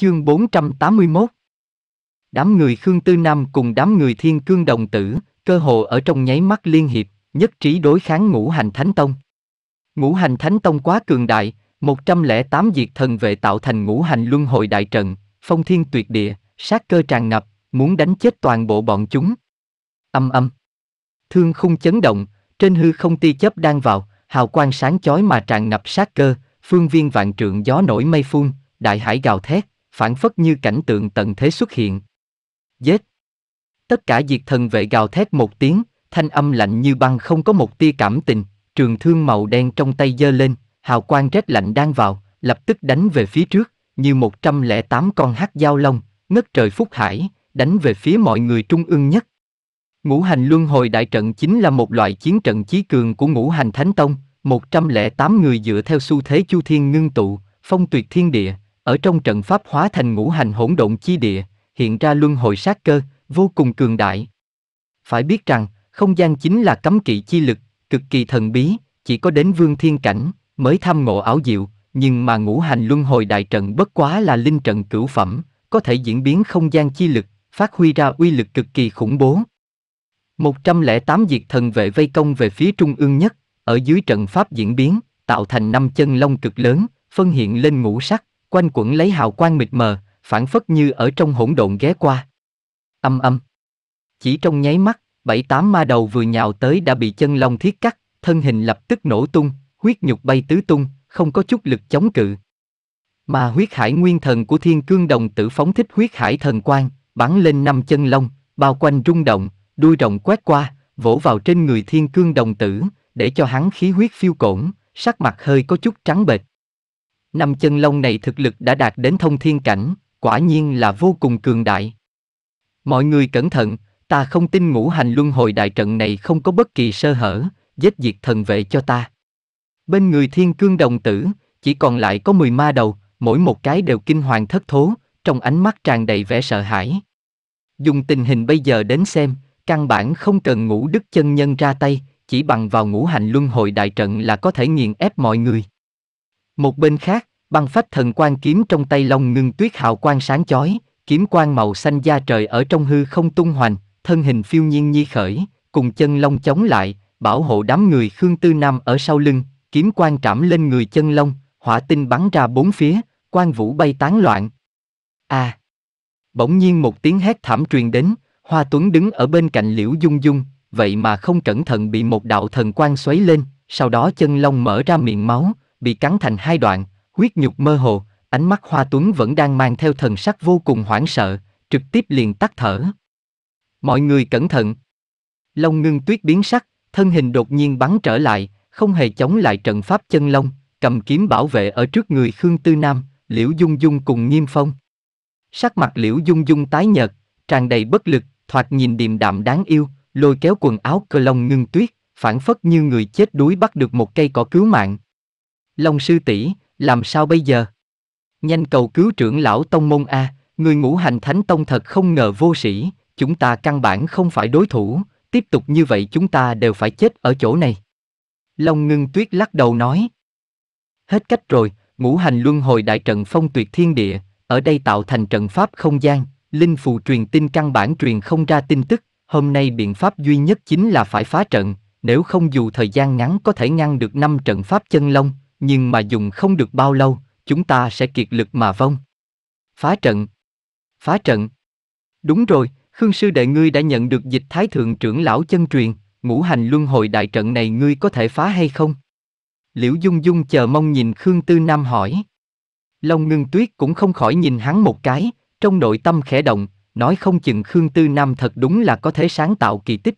Chương 481 Đám người Khương Tư Nam cùng đám người Thiên Cương Đồng Tử, cơ hồ ở trong nháy mắt liên hiệp, nhất trí đối kháng ngũ hành Thánh Tông. Ngũ hành Thánh Tông quá cường đại, 108 diệt thần vệ tạo thành ngũ hành luân hồi đại trận, phong thiên tuyệt địa, sát cơ tràn ngập, muốn đánh chết toàn bộ bọn chúng. Âm âm. Thương khung chấn động, trên hư không ti chấp đang vào, hào quang sáng chói mà tràn ngập sát cơ, phương viên vạn trượng gió nổi mây phun, đại hải gào thét phản phất như cảnh tượng tận thế xuất hiện. Giết! Tất cả diệt thần vệ gào thét một tiếng, thanh âm lạnh như băng không có một tia cảm tình, trường thương màu đen trong tay giơ lên, hào quang rét lạnh đang vào, lập tức đánh về phía trước, như 108 con hắc dao long, ngất trời phúc hải, đánh về phía mọi người trung ương nhất. Ngũ hành luân hồi đại trận chính là một loại chiến trận chí cường của ngũ hành thánh tông, 108 người dựa theo xu thế chu thiên ngưng tụ, phong tuyệt thiên địa, ở trong trận pháp hóa thành ngũ hành hỗn độn chi địa, hiện ra luân hồi sát cơ, vô cùng cường đại. Phải biết rằng, không gian chính là cấm kỵ chi lực, cực kỳ thần bí, chỉ có đến vương thiên cảnh, mới tham ngộ ảo diệu, nhưng mà ngũ hành luân hồi đại trận bất quá là linh trận cửu phẩm, có thể diễn biến không gian chi lực, phát huy ra uy lực cực kỳ khủng bố. 108 diệt thần vệ vây công về phía trung ương nhất, ở dưới trận pháp diễn biến, tạo thành năm chân long cực lớn, phân hiện lên ngũ sắc, quanh quẩn lấy hào quang mịt mờ, phản phất như ở trong hỗn độn ghé qua. Âm âm. Chỉ trong nháy mắt, bảy tám ma đầu vừa nhào tới đã bị chân long thiết cắt, thân hình lập tức nổ tung, huyết nhục bay tứ tung, không có chút lực chống cự. Mà huyết hải nguyên thần của thiên cương đồng tử phóng thích huyết hải thần quang, bắn lên năm chân long, bao quanh rung động, đuôi rộng quét qua, vỗ vào trên người thiên cương đồng tử, để cho hắn khí huyết phiêu cổn, sắc mặt hơi có chút trắng bệch năm chân lông này thực lực đã đạt đến thông thiên cảnh, quả nhiên là vô cùng cường đại. Mọi người cẩn thận, ta không tin ngũ hành luân hồi đại trận này không có bất kỳ sơ hở, giết diệt thần vệ cho ta. Bên người thiên cương đồng tử, chỉ còn lại có 10 ma đầu, mỗi một cái đều kinh hoàng thất thố, trong ánh mắt tràn đầy vẻ sợ hãi. Dùng tình hình bây giờ đến xem, căn bản không cần ngũ đức chân nhân ra tay, chỉ bằng vào ngũ hành luân hồi đại trận là có thể nghiền ép mọi người. Một bên khác, băng phách thần quan kiếm trong tay Long ngưng tuyết hào quang sáng chói, kiếm quang màu xanh da trời ở trong hư không tung hoành, thân hình phiêu nhiên nhi khởi, cùng chân long chống lại, bảo hộ đám người Khương Tư Nam ở sau lưng, kiếm quang trảm lên người chân long, hỏa tinh bắn ra bốn phía, quang vũ bay tán loạn. A. À. Bỗng nhiên một tiếng hét thảm truyền đến, Hoa Tuấn đứng ở bên cạnh Liễu Dung Dung, vậy mà không cẩn thận bị một đạo thần quang xoáy lên, sau đó chân long mở ra miệng máu, bị cắn thành hai đoạn, huyết nhục mơ hồ, ánh mắt Hoa Tuấn vẫn đang mang theo thần sắc vô cùng hoảng sợ, trực tiếp liền tắt thở. Mọi người cẩn thận. Long ngưng tuyết biến sắc, thân hình đột nhiên bắn trở lại, không hề chống lại trận pháp chân long, cầm kiếm bảo vệ ở trước người Khương Tư Nam, Liễu Dung Dung cùng Nghiêm Phong. Sắc mặt Liễu Dung Dung tái nhợt, tràn đầy bất lực, thoạt nhìn điềm đạm đáng yêu, lôi kéo quần áo cơ long ngưng tuyết, phản phất như người chết đuối bắt được một cây cỏ cứu mạng. Long sư tỷ, làm sao bây giờ? Nhanh cầu cứu trưởng lão tông môn A, người ngũ hành thánh tông thật không ngờ vô sĩ, chúng ta căn bản không phải đối thủ, tiếp tục như vậy chúng ta đều phải chết ở chỗ này. Long ngưng tuyết lắc đầu nói. Hết cách rồi, ngũ hành luân hồi đại trận phong tuyệt thiên địa, ở đây tạo thành trận pháp không gian, linh phù truyền tin căn bản truyền không ra tin tức, hôm nay biện pháp duy nhất chính là phải phá trận, nếu không dù thời gian ngắn có thể ngăn được năm trận pháp chân long, nhưng mà dùng không được bao lâu, chúng ta sẽ kiệt lực mà vong. Phá trận. Phá trận. Đúng rồi, Khương sư đệ ngươi đã nhận được dịch thái thượng trưởng lão chân truyền, ngũ hành luân hồi đại trận này ngươi có thể phá hay không? Liễu Dung Dung chờ mong nhìn Khương Tư Nam hỏi. Long ngưng tuyết cũng không khỏi nhìn hắn một cái, trong nội tâm khẽ động, nói không chừng Khương Tư Nam thật đúng là có thể sáng tạo kỳ tích.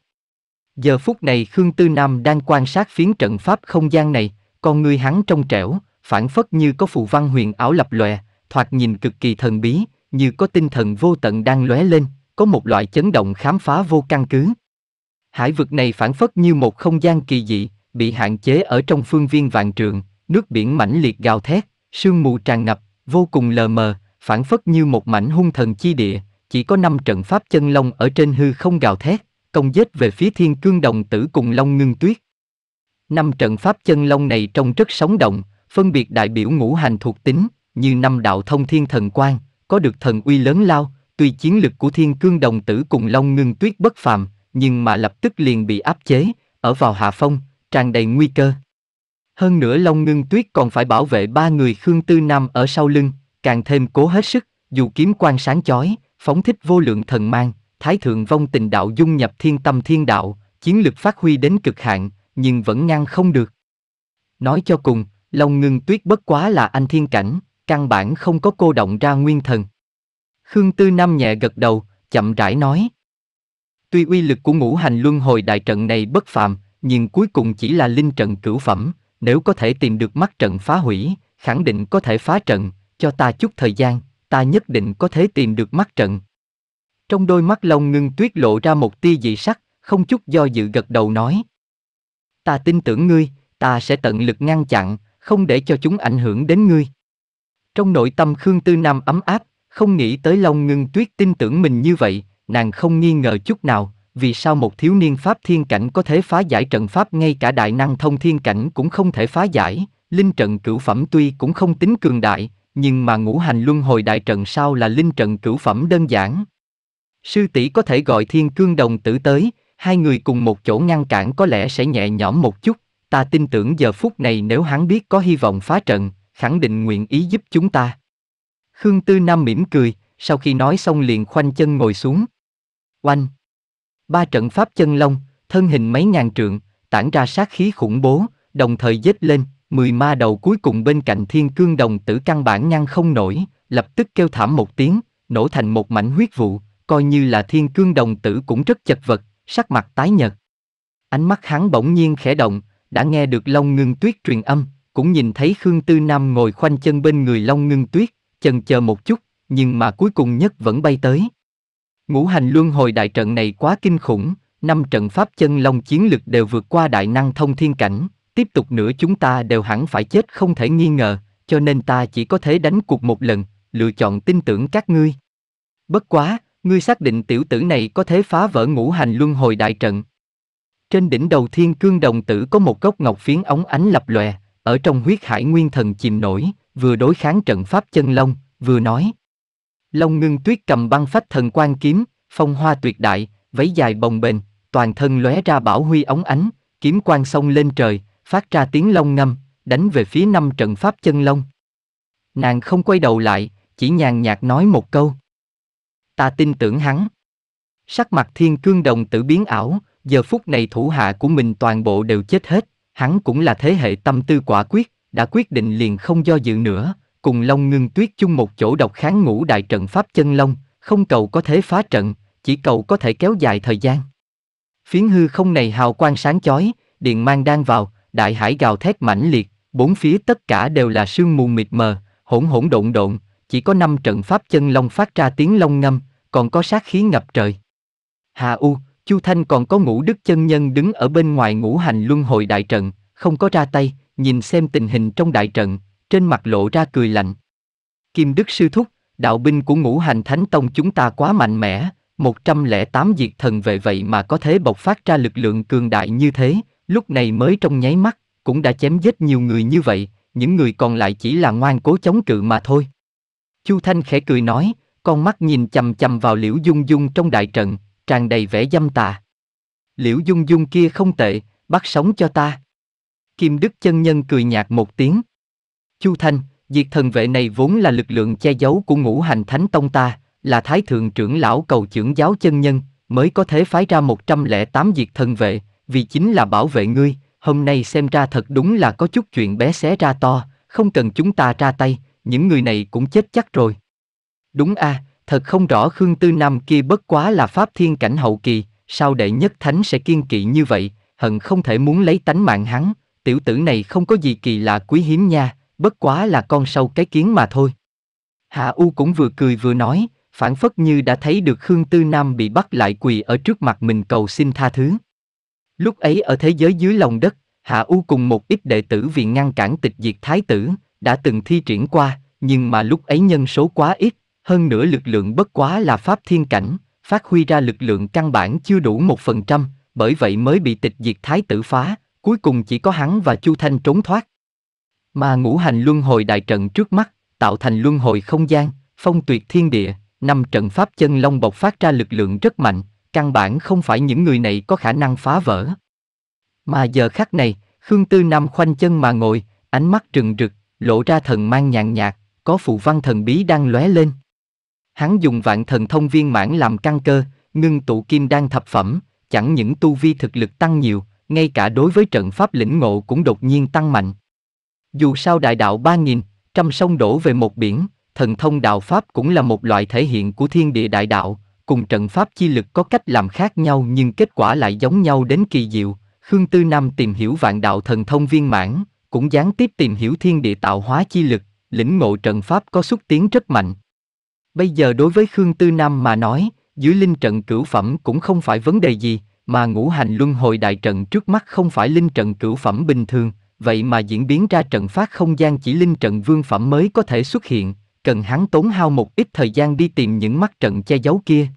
Giờ phút này Khương Tư Nam đang quan sát phiến trận pháp không gian này, con ngươi hắn trong trẻo, phản phất như có phù văn huyền ảo lập lòe, thoạt nhìn cực kỳ thần bí, như có tinh thần vô tận đang lóe lên, có một loại chấn động khám phá vô căn cứ. Hải vực này phản phất như một không gian kỳ dị, bị hạn chế ở trong phương viên vạn trường, nước biển mãnh liệt gào thét, sương mù tràn ngập, vô cùng lờ mờ, phản phất như một mảnh hung thần chi địa, chỉ có năm trận pháp chân long ở trên hư không gào thét, công giết về phía thiên cương đồng tử cùng long ngưng tuyết. Năm trận pháp chân long này trông rất sống động, phân biệt đại biểu ngũ hành thuộc tính, như năm đạo thông thiên thần quan, có được thần uy lớn lao, tuy chiến lực của thiên cương đồng tử cùng long ngưng tuyết bất phàm, nhưng mà lập tức liền bị áp chế, ở vào hạ phong, tràn đầy nguy cơ. Hơn nữa Long Ngưng Tuyết còn phải bảo vệ ba người Khương Tư Nam ở sau lưng, càng thêm cố hết sức, dù kiếm quan sáng chói, phóng thích vô lượng thần mang, Thái Thượng Vong tình đạo dung nhập thiên tâm thiên đạo, chiến lực phát huy đến cực hạn, nhưng vẫn ngăn không được. Nói cho cùng, Long ngưng tuyết bất quá là anh thiên cảnh, căn bản không có cô động ra nguyên thần. Khương Tư Nam nhẹ gật đầu, chậm rãi nói. Tuy uy lực của ngũ hành luân hồi đại trận này bất phàm, nhưng cuối cùng chỉ là linh trận cửu phẩm, nếu có thể tìm được mắt trận phá hủy, khẳng định có thể phá trận, cho ta chút thời gian, ta nhất định có thể tìm được mắt trận. Trong đôi mắt Long ngưng tuyết lộ ra một tia dị sắc, không chút do dự gật đầu nói ta tin tưởng ngươi, ta sẽ tận lực ngăn chặn, không để cho chúng ảnh hưởng đến ngươi. Trong nội tâm Khương Tư Nam ấm áp, không nghĩ tới Long Ngưng Tuyết tin tưởng mình như vậy, nàng không nghi ngờ chút nào, vì sao một thiếu niên pháp thiên cảnh có thể phá giải trận pháp ngay cả đại năng thông thiên cảnh cũng không thể phá giải, linh trận cửu phẩm tuy cũng không tính cường đại, nhưng mà ngũ hành luân hồi đại trận sao là linh trận cửu phẩm đơn giản. Sư tỷ có thể gọi thiên cương đồng tử tới, hai người cùng một chỗ ngăn cản có lẽ sẽ nhẹ nhõm một chút, ta tin tưởng giờ phút này nếu hắn biết có hy vọng phá trận, khẳng định nguyện ý giúp chúng ta. Khương Tư Nam mỉm cười, sau khi nói xong liền khoanh chân ngồi xuống. Oanh! Ba trận pháp chân long, thân hình mấy ngàn trượng, tản ra sát khí khủng bố, đồng thời dết lên, mười ma đầu cuối cùng bên cạnh thiên cương đồng tử căn bản ngăn không nổi, lập tức kêu thảm một tiếng, nổ thành một mảnh huyết vụ, coi như là thiên cương đồng tử cũng rất chật vật, sắc mặt tái nhợt. Ánh mắt hắn bỗng nhiên khẽ động, đã nghe được Long Ngưng Tuyết truyền âm, cũng nhìn thấy Khương Tư Nam ngồi khoanh chân bên người Long Ngưng Tuyết, chần chờ một chút, nhưng mà cuối cùng nhất vẫn bay tới. Ngũ hành luân hồi đại trận này quá kinh khủng, năm trận pháp chân long chiến lực đều vượt qua đại năng thông thiên cảnh, tiếp tục nữa chúng ta đều hẳn phải chết không thể nghi ngờ, cho nên ta chỉ có thể đánh cuộc một lần, lựa chọn tin tưởng các ngươi. Bất quá, Ngươi xác định tiểu tử này có thể phá vỡ ngũ hành luân hồi đại trận. Trên đỉnh đầu thiên cương đồng tử có một gốc ngọc phiến ống ánh lập lòe, ở trong huyết hải nguyên thần chìm nổi, vừa đối kháng trận pháp chân long, vừa nói. Long ngưng tuyết cầm băng phách thần quan kiếm, phong hoa tuyệt đại, váy dài bồng bềnh, toàn thân lóe ra bảo huy ống ánh, kiếm quang sông lên trời, phát ra tiếng long ngâm, đánh về phía năm trận pháp chân long. Nàng không quay đầu lại, chỉ nhàn nhạt nói một câu ta tin tưởng hắn. Sắc mặt thiên cương đồng tử biến ảo, giờ phút này thủ hạ của mình toàn bộ đều chết hết, hắn cũng là thế hệ tâm tư quả quyết, đã quyết định liền không do dự nữa, cùng Long Ngưng Tuyết chung một chỗ độc kháng ngũ đại trận pháp chân long, không cầu có thế phá trận, chỉ cầu có thể kéo dài thời gian. Phiến hư không này hào quang sáng chói, điện mang đang vào, đại hải gào thét mãnh liệt, bốn phía tất cả đều là sương mù mịt mờ, hỗn hỗn độn độn, chỉ có năm trận pháp chân long phát ra tiếng long ngâm, còn có sát khí ngập trời. Hà U, Chu Thanh còn có ngũ đức chân nhân đứng ở bên ngoài ngũ hành luân hồi đại trận, không có ra tay, nhìn xem tình hình trong đại trận, trên mặt lộ ra cười lạnh. Kim Đức Sư Thúc, đạo binh của ngũ hành thánh tông chúng ta quá mạnh mẽ, 108 diệt thần về vậy mà có thể bộc phát ra lực lượng cường đại như thế, lúc này mới trong nháy mắt, cũng đã chém giết nhiều người như vậy, những người còn lại chỉ là ngoan cố chống cự mà thôi. Chu Thanh khẽ cười nói, con mắt nhìn chầm chầm vào liễu dung dung trong đại trận, tràn đầy vẻ dâm tà. Liễu dung dung kia không tệ, bắt sống cho ta. Kim Đức chân nhân cười nhạt một tiếng. Chu Thanh, diệt thần vệ này vốn là lực lượng che giấu của ngũ hành thánh tông ta, là thái thượng trưởng lão cầu trưởng giáo chân nhân, mới có thể phái ra 108 diệt thần vệ, vì chính là bảo vệ ngươi, hôm nay xem ra thật đúng là có chút chuyện bé xé ra to, không cần chúng ta ra tay, những người này cũng chết chắc rồi. Đúng a, à, thật không rõ Khương Tư Nam kia bất quá là pháp thiên cảnh hậu kỳ, sao đệ nhất thánh sẽ kiên kỵ như vậy, hận không thể muốn lấy tánh mạng hắn, tiểu tử này không có gì kỳ lạ quý hiếm nha, bất quá là con sâu cái kiến mà thôi. Hạ U cũng vừa cười vừa nói, phản phất như đã thấy được Khương Tư Nam bị bắt lại quỳ ở trước mặt mình cầu xin tha thứ. Lúc ấy ở thế giới dưới lòng đất, Hạ U cùng một ít đệ tử vì ngăn cản tịch diệt thái tử, đã từng thi triển qua, nhưng mà lúc ấy nhân số quá ít, hơn nữa lực lượng bất quá là pháp thiên cảnh, phát huy ra lực lượng căn bản chưa đủ một phần trăm, bởi vậy mới bị tịch diệt thái tử phá, cuối cùng chỉ có hắn và Chu Thanh trốn thoát. Mà ngũ hành luân hồi đại trận trước mắt, tạo thành luân hồi không gian, phong tuyệt thiên địa, năm trận pháp chân long bộc phát ra lực lượng rất mạnh, căn bản không phải những người này có khả năng phá vỡ. Mà giờ khắc này, Khương Tư Nam khoanh chân mà ngồi, ánh mắt trừng rực, lộ ra thần mang nhàn nhạt, có phụ văn thần bí đang lóe lên. Hắn dùng vạn thần thông viên mãn làm căn cơ, ngưng tụ kim đan thập phẩm, chẳng những tu vi thực lực tăng nhiều, ngay cả đối với trận pháp lĩnh ngộ cũng đột nhiên tăng mạnh. Dù sao đại đạo ba nghìn, trăm sông đổ về một biển, thần thông đạo pháp cũng là một loại thể hiện của thiên địa đại đạo, cùng trận pháp chi lực có cách làm khác nhau nhưng kết quả lại giống nhau đến kỳ diệu. Khương Tư Nam tìm hiểu vạn đạo thần thông viên mãn, cũng gián tiếp tìm hiểu thiên địa tạo hóa chi lực, lĩnh ngộ trận pháp có xúc tiến rất mạnh. Bây giờ đối với Khương Tư Nam mà nói, dưới linh trận cửu phẩm cũng không phải vấn đề gì, mà ngũ hành luân hồi đại trận trước mắt không phải linh trận cửu phẩm bình thường, vậy mà diễn biến ra trận phát không gian chỉ linh trận vương phẩm mới có thể xuất hiện, cần hắn tốn hao một ít thời gian đi tìm những mắt trận che giấu kia.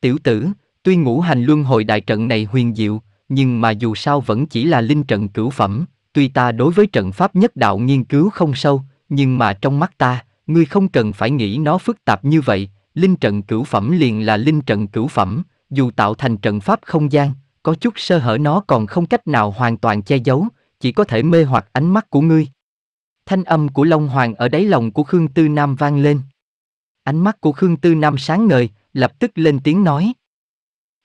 Tiểu tử, tuy ngũ hành luân hồi đại trận này huyền diệu, nhưng mà dù sao vẫn chỉ là linh trận cửu phẩm, tuy ta đối với trận pháp nhất đạo nghiên cứu không sâu, nhưng mà trong mắt ta, ngươi không cần phải nghĩ nó phức tạp như vậy, linh trận cửu phẩm liền là linh trận cửu phẩm, dù tạo thành trận pháp không gian, có chút sơ hở nó còn không cách nào hoàn toàn che giấu, chỉ có thể mê hoặc ánh mắt của ngươi. Thanh âm của Long Hoàng ở đáy lòng của Khương Tư Nam vang lên. Ánh mắt của Khương Tư Nam sáng ngời, lập tức lên tiếng nói.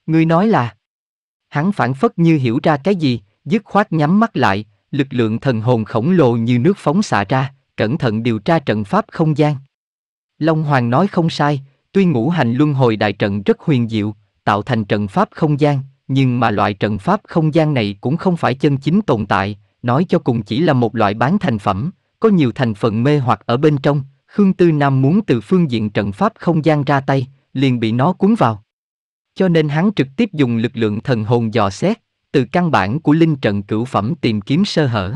Ngươi nói là... Hắn phản phất như hiểu ra cái gì, dứt khoát nhắm mắt lại, lực lượng thần hồn khổng lồ như nước phóng xạ ra, cẩn thận điều tra trận pháp không gian. Long Hoàng nói không sai, tuy ngũ hành luân hồi đại trận rất huyền diệu, tạo thành trận pháp không gian, nhưng mà loại trận pháp không gian này cũng không phải chân chính tồn tại, nói cho cùng chỉ là một loại bán thành phẩm, có nhiều thành phần mê hoặc ở bên trong, Khương Tư Nam muốn từ phương diện trận pháp không gian ra tay, liền bị nó cuốn vào. Cho nên hắn trực tiếp dùng lực lượng thần hồn dò xét, từ căn bản của linh trận cửu phẩm tìm kiếm sơ hở.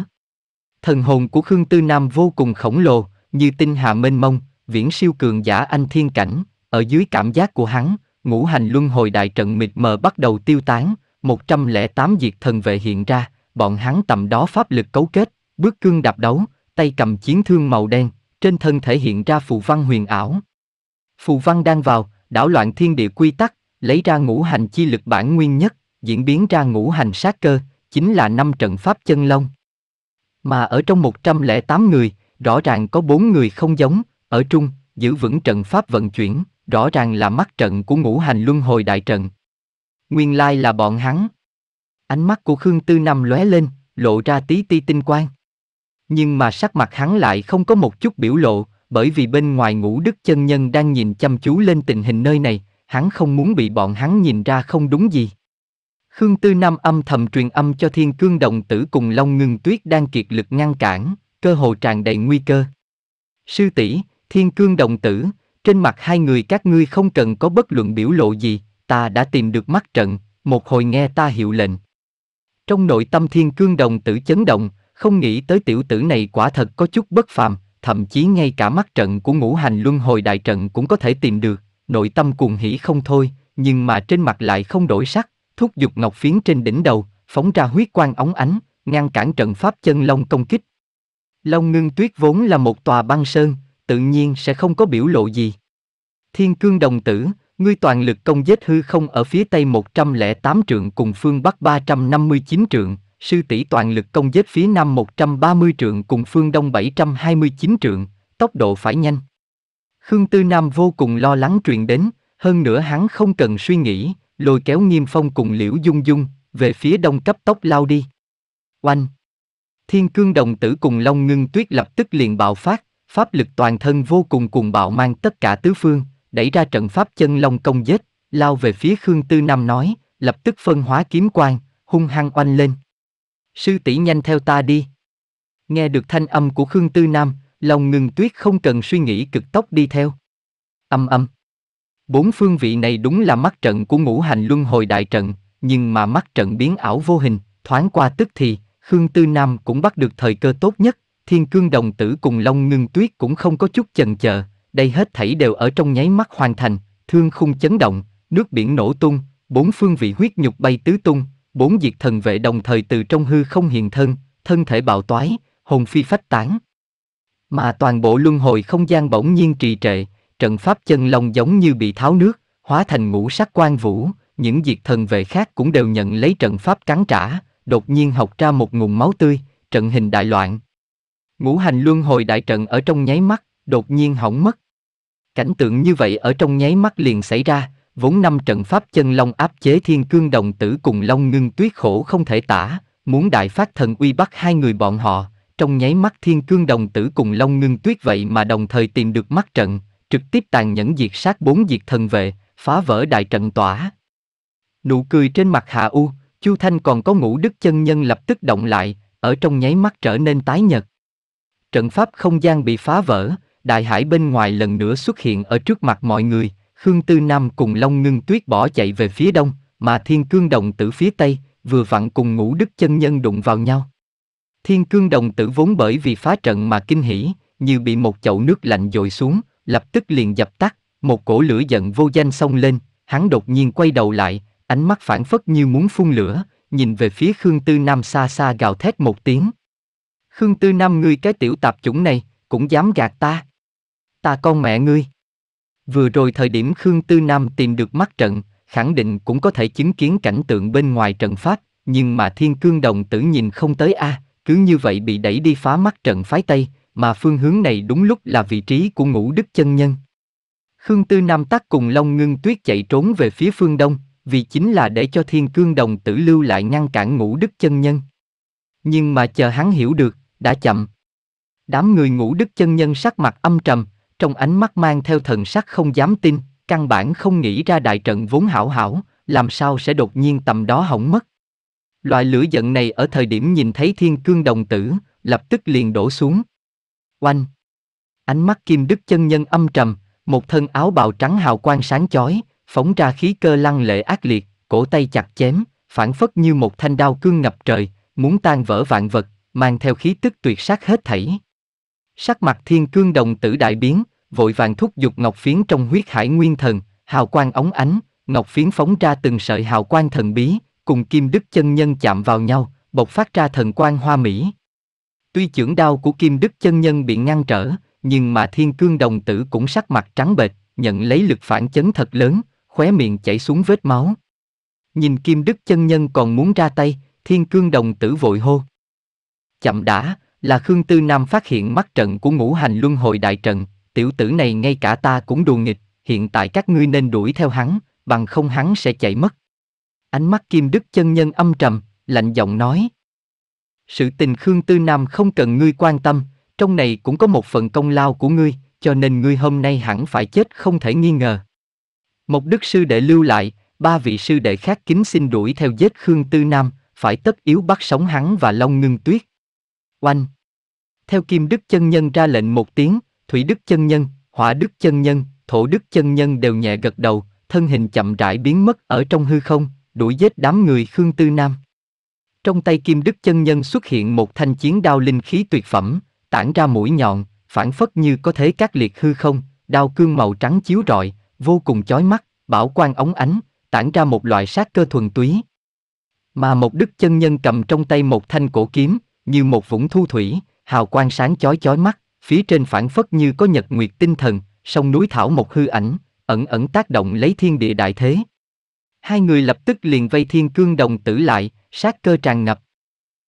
Thần hồn của Khương Tư Nam vô cùng khổng lồ, như tinh hà mênh mông, viễn siêu cường giả anh thiên cảnh, ở dưới cảm giác của hắn, ngũ hành luân hồi đại trận mịt mờ bắt đầu tiêu tán, 108 diệt thần vệ hiện ra, bọn hắn tầm đó pháp lực cấu kết, bước cương đạp đấu, tay cầm chiến thương màu đen, trên thân thể hiện ra phù văn huyền ảo. Phù văn đang vào, đảo loạn thiên địa quy tắc, lấy ra ngũ hành chi lực bản nguyên nhất, diễn biến ra ngũ hành sát cơ, chính là năm trận pháp chân long mà ở trong 108 người, rõ ràng có bốn người không giống, ở trung, giữ vững trận pháp vận chuyển, rõ ràng là mắt trận của ngũ hành luân hồi đại trận. Nguyên lai là bọn hắn. Ánh mắt của Khương Tư Năm lóe lên, lộ ra tí ti tinh quang. Nhưng mà sắc mặt hắn lại không có một chút biểu lộ, bởi vì bên ngoài ngũ đức chân nhân đang nhìn chăm chú lên tình hình nơi này, hắn không muốn bị bọn hắn nhìn ra không đúng gì. Khương Tư Nam âm thầm truyền âm cho Thiên Cương Động Tử cùng Long Ngưng Tuyết đang kiệt lực ngăn cản, cơ hồ tràn đầy nguy cơ. Sư tỷ, Thiên Cương Động Tử, trên mặt hai người các ngươi không cần có bất luận biểu lộ gì, ta đã tìm được mắt trận, một hồi nghe ta hiệu lệnh. Trong nội tâm Thiên Cương Đồng tử chấn động, không nghĩ tới tiểu tử này quả thật có chút bất phàm, thậm chí ngay cả mắt trận của ngũ hành luân hồi đại trận cũng có thể tìm được, nội tâm cuồng hỉ không thôi, nhưng mà trên mặt lại không đổi sắc, thúc giục ngọc phiến trên đỉnh đầu, phóng ra huyết quang óng ánh, ngăn cản trận pháp chân long công kích. Long ngưng tuyết vốn là một tòa băng sơn, tự nhiên sẽ không có biểu lộ gì. Thiên cương đồng tử, ngươi toàn lực công giết hư không ở phía tây 108 trượng cùng phương bắc 359 trượng, sư tỷ toàn lực công giết phía nam 130 trượng cùng phương đông 729 trượng, tốc độ phải nhanh. Khương Tư Nam vô cùng lo lắng truyền đến, hơn nữa hắn không cần suy nghĩ, lôi kéo nghiêm phong cùng liễu dung dung, về phía đông cấp tốc lao đi. Oanh! Thiên cương đồng tử cùng Long Ngưng Tuyết lập tức liền bạo phát, pháp lực toàn thân vô cùng cùng bạo mang tất cả tứ phương, đẩy ra trận pháp chân Long công giết, lao về phía Khương Tư Nam nói, lập tức phân hóa kiếm quan hung hăng oanh lên. Sư tỷ nhanh theo ta đi. Nghe được thanh âm của Khương Tư Nam, Long Ngưng Tuyết không cần suy nghĩ cực tốc đi theo. Âm âm. Bốn phương vị này đúng là mắt trận của ngũ hành luân hồi đại trận, nhưng mà mắt trận biến ảo vô hình, thoáng qua tức thì, Khương Tư Nam cũng bắt được thời cơ tốt nhất, thiên cương đồng tử cùng Long ngưng tuyết cũng không có chút chần chờ, đây hết thảy đều ở trong nháy mắt hoàn thành, thương khung chấn động, nước biển nổ tung, bốn phương vị huyết nhục bay tứ tung, bốn diệt thần vệ đồng thời từ trong hư không hiện thân, thân thể bạo toái, hồn phi phách tán. Mà toàn bộ luân hồi không gian bỗng nhiên trì trệ, trận pháp chân long giống như bị tháo nước, hóa thành ngũ sắc quan vũ, những diệt thần vệ khác cũng đều nhận lấy trận pháp cắn trả, đột nhiên học ra một nguồn máu tươi, trận hình đại loạn. Ngũ hành luân hồi đại trận ở trong nháy mắt, đột nhiên hỏng mất. Cảnh tượng như vậy ở trong nháy mắt liền xảy ra, vốn năm trận pháp chân long áp chế thiên cương đồng tử cùng long ngưng tuyết khổ không thể tả, muốn đại phát thần uy bắt hai người bọn họ, trong nháy mắt thiên cương đồng tử cùng long ngưng tuyết vậy mà đồng thời tìm được mắt trận, trực tiếp tàn nhẫn diệt sát bốn diệt thần vệ, phá vỡ đại trận tỏa. Nụ cười trên mặt Hạ U, Chu Thanh còn có ngũ đức chân nhân lập tức động lại, ở trong nháy mắt trở nên tái nhật. Trận pháp không gian bị phá vỡ, đại hải bên ngoài lần nữa xuất hiện ở trước mặt mọi người, Khương Tư Nam cùng Long Ngưng Tuyết bỏ chạy về phía đông, mà Thiên Cương Đồng Tử phía tây, vừa vặn cùng ngũ đức chân nhân đụng vào nhau. Thiên Cương Đồng Tử vốn bởi vì phá trận mà kinh hỉ, như bị một chậu nước lạnh dội xuống, lập tức liền dập tắt, một cổ lửa giận vô danh xông lên, hắn đột nhiên quay đầu lại, ánh mắt phản phất như muốn phun lửa, nhìn về phía Khương Tư Nam xa xa gào thét một tiếng. Khương Tư Nam ngươi cái tiểu tạp chủng này, cũng dám gạt ta. Ta con mẹ ngươi. Vừa rồi thời điểm Khương Tư Nam tìm được mắt trận, khẳng định cũng có thể chứng kiến cảnh tượng bên ngoài trận pháp, nhưng mà thiên cương đồng tử nhìn không tới a à, cứ như vậy bị đẩy đi phá mắt trận phái tây mà phương hướng này đúng lúc là vị trí của ngũ đức chân nhân. Khương Tư Nam Tắc cùng Long Ngưng Tuyết chạy trốn về phía phương đông, vì chính là để cho thiên cương đồng tử lưu lại ngăn cản ngũ đức chân nhân. Nhưng mà chờ hắn hiểu được, đã chậm. Đám người ngũ đức chân nhân sắc mặt âm trầm, trong ánh mắt mang theo thần sắc không dám tin, căn bản không nghĩ ra đại trận vốn hảo hảo, làm sao sẽ đột nhiên tầm đó hỏng mất. Loại lửa giận này ở thời điểm nhìn thấy thiên cương đồng tử, lập tức liền đổ xuống. Oanh! Ánh mắt kim đức chân nhân âm trầm, một thân áo bào trắng hào quang sáng chói, phóng ra khí cơ lăng lệ ác liệt, cổ tay chặt chém, phản phất như một thanh đao cương ngập trời, muốn tan vỡ vạn vật, mang theo khí tức tuyệt sát hết thảy. Sắc mặt thiên cương đồng tử đại biến, vội vàng thúc giục ngọc phiến trong huyết hải nguyên thần, hào quang ống ánh, ngọc phiến phóng ra từng sợi hào quang thần bí, cùng kim đức chân nhân chạm vào nhau, bộc phát ra thần quang hoa mỹ. Tuy chưởng đao của Kim Đức chân nhân bị ngăn trở, nhưng mà thiên cương đồng tử cũng sắc mặt trắng bệch, nhận lấy lực phản chấn thật lớn, khóe miệng chảy xuống vết máu. Nhìn Kim Đức chân nhân còn muốn ra tay, thiên cương đồng tử vội hô. Chậm đã, là Khương Tư Nam phát hiện mắt trận của ngũ hành luân hồi đại trận, tiểu tử này ngay cả ta cũng đùa nghịch, hiện tại các ngươi nên đuổi theo hắn, bằng không hắn sẽ chạy mất. Ánh mắt Kim Đức chân nhân âm trầm, lạnh giọng nói, sự tình Khương Tư Nam không cần ngươi quan tâm, trong này cũng có một phần công lao của ngươi, cho nên ngươi hôm nay hẳn phải chết không thể nghi ngờ. Một đức sư đệ lưu lại, ba vị sư đệ khác kính xin đuổi theo giết Khương Tư Nam, phải tất yếu bắt sống hắn và Long Ngưng Tuyết. Oanh! Theo Kim Đức Chân Nhân ra lệnh một tiếng, Thủy Đức Chân Nhân, Hỏa Đức Chân Nhân, Thổ Đức Chân Nhân đều nhẹ gật đầu, thân hình chậm rãi biến mất ở trong hư không, đuổi giết đám người Khương Tư Nam. Trong tay Kim Đức chân nhân xuất hiện một thanh chiến đao linh khí tuyệt phẩm, tản ra mũi nhọn, phản phất như có thể các liệt hư không, đao cương màu trắng chiếu rọi, vô cùng chói mắt, bảo quan ống ánh, tản ra một loại sát cơ thuần túy. Mà một đức chân nhân cầm trong tay một thanh cổ kiếm, như một vũng thu thủy, hào quang sáng chói chói mắt, phía trên phản phất như có nhật nguyệt tinh thần, sông núi thảo một hư ảnh, ẩn ẩn tác động lấy thiên địa đại thế hai người lập tức liền vây thiên cương đồng tử lại, sát cơ tràn ngập.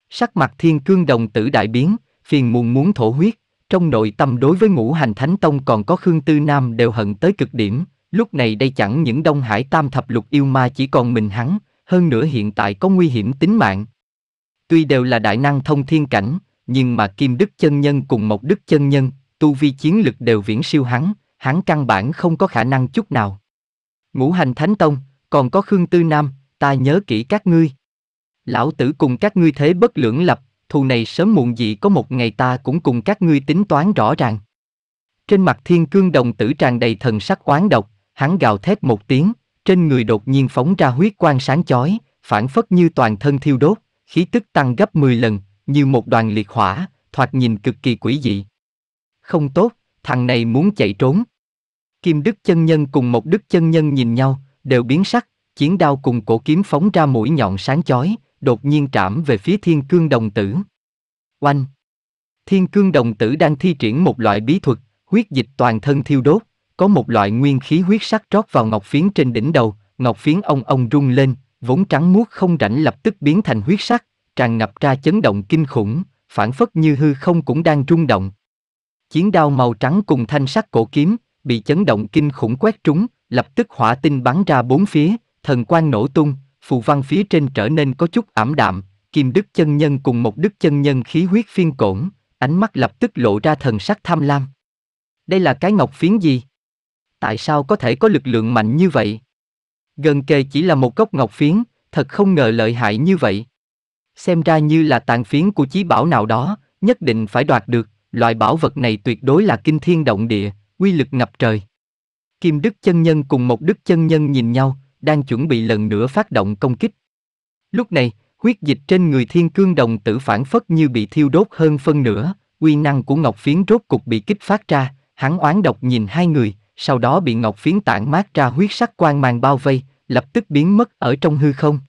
Sắc mặt thiên cương đồng tử đại biến, phiền muộn muốn thổ huyết, trong nội tâm đối với ngũ hành thánh tông còn có Khương Tư Nam đều hận tới cực điểm, lúc này đây chẳng những Đông Hải tam thập lục yêu ma chỉ còn mình hắn, hơn nữa hiện tại có nguy hiểm tính mạng. Tuy đều là đại năng thông thiên cảnh, nhưng mà Kim Đức Chân Nhân cùng Mộc Đức Chân Nhân, tu vi chiến lực đều viễn siêu hắn, hắn căn bản không có khả năng chút nào. Ngũ hành thánh tông, còn có Khương Tư Nam, ta nhớ kỹ các ngươi. Lão tử cùng các ngươi thế bất lưỡng lập, thù này sớm muộn gì có một ngày ta cũng cùng các ngươi tính toán rõ ràng. Trên mặt thiên cương đồng tử tràn đầy thần sắc oán độc, hắn gào thét một tiếng, trên người đột nhiên phóng ra huyết quang sáng chói, phản phất như toàn thân thiêu đốt, khí tức tăng gấp 10 lần, như một đoàn liệt hỏa, thoạt nhìn cực kỳ quỷ dị. Không tốt, thằng này muốn chạy trốn. Kim Đức chân nhân cùng một Đức chân nhân nhìn nhau, đều biến sắc, chiến đao cùng cổ kiếm phóng ra mũi nhọn sáng chói, đột nhiên trảm về phía thiên cương đồng tử. Oanh! Thiên cương đồng tử đang thi triển một loại bí thuật, huyết dịch toàn thân thiêu đốt, có một loại nguyên khí huyết sắc trót vào ngọc phiến trên đỉnh đầu, ngọc phiến ông ông rung lên, vốn trắng muốt không rảnh lập tức biến thành huyết sắc, tràn ngập ra chấn động kinh khủng, phản phất như hư không cũng đang rung động. Chiến đao màu trắng cùng thanh sắc cổ kiếm, bị chấn động kinh khủng quét trúng, lập tức hỏa tinh bắn ra bốn phía, thần quang nổ tung, phù văn phía trên trở nên có chút ảm đạm, kim đức chân nhân cùng một đức chân nhân khí huyết phiên cổn, ánh mắt lập tức lộ ra thần sắc tham lam. Đây là cái ngọc phiến gì? Tại sao có thể có lực lượng mạnh như vậy? Gần kề chỉ là một gốc ngọc phiến, thật không ngờ lợi hại như vậy. Xem ra như là tàn phiến của chí bảo nào đó, nhất định phải đoạt được, loại bảo vật này tuyệt đối là kinh thiên động địa, uy lực ngập trời. Kim Đức chân nhân cùng một Đức chân nhân nhìn nhau, đang chuẩn bị lần nữa phát động công kích. Lúc này, huyết dịch trên người thiên cương đồng tử phản phất như bị thiêu đốt hơn phân nửa, uy năng của ngọc phiến rốt cục bị kích phát ra, hắn oán độc nhìn hai người, sau đó bị ngọc phiến tản mát ra huyết sắc quang mang bao vây, lập tức biến mất ở trong hư không.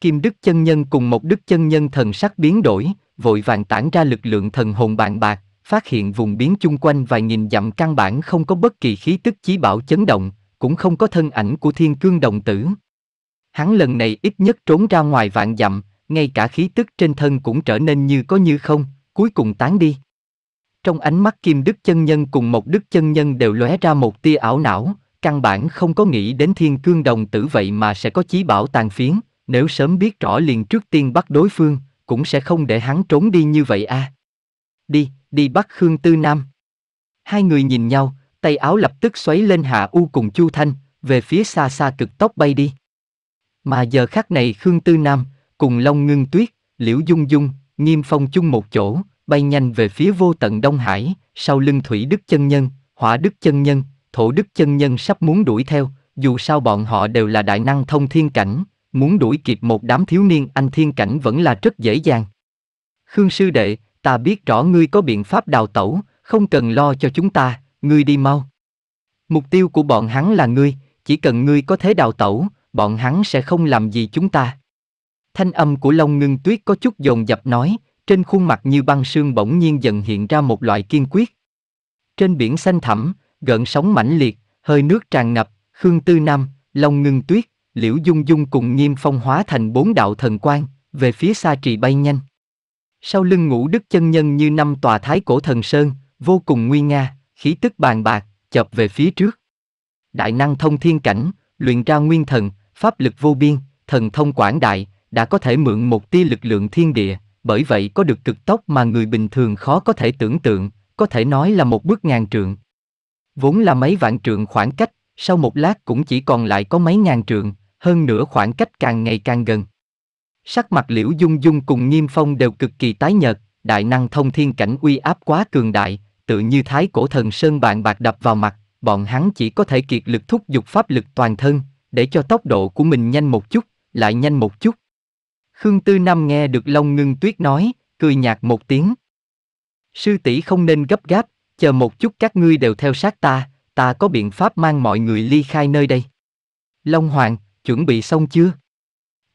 Kim Đức chân nhân cùng một Đức chân nhân thần sắc biến đổi, vội vàng tản ra lực lượng thần hồn bạn bạc, phát hiện vùng biến chung quanh vài nghìn dặm căn bản không có bất kỳ khí tức chí bảo chấn động, cũng không có thân ảnh của thiên cương đồng tử. Hắn lần này ít nhất trốn ra ngoài vạn dặm, ngay cả khí tức trên thân cũng trở nên như có như không, cuối cùng tán đi. Trong ánh mắt Kim Đức Chân Nhân cùng một Đức Chân Nhân đều lóe ra một tia ảo não, căn bản không có nghĩ đến thiên cương đồng tử vậy mà sẽ có chí bảo tàn phiến, nếu sớm biết rõ liền trước tiên bắt đối phương, cũng sẽ không để hắn trốn đi như vậy a. À. Đi, đi bắt Khương Tư Nam. Hai người nhìn nhau, tay áo lập tức xoáy lên Hạ U cùng Chu Thanh, về phía xa xa cực tốc bay đi. Mà giờ khắc này Khương Tư Nam, cùng Long Ngưng Tuyết, Liễu Dung Dung, Nghiêm Phong chung một chỗ, bay nhanh về phía vô tận Đông Hải, sau lưng Thủy Đức Chân Nhân, Hỏa Đức Chân Nhân, Thổ Đức Chân Nhân sắp muốn đuổi theo, dù sao bọn họ đều là đại năng thông thiên cảnh, muốn đuổi kịp một đám thiếu niên anh thiên cảnh vẫn là rất dễ dàng. Khương Sư Đệ, ta biết rõ ngươi có biện pháp đào tẩu, không cần lo cho chúng ta, ngươi đi mau. Mục tiêu của bọn hắn là ngươi, chỉ cần ngươi có thế đào tẩu, bọn hắn sẽ không làm gì chúng ta. Thanh âm của Long Ngưng Tuyết có chút dồn dập nói, trên khuôn mặt như băng sương bỗng nhiên dần hiện ra một loại kiên quyết. Trên biển xanh thẳm, gợn sóng mãnh liệt, hơi nước tràn ngập, Khương Tư Nam, Long Ngưng Tuyết, Liễu Dung Dung cùng Nghiêm Phong hóa thành bốn đạo thần quang, về phía xa trì bay nhanh. Sau lưng ngũ đức chân nhân như năm tòa thái cổ thần sơn, vô cùng nguy nga, khí tức bàn bạc, chập về phía trước. Đại năng thông thiên cảnh, luyện ra nguyên thần, pháp lực vô biên, thần thông quảng đại, đã có thể mượn một tia lực lượng thiên địa, bởi vậy có được cực tốc mà người bình thường khó có thể tưởng tượng, có thể nói là một bước ngàn trượng. Vốn là mấy vạn trượng khoảng cách, sau một lát cũng chỉ còn lại có mấy ngàn trượng, hơn nữa khoảng cách càng ngày càng gần. Sắc mặt liễu dung dung cùng nghiêm phong đều cực kỳ tái nhợt, đại năng thông thiên cảnh uy áp quá cường đại, tự như thái cổ thần sơn bạn bạc đập vào mặt, bọn hắn chỉ có thể kiệt lực thúc giục pháp lực toàn thân, để cho tốc độ của mình nhanh một chút, lại nhanh một chút. Khương Tư Nam nghe được Long Ngưng Tuyết nói, cười nhạt một tiếng. Sư tỷ không nên gấp gáp, chờ một chút các ngươi đều theo sát ta, ta có biện pháp mang mọi người ly khai nơi đây. Long Hoàng, chuẩn bị xong chưa?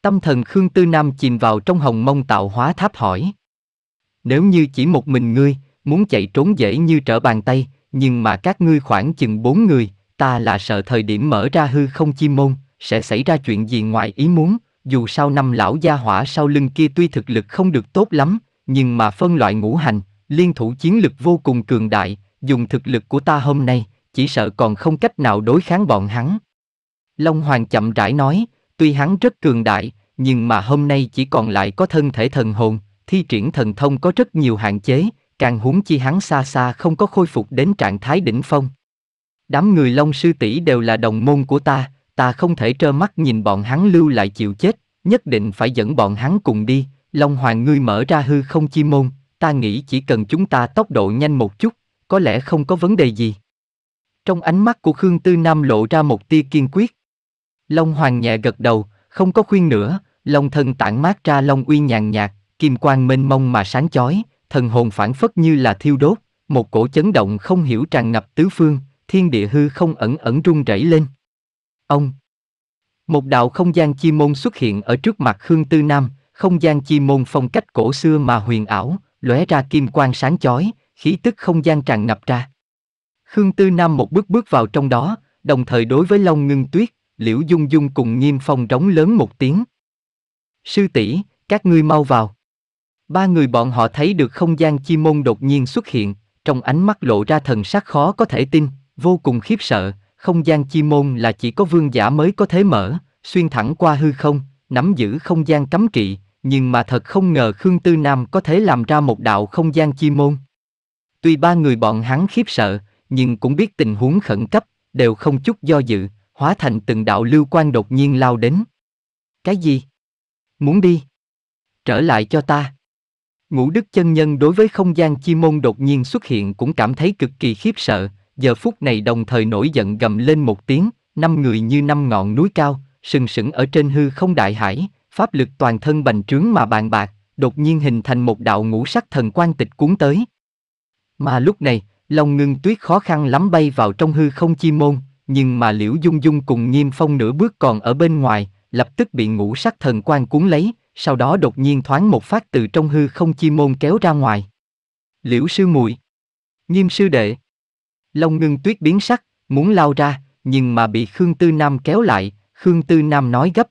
Tâm thần Khương Tư Nam chìm vào trong hồng mông tạo hóa tháp hỏi. Nếu như chỉ một mình ngươi, muốn chạy trốn dễ như trở bàn tay, nhưng mà các ngươi khoảng chừng bốn người, ta là sợ thời điểm mở ra hư không chi môn, sẽ xảy ra chuyện gì ngoài ý muốn, dù sao năm lão gia hỏa sau lưng kia tuy thực lực không được tốt lắm, nhưng mà phân loại ngũ hành, liên thủ chiến lực vô cùng cường đại, dùng thực lực của ta hôm nay, chỉ sợ còn không cách nào đối kháng bọn hắn. Long Hoàng chậm rãi nói, Tuy hắn rất cường đại, nhưng mà hôm nay chỉ còn lại có thân thể thần hồn, thi triển thần thông có rất nhiều hạn chế, càng huống chi hắn xa xa không có khôi phục đến trạng thái đỉnh phong. Đám người Long sư tỷ đều là đồng môn của ta, ta không thể trơ mắt nhìn bọn hắn lưu lại chịu chết, nhất định phải dẫn bọn hắn cùng đi, Long Hoàng ngươi mở ra hư không chi môn, ta nghĩ chỉ cần chúng ta tốc độ nhanh một chút, có lẽ không có vấn đề gì. Trong ánh mắt của Khương Tư Nam lộ ra một tia kiên quyết, Long Hoàng nhẹ gật đầu, không có khuyên nữa, Long thân tản mát ra Long uy nhàn nhạt, kim quang mênh mông mà sáng chói, thần hồn phản phất như là thiêu đốt, một cổ chấn động không hiểu tràn ngập tứ phương, thiên địa hư không ẩn ẩn rung rẩy lên. Ông Một đạo không gian chi môn xuất hiện ở trước mặt Khương Tư Nam, không gian chi môn phong cách cổ xưa mà huyền ảo, lóe ra kim quang sáng chói, khí tức không gian tràn ngập ra. Khương Tư Nam một bước bước vào trong đó, đồng thời đối với Long Ngưng Tuyết, Liễu Dung Dung cùng Nghiêm Phong rống lớn một tiếng. Sư tỷ, các ngươi mau vào. Ba người bọn họ thấy được không gian chi môn đột nhiên xuất hiện, trong ánh mắt lộ ra thần sắc khó có thể tin, vô cùng khiếp sợ, không gian chi môn là chỉ có vương giả mới có thể mở, xuyên thẳng qua hư không, nắm giữ không gian cấm kỵ, nhưng mà thật không ngờ Khương Tư Nam có thể làm ra một đạo không gian chi môn. Tuy ba người bọn hắn khiếp sợ, nhưng cũng biết tình huống khẩn cấp, đều không chút do dự, hóa thành từng đạo lưu quan đột nhiên lao đến. Cái gì? Muốn đi? Trở lại cho ta. Ngũ Đức chân nhân đối với không gian chi môn đột nhiên xuất hiện cũng cảm thấy cực kỳ khiếp sợ, giờ phút này đồng thời nổi giận gầm lên một tiếng, năm người như năm ngọn núi cao, sừng sững ở trên hư không đại hải, pháp lực toàn thân bành trướng mà bàn bạc, đột nhiên hình thành một đạo ngũ sắc thần quan tịch cuốn tới. Mà lúc này, Long Ngưng Tuyết khó khăn lắm bay vào trong hư không chi môn, nhưng mà liễu dung dung cùng nghiêm phong nửa bước còn ở bên ngoài lập tức bị ngũ sắc thần quan cuốn lấy sau đó đột nhiên thoáng một phát từ trong hư không chi môn kéo ra ngoài liễu sư muội nghiêm sư đệ long ngưng tuyết biến sắc muốn lao ra nhưng mà bị khương tư nam kéo lại khương tư nam nói gấp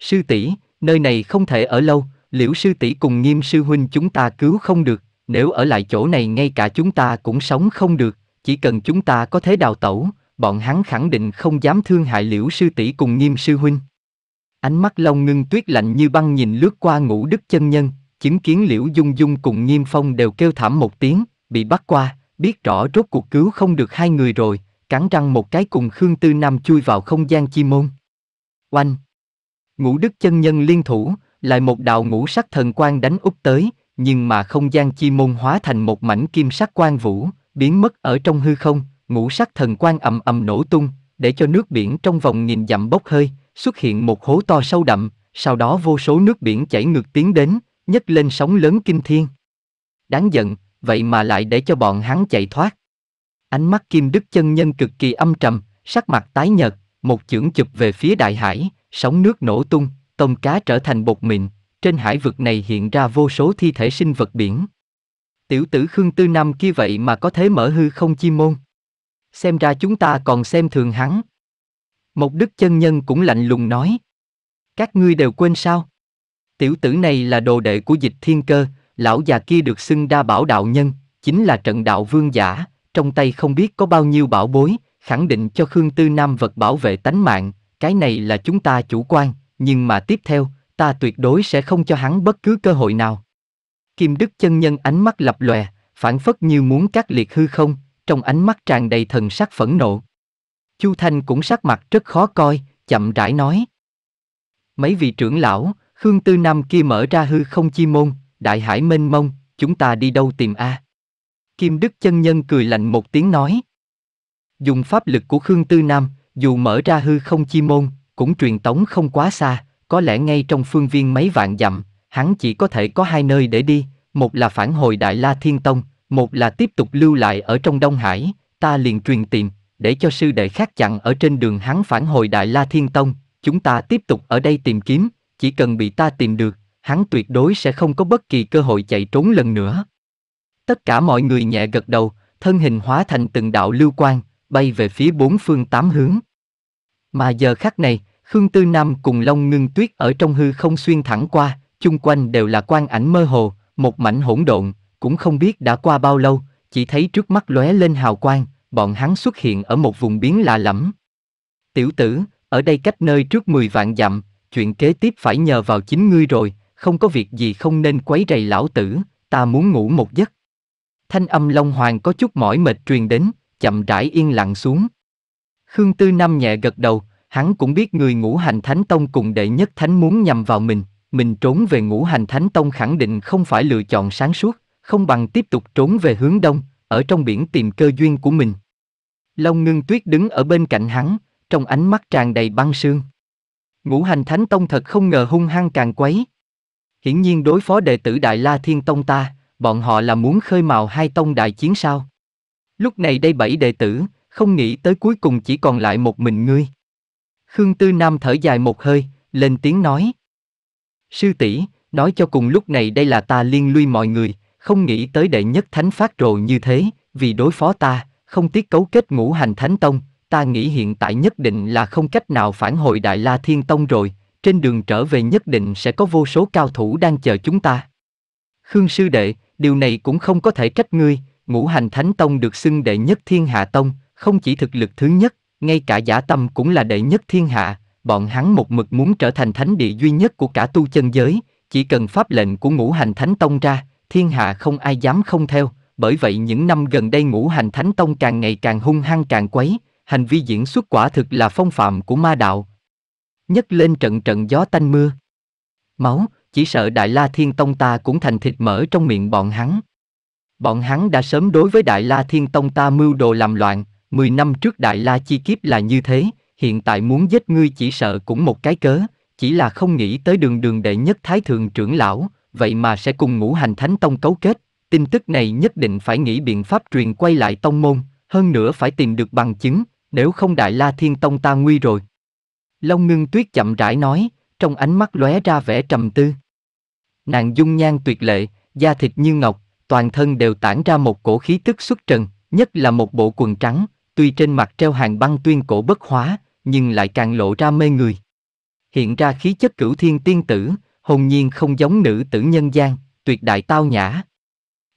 sư tỷ nơi này không thể ở lâu liễu sư tỷ cùng nghiêm sư huynh chúng ta cứu không được nếu ở lại chỗ này ngay cả chúng ta cũng sống không được chỉ cần chúng ta có thể đào tẩu bọn hắn khẳng định không dám thương hại liễu sư tỷ cùng nghiêm sư huynh. Ánh mắt Long ngưng tuyết lạnh như băng nhìn lướt qua ngũ đức chân nhân, chứng kiến liễu dung dung cùng nghiêm phong đều kêu thảm một tiếng, bị bắt qua, biết rõ rốt cuộc cứu không được hai người rồi, cắn răng một cái cùng Khương Tư Nam chui vào không gian chi môn. Oanh! Ngũ đức chân nhân liên thủ, lại một đạo ngũ sắc thần quang đánh úp tới, nhưng mà không gian chi môn hóa thành một mảnh kim sắc quang vũ, biến mất ở trong hư không, ngũ sắc thần quang ầm ầm nổ tung, để cho nước biển trong vòng nghìn dặm bốc hơi, xuất hiện một hố to sâu đậm, sau đó vô số nước biển chảy ngược tiến đến, nhấc lên sóng lớn kinh thiên. Đáng giận, vậy mà lại để cho bọn hắn chạy thoát. Ánh mắt Kim Đức chân nhân cực kỳ âm trầm, sắc mặt tái nhợt, một chưởng chụp về phía đại hải, sóng nước nổ tung, tôm cá trở thành bột mịn, trên hải vực này hiện ra vô số thi thể sinh vật biển. Tiểu tử Khương Tư Nam kia vậy mà có thể mở hư không chi môn xem ra chúng ta còn xem thường hắn. Một đức chân nhân cũng lạnh lùng nói. Các ngươi đều quên sao? Tiểu tử này là đồ đệ của dịch thiên cơ, lão già kia được xưng đa bảo đạo nhân, chính là trận đạo vương giả, trong tay không biết có bao nhiêu bảo bối, khẳng định cho Khương Tư Nam vật bảo vệ tánh mạng, cái này là chúng ta chủ quan, nhưng mà tiếp theo, ta tuyệt đối sẽ không cho hắn bất cứ cơ hội nào. Kim Đức chân nhân ánh mắt lập lòe, phản phất như muốn cắt liệt hư không, trong ánh mắt tràn đầy thần sắc phẫn nộ. Chu Thanh cũng sắc mặt rất khó coi, chậm rãi nói. Mấy vị trưởng lão, Khương Tư Nam kia mở ra hư không chi môn, đại hải mênh mông, chúng ta đi đâu tìm A. Kim Đức chân nhân cười lạnh một tiếng nói. Dùng pháp lực của Khương Tư Nam, dù mở ra hư không chi môn, cũng truyền tống không quá xa, có lẽ ngay trong phương viên mấy vạn dặm, hắn chỉ có thể có hai nơi để đi, một là phản hồi Đại La Thiên Tông, một là tiếp tục lưu lại ở trong Đông Hải, ta liền truyền tìm, để cho sư đệ khác chặn ở trên đường hắn phản hồi Đại La Thiên Tông, chúng ta tiếp tục ở đây tìm kiếm, chỉ cần bị ta tìm được, hắn tuyệt đối sẽ không có bất kỳ cơ hội chạy trốn lần nữa. Tất cả mọi người nhẹ gật đầu, thân hình hóa thành từng đạo lưu quang, bay về phía bốn phương tám hướng. Mà giờ khắc này, Khương Tư Nam cùng Long Ngưng Tuyết ở trong hư không xuyên thẳng qua, chung quanh đều là quang ảnh mơ hồ, một mảnh hỗn độn, cũng không biết đã qua bao lâu, chỉ thấy trước mắt lóe lên hào quang, bọn hắn xuất hiện ở một vùng biến lạ lẫm. Tiểu tử, ở đây cách nơi trước 10 vạn dặm, chuyện kế tiếp phải nhờ vào chính ngươi rồi, không có việc gì không nên quấy rầy lão tử, ta muốn ngủ một giấc. Thanh âm Long Hoàng có chút mỏi mệt truyền đến, chậm rãi yên lặng xuống. Khương Tư Nam nhẹ gật đầu, hắn cũng biết người ngũ hành thánh tông cùng đệ nhất thánh muốn nhằm vào mình, mình trốn về ngũ hành thánh tông khẳng định không phải lựa chọn sáng suốt, không bằng tiếp tục trốn về hướng đông, ở trong biển tìm cơ duyên của mình. Long ngưng tuyết đứng ở bên cạnh hắn, trong ánh mắt tràn đầy băng sương. Ngũ hành thánh tông thật không ngờ hung hăng càng quấy. Hiển nhiên đối phó đệ tử Đại La Thiên Tông ta, bọn họ là muốn khơi mào hai tông đại chiến sao. Lúc này đây bảy đệ tử, không nghĩ tới cuối cùng chỉ còn lại một mình ngươi. Khương Tư Nam thở dài một hơi, lên tiếng nói. Sư tỷ nói cho cùng lúc này đây là ta liên lụy mọi người, không nghĩ tới đệ nhất thánh phát rồi như thế, vì đối phó ta, không tiếc cấu kết ngũ hành thánh tông, ta nghĩ hiện tại nhất định là không cách nào phản hồi Đại La Thiên Tông rồi, trên đường trở về nhất định sẽ có vô số cao thủ đang chờ chúng ta. Khương sư đệ, điều này cũng không có thể trách ngươi, ngũ hành thánh tông được xưng đệ nhất thiên hạ tông, không chỉ thực lực thứ nhất, ngay cả giả tâm cũng là đệ nhất thiên hạ, bọn hắn một mực muốn trở thành thánh địa duy nhất của cả tu chân giới, chỉ cần pháp lệnh của ngũ hành thánh tông ra, thiên hạ không ai dám không theo, bởi vậy những năm gần đây ngũ hành thánh tông càng ngày càng hung hăng càng quấy, hành vi diễn xuất quả thực là phong phạm của ma đạo. Nhất lên trận trận gió tanh mưa. Máu, chỉ sợ Đại La Thiên Tông ta cũng thành thịt mỡ trong miệng bọn hắn. Bọn hắn đã sớm đối với Đại La Thiên Tông ta mưu đồ làm loạn, 10 năm trước Đại La Chi Kiếp là như thế, hiện tại muốn giết ngươi chỉ sợ cũng một cái cớ, chỉ là không nghĩ tới đường đường đệ nhất Thái Thượng trưởng lão, vậy mà sẽ cùng ngũ hành thánh tông cấu kết, tin tức này nhất định phải nghĩ biện pháp truyền quay lại tông môn, hơn nữa phải tìm được bằng chứng, nếu không đại la thiên tông ta nguy rồi. Long ngưng tuyết chậm rãi nói, trong ánh mắt lóe ra vẻ trầm tư. Nàng dung nhan tuyệt lệ, da thịt như ngọc, toàn thân đều tản ra một cổ khí tức xuất trần, nhất là một bộ quần trắng, tuy trên mặt treo hàng băng tuyên cổ bất hóa, nhưng lại càng lộ ra mê người. Hiện ra khí chất cửu thiên tiên tử, hồn nhiên không giống nữ tử nhân gian, tuyệt đại tao nhã.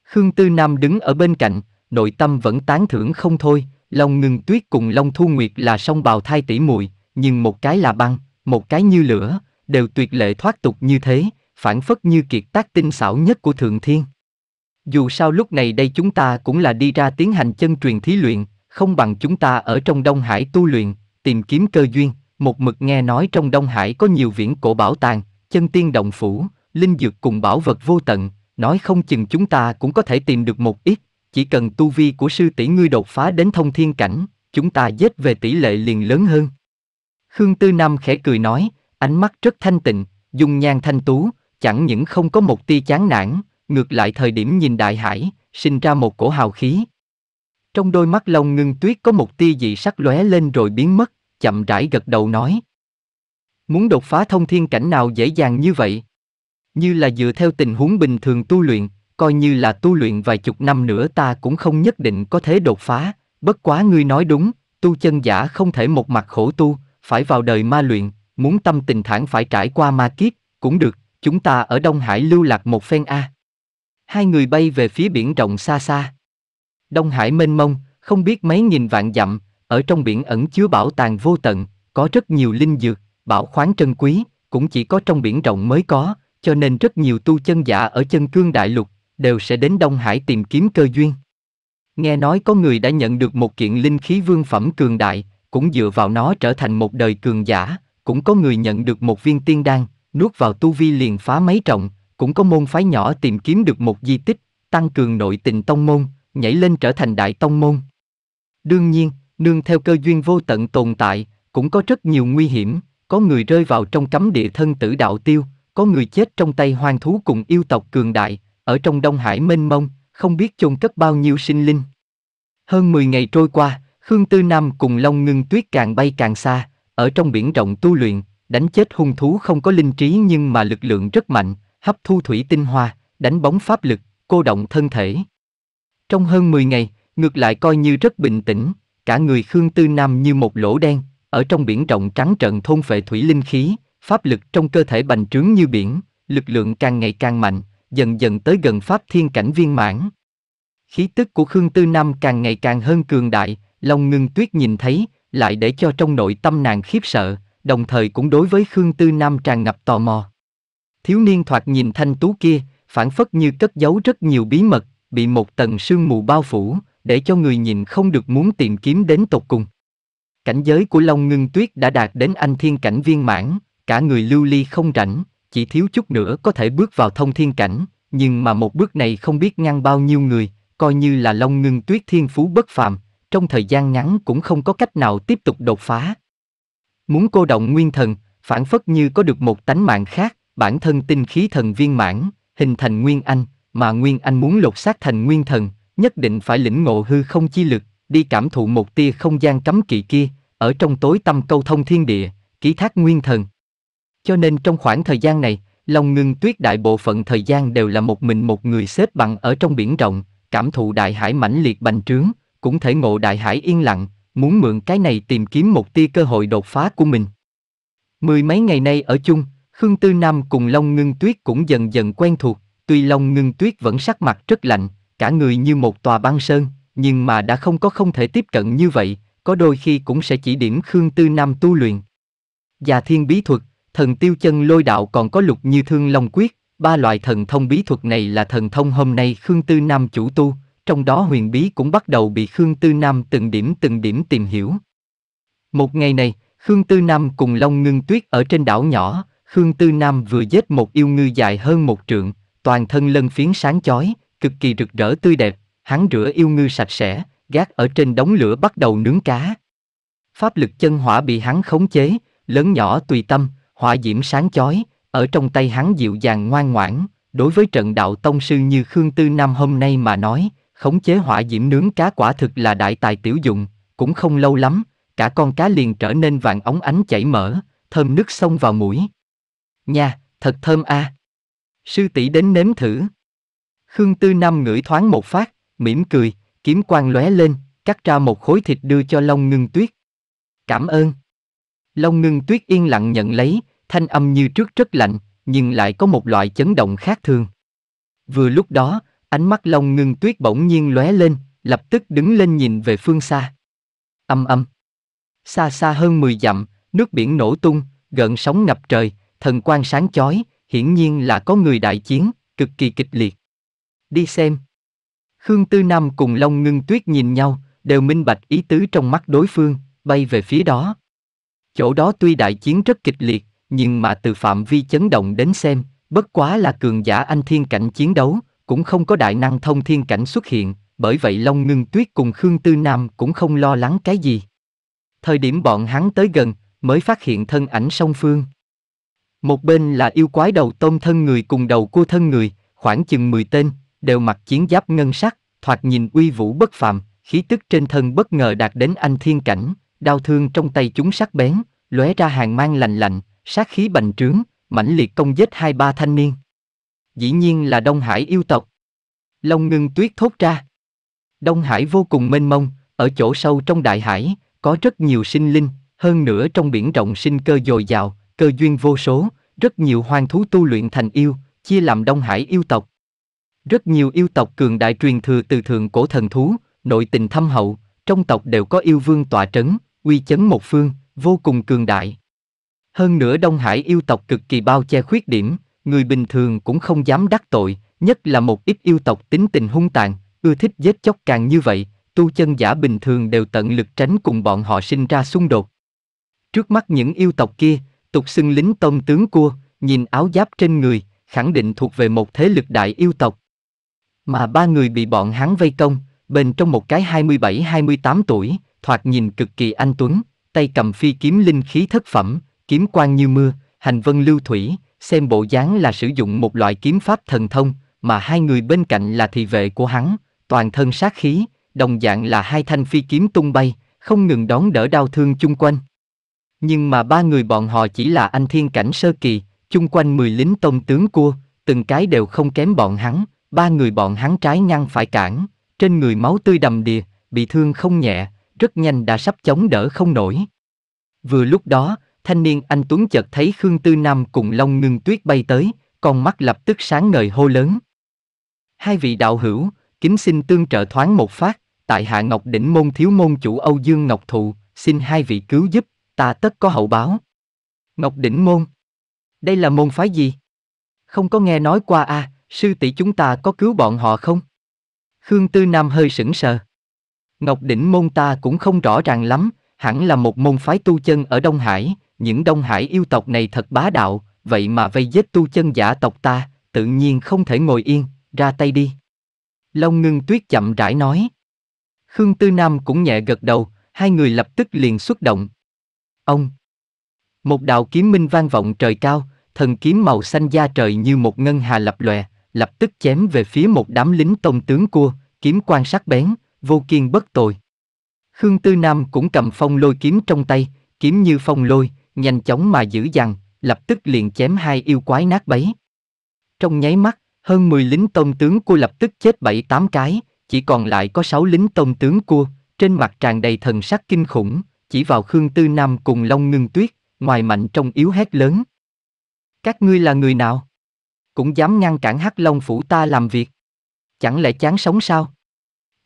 Khương Tư Nam đứng ở bên cạnh, nội tâm vẫn tán thưởng không thôi, Long Ngừng Tuyết cùng Long Thu Nguyệt là song bào thai tỷ muội, nhưng một cái là băng, một cái như lửa, đều tuyệt lệ thoát tục như thế, phản phất như kiệt tác tinh xảo nhất của Thượng Thiên. Dù sao lúc này đây chúng ta cũng là đi ra tiến hành chân truyền thí luyện, không bằng chúng ta ở trong Đông Hải tu luyện, tìm kiếm cơ duyên, một mực nghe nói trong Đông Hải có nhiều viễn cổ bảo tàng, chân tiên động phủ, linh dược cùng bảo vật vô tận, nói không chừng chúng ta cũng có thể tìm được một ít, chỉ cần tu vi của sư tỷ ngươi đột phá đến thông thiên cảnh, chúng ta giết về tỷ lệ liền lớn hơn. Khương Tư Nam khẽ cười nói, ánh mắt rất thanh tịnh, dung nhan thanh tú, chẳng những không có một tia chán nản, ngược lại thời điểm nhìn đại hải, sinh ra một cổ hào khí. Trong đôi mắt lông ngưng tuyết có một tia dị sắc lóe lên rồi biến mất, chậm rãi gật đầu nói, Muốn đột phá thông thiên cảnh nào dễ dàng như vậy? Như là dựa theo tình huống bình thường tu luyện, coi như là tu luyện vài chục năm nữa ta cũng không nhất định có thể đột phá, bất quá ngươi nói đúng, tu chân giả không thể một mặt khổ tu, phải vào đời ma luyện, muốn tâm tình thản phải trải qua ma kiếp, cũng được, chúng ta ở Đông Hải lưu lạc một phen A. Hai người bay về phía biển rộng xa xa. Đông Hải mênh mông, không biết mấy nghìn vạn dặm, ở trong biển ẩn chứa bảo tàng vô tận, có rất nhiều linh dược, bảo khoáng trân quý, cũng chỉ có trong biển rộng mới có, cho nên rất nhiều tu chân giả ở chân cương đại lục, đều sẽ đến Đông Hải tìm kiếm cơ duyên. Nghe nói có người đã nhận được một kiện linh khí vương phẩm cường đại, cũng dựa vào nó trở thành một đời cường giả, cũng có người nhận được một viên tiên đan, nuốt vào tu vi liền phá mấy trọng, cũng có môn phái nhỏ tìm kiếm được một di tích, tăng cường nội tình tông môn, nhảy lên trở thành đại tông môn. Đương nhiên, nương theo cơ duyên vô tận tồn tại, cũng có rất nhiều nguy hiểm, có người rơi vào trong cấm địa thân tử đạo tiêu, có người chết trong tay hoang thú cùng yêu tộc cường đại, ở trong Đông Hải mênh mông, không biết chôn cất bao nhiêu sinh linh. Hơn 10 ngày trôi qua, Khương Tư Nam cùng Long Ngưng Tuyết càng bay càng xa, ở trong biển rộng tu luyện, đánh chết hung thú không có linh trí nhưng mà lực lượng rất mạnh, hấp thu thủy tinh hoa, đánh bóng pháp lực, cô động thân thể. Trong hơn 10 ngày, ngược lại coi như rất bình tĩnh, cả người Khương Tư Nam như một lỗ đen, ở trong biển rộng trắng trận thôn phệ thủy linh khí, pháp lực trong cơ thể bành trướng như biển, lực lượng càng ngày càng mạnh, dần dần tới gần pháp thiên cảnh viên mãn. Khí tức của Khương Tư Nam càng ngày càng hơn cường đại, Long Ngưng Tuyết nhìn thấy, lại để cho trong nội tâm nàng khiếp sợ, đồng thời cũng đối với Khương Tư Nam tràn ngập tò mò. Thiếu niên thoạt nhìn thanh tú kia, phản phất như cất giấu rất nhiều bí mật, bị một tầng sương mù bao phủ, để cho người nhìn không được muốn tìm kiếm đến tột cùng. Cảnh giới của Long Ngưng Tuyết đã đạt đến anh thiên cảnh viên mãn, cả người lưu ly không rảnh, chỉ thiếu chút nữa có thể bước vào thông thiên cảnh, nhưng mà một bước này không biết ngăn bao nhiêu người, coi như là Long Ngưng Tuyết thiên phú bất phàm, trong thời gian ngắn cũng không có cách nào tiếp tục đột phá. Muốn cô động nguyên thần, phản phất như có được một tánh mạng khác, bản thân tinh khí thần viên mãn, hình thành nguyên anh, mà nguyên anh muốn lột xác thành nguyên thần, nhất định phải lĩnh ngộ hư không chi lực, đi cảm thụ một tia không gian cấm kỵ kia, ở trong tối tâm câu thông thiên địa, ký thác nguyên thần. Cho nên trong khoảng thời gian này, Long ngưng tuyết đại bộ phận thời gian đều là một mình một người xếp bằng ở trong biển rộng, cảm thụ đại hải mãnh liệt bành trướng, cũng thể ngộ đại hải yên lặng, muốn mượn cái này tìm kiếm một tia cơ hội đột phá của mình. Mười mấy ngày nay ở chung, Khương Tư Nam cùng Long Ngưng Tuyết cũng dần dần quen thuộc, tuy Long Ngưng Tuyết vẫn sắc mặt rất lạnh, cả người như một tòa băng sơn, nhưng mà đã không có không thể tiếp cận như vậy, có đôi khi cũng sẽ chỉ điểm Khương Tư Nam tu luyện. Già thiên bí thuật, thần tiêu chân lôi đạo còn có lục như thương long quyết, ba loại thần thông bí thuật này là thần thông hôm nay Khương Tư Nam chủ tu, trong đó huyền bí cũng bắt đầu bị Khương Tư Nam từng điểm từng điểm tìm hiểu. Một ngày này, Khương Tư Nam cùng Long Ngưng Tuyết ở trên đảo nhỏ, Khương Tư Nam vừa giết một yêu ngư dài hơn một trượng, toàn thân lân phiến sáng chói, cực kỳ rực rỡ tươi đẹp, hắn rửa yêu ngư sạch sẽ, gác ở trên đống lửa bắt đầu nướng cá. Pháp lực chân hỏa bị hắn khống chế, lớn nhỏ tùy tâm, hỏa diễm sáng chói, ở trong tay hắn dịu dàng ngoan ngoãn, đối với trận đạo tông sư như Khương Tư Nam hôm nay mà nói, khống chế hỏa diễm nướng cá quả thực là đại tài tiểu dụng, cũng không lâu lắm, cả con cá liền trở nên vàng óng ánh chảy mỡ, thơm nước sông vào mũi. Nha, thật thơm a. À. Sư tỷ đến nếm thử. Khương Tư Nam ngửi thoáng một phát, mỉm cười, kiếm quang lóe lên, cắt ra một khối thịt đưa cho Long Ngưng Tuyết. Cảm ơn. Long Ngưng Tuyết yên lặng nhận lấy, thanh âm như trước rất lạnh, nhưng lại có một loại chấn động khác thường. Vừa lúc đó, ánh mắt Long Ngưng Tuyết bỗng nhiên lóe lên, lập tức đứng lên nhìn về phương xa. Âm âm. Xa xa hơn 10 dặm, nước biển nổ tung, gợn sóng ngập trời, thần quang sáng chói, hiển nhiên là có người đại chiến, cực kỳ kịch liệt. Đi xem. Khương Tư Nam cùng Long Ngưng Tuyết nhìn nhau, đều minh bạch ý tứ trong mắt đối phương, bay về phía đó. Chỗ đó tuy đại chiến rất kịch liệt, nhưng mà từ phạm vi chấn động đến xem, bất quá là cường giả anh thiên cảnh chiến đấu, cũng không có đại năng thông thiên cảnh xuất hiện, bởi vậy Long Ngưng Tuyết cùng Khương Tư Nam cũng không lo lắng cái gì. Thời điểm bọn hắn tới gần, mới phát hiện thân ảnh song phương. Một bên là yêu quái đầu tôm thân người cùng đầu cua thân người, khoảng chừng 10 tên, đều mặc chiến giáp ngân sắc, thoạt nhìn uy vũ bất phàm, khí tức trên thân bất ngờ đạt đến anh thiên cảnh, đau thương trong tay chúng sắc bén, lóe ra hàng mang lành lạnh, sát khí bành trướng, mãnh liệt công giết hai ba thanh niên. Dĩ nhiên là Đông Hải yêu tộc. Long ngưng tuyết thốt ra. Đông Hải vô cùng mênh mông, ở chỗ sâu trong đại hải, có rất nhiều sinh linh, hơn nữa trong biển rộng sinh cơ dồi dào, cơ duyên vô số, rất nhiều hoang thú tu luyện thành yêu, chia làm Đông Hải yêu tộc, rất nhiều yêu tộc cường đại truyền thừa từ thượng cổ thần thú, nội tình thâm hậu, trong tộc đều có yêu vương tọa trấn, uy chấn một phương, vô cùng cường đại. Hơn nữa Đông Hải yêu tộc cực kỳ bao che khuyết điểm, người bình thường cũng không dám đắc tội, nhất là một ít yêu tộc tính tình hung tàn, ưa thích giết chóc càng như vậy, tu chân giả bình thường đều tận lực tránh cùng bọn họ sinh ra xung đột. Trước mắt những yêu tộc kia, tục xưng lính tông tướng cua, nhìn áo giáp trên người, khẳng định thuộc về một thế lực đại yêu tộc, mà ba người bị bọn hắn vây công, bên trong một cái 27-28 tuổi, thoạt nhìn cực kỳ anh tuấn, tay cầm phi kiếm linh khí thất phẩm, kiếm quang như mưa, hành vân lưu thủy, xem bộ dáng là sử dụng một loại kiếm pháp thần thông, mà hai người bên cạnh là thị vệ của hắn, toàn thân sát khí, đồng dạng là hai thanh phi kiếm tung bay, không ngừng đón đỡ đau thương chung quanh. Nhưng mà ba người bọn họ chỉ là anh thiên cảnh sơ kỳ, chung quanh 10 lính tông tướng cua, từng cái đều không kém bọn hắn, ba người bọn hắn trái ngăn phải cản, trên người máu tươi đầm đìa, bị thương không nhẹ, rất nhanh đã sắp chống đỡ không nổi. Vừa lúc đó, thanh niên anh Tuấn chợt thấy Khương Tư Nam cùng Long Ngưng Tuyết bay tới, con mắt lập tức sáng ngời hô lớn. Hai vị đạo hữu, kính xin tương trợ thoáng một phát, tại hạ Ngọc Đỉnh Môn Thiếu Môn Chủ Âu Dương Ngọc Thụ, xin hai vị cứu giúp, ta tất có hậu báo. Ngọc Đỉnh Môn Đây là môn phái gì? Không có nghe nói qua à, Sư tỷ chúng ta có cứu bọn họ không? Khương Tư Nam hơi sững sờ. Ngọc Đỉnh môn ta cũng không rõ ràng lắm, hẳn là một môn phái tu chân ở Đông Hải, những Đông Hải yêu tộc này thật bá đạo, vậy mà vây giết tu chân giả tộc ta, tự nhiên không thể ngồi yên, ra tay đi. Long ngưng tuyết chậm rãi nói. Khương Tư Nam cũng nhẹ gật đầu, hai người lập tức liền xuất động. Ông! Một đạo kiếm minh vang vọng trời cao, thần kiếm màu xanh da trời như một ngân hà lập lòe, lập tức chém về phía một đám lính tông tướng cua, kiếm quan sắc bén, vô kiên bất tồi Khương Tư Nam cũng cầm phong lôi kiếm trong tay, kiếm như phong lôi, nhanh chóng mà dữ dằn, lập tức liền chém hai yêu quái nát bấy. Trong nháy mắt, hơn 10 lính tông tướng cua lập tức chết bảy tám cái, chỉ còn lại có 6 lính tông tướng cua, trên mặt tràn đầy thần sắc kinh khủng, chỉ vào Khương Tư Nam cùng Long Ngưng Tuyết, ngoài mạnh trong yếu hét lớn. Các ngươi là người nào? cũng dám ngăn cản Hắc Long phủ ta làm việc. Chẳng lẽ chán sống sao?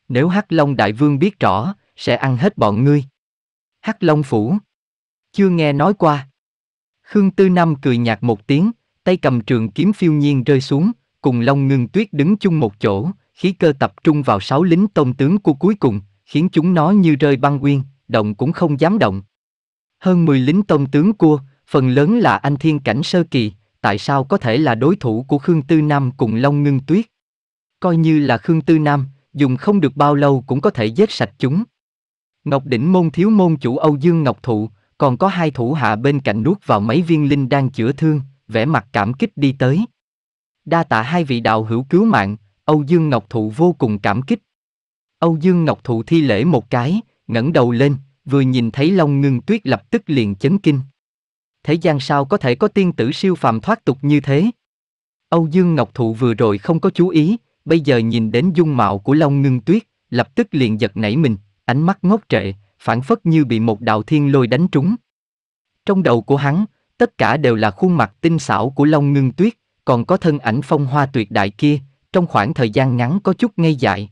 Nếu Hắc Long đại vương biết rõ, sẽ ăn hết bọn ngươi. Hắc Long phủ? Chưa nghe nói qua. Khương Tư Nam cười nhạt một tiếng, tay cầm trường kiếm phiêu nhiên rơi xuống, cùng Long Ngưng Tuyết đứng chung một chỗ, khí cơ tập trung vào sáu lính tôn tướng của cuối cùng, khiến chúng nó như rơi băng nguyên, động cũng không dám động. Hơn 10 lính tôn tướng cua, phần lớn là anh thiên cảnh sơ kỳ, tại sao có thể là đối thủ của Khương Tư Nam cùng Long Ngưng Tuyết. Coi như là Khương Tư Nam, dùng không được bao lâu cũng có thể giết sạch chúng. Ngọc đỉnh môn thiếu môn chủ Âu Dương Ngọc Thụ, còn có hai thủ hạ bên cạnh nuốt vào mấy viên linh đang chữa thương, vẻ mặt cảm kích đi tới. Đa tạ hai vị đạo hữu cứu mạng, Âu Dương Ngọc Thụ vô cùng cảm kích. Âu Dương Ngọc Thụ thi lễ một cái, ngẩng đầu lên, vừa nhìn thấy Long Ngưng Tuyết lập tức liền chấn kinh thế gian sao có thể có tiên tử siêu phàm thoát tục như thế? Âu Dương Ngọc Thụ vừa rồi không có chú ý, bây giờ nhìn đến dung mạo của Long Ngưng Tuyết, lập tức liền giật nảy mình, ánh mắt ngốc trệ, phản phất như bị một đạo thiên lôi đánh trúng. Trong đầu của hắn, tất cả đều là khuôn mặt tinh xảo của Long Ngưng Tuyết, còn có thân ảnh phong hoa tuyệt đại kia, trong khoảng thời gian ngắn có chút ngây dại.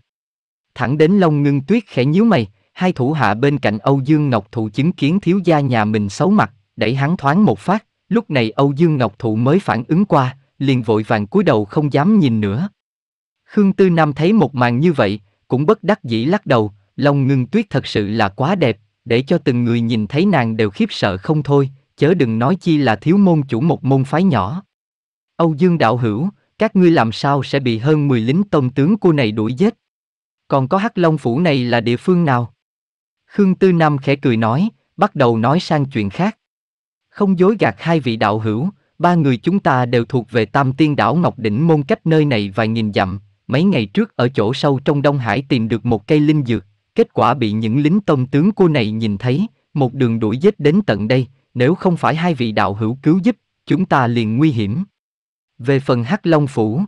Thẳng đến Long Ngưng Tuyết khẽ nhíu mày, hai thủ hạ bên cạnh Âu Dương Ngọc Thụ chứng kiến thiếu gia nhà mình xấu mặt, đẩy hắn thoáng một phát, lúc này Âu Dương Ngọc Thụ mới phản ứng qua, liền vội vàng cúi đầu không dám nhìn nữa. Khương Tư Nam thấy một màn như vậy, cũng bất đắc dĩ lắc đầu, Long Ngưng Tuyết thật sự là quá đẹp, để cho từng người nhìn thấy nàng đều khiếp sợ không thôi, chớ đừng nói chi là thiếu môn chủ một môn phái nhỏ. Âu Dương Đạo Hữu, các ngươi làm sao sẽ bị hơn 10 lính tông tướng cô này đuổi giết? Còn có Hắc Long Phủ này là địa phương nào? Khương Tư Nam khẽ cười nói, bắt đầu nói sang chuyện khác. Không dối gạt hai vị đạo hữu, ba người chúng ta đều thuộc về Tam Tiên đảo Ngọc Đỉnh môn cách nơi này vài nghìn dặm, mấy ngày trước ở chỗ sâu trong Đông Hải tìm được một cây linh dược, kết quả bị những lính tông tướng cô này nhìn thấy, một đường đuổi giết đến tận đây, nếu không phải hai vị đạo hữu cứu giúp, chúng ta liền nguy hiểm. Về phần Hắc Long Phủ,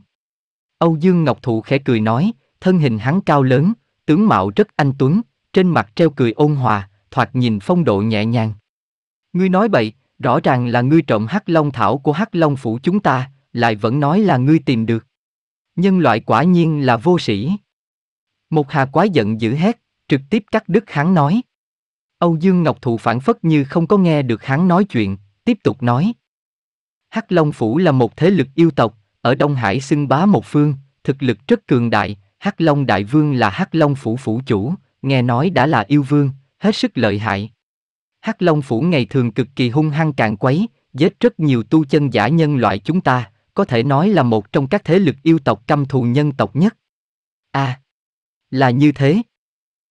Âu Dương Ngọc Thụ khẽ cười nói, thân hình hắn cao lớn, tướng mạo rất anh tuấn, trên mặt treo cười ôn hòa, thoạt nhìn phong độ nhẹ nhàng. Ngươi nói bậy, rõ ràng là ngươi trộm hắc long thảo của hắc long phủ chúng ta, lại vẫn nói là ngươi tìm được. Nhân loại quả nhiên là vô sĩ. Một hà quái giận dữ hét, trực tiếp cắt đứt hắn nói. Âu Dương Ngọc Thụ phản phất như không có nghe được hắn nói chuyện, tiếp tục nói. Hắc Long Phủ là một thế lực yêu tộc, ở Đông Hải xưng bá một phương, thực lực rất cường đại, Hắc Long Đại Vương là Hắc Long Phủ Phủ Chủ, nghe nói đã là yêu vương, hết sức lợi hại. Hắc Long Phủ ngày thường cực kỳ hung hăng càn quấy, giết rất nhiều tu chân giả nhân loại chúng ta, có thể nói là một trong các thế lực yêu tộc căm thù nhân tộc nhất. À, là như thế.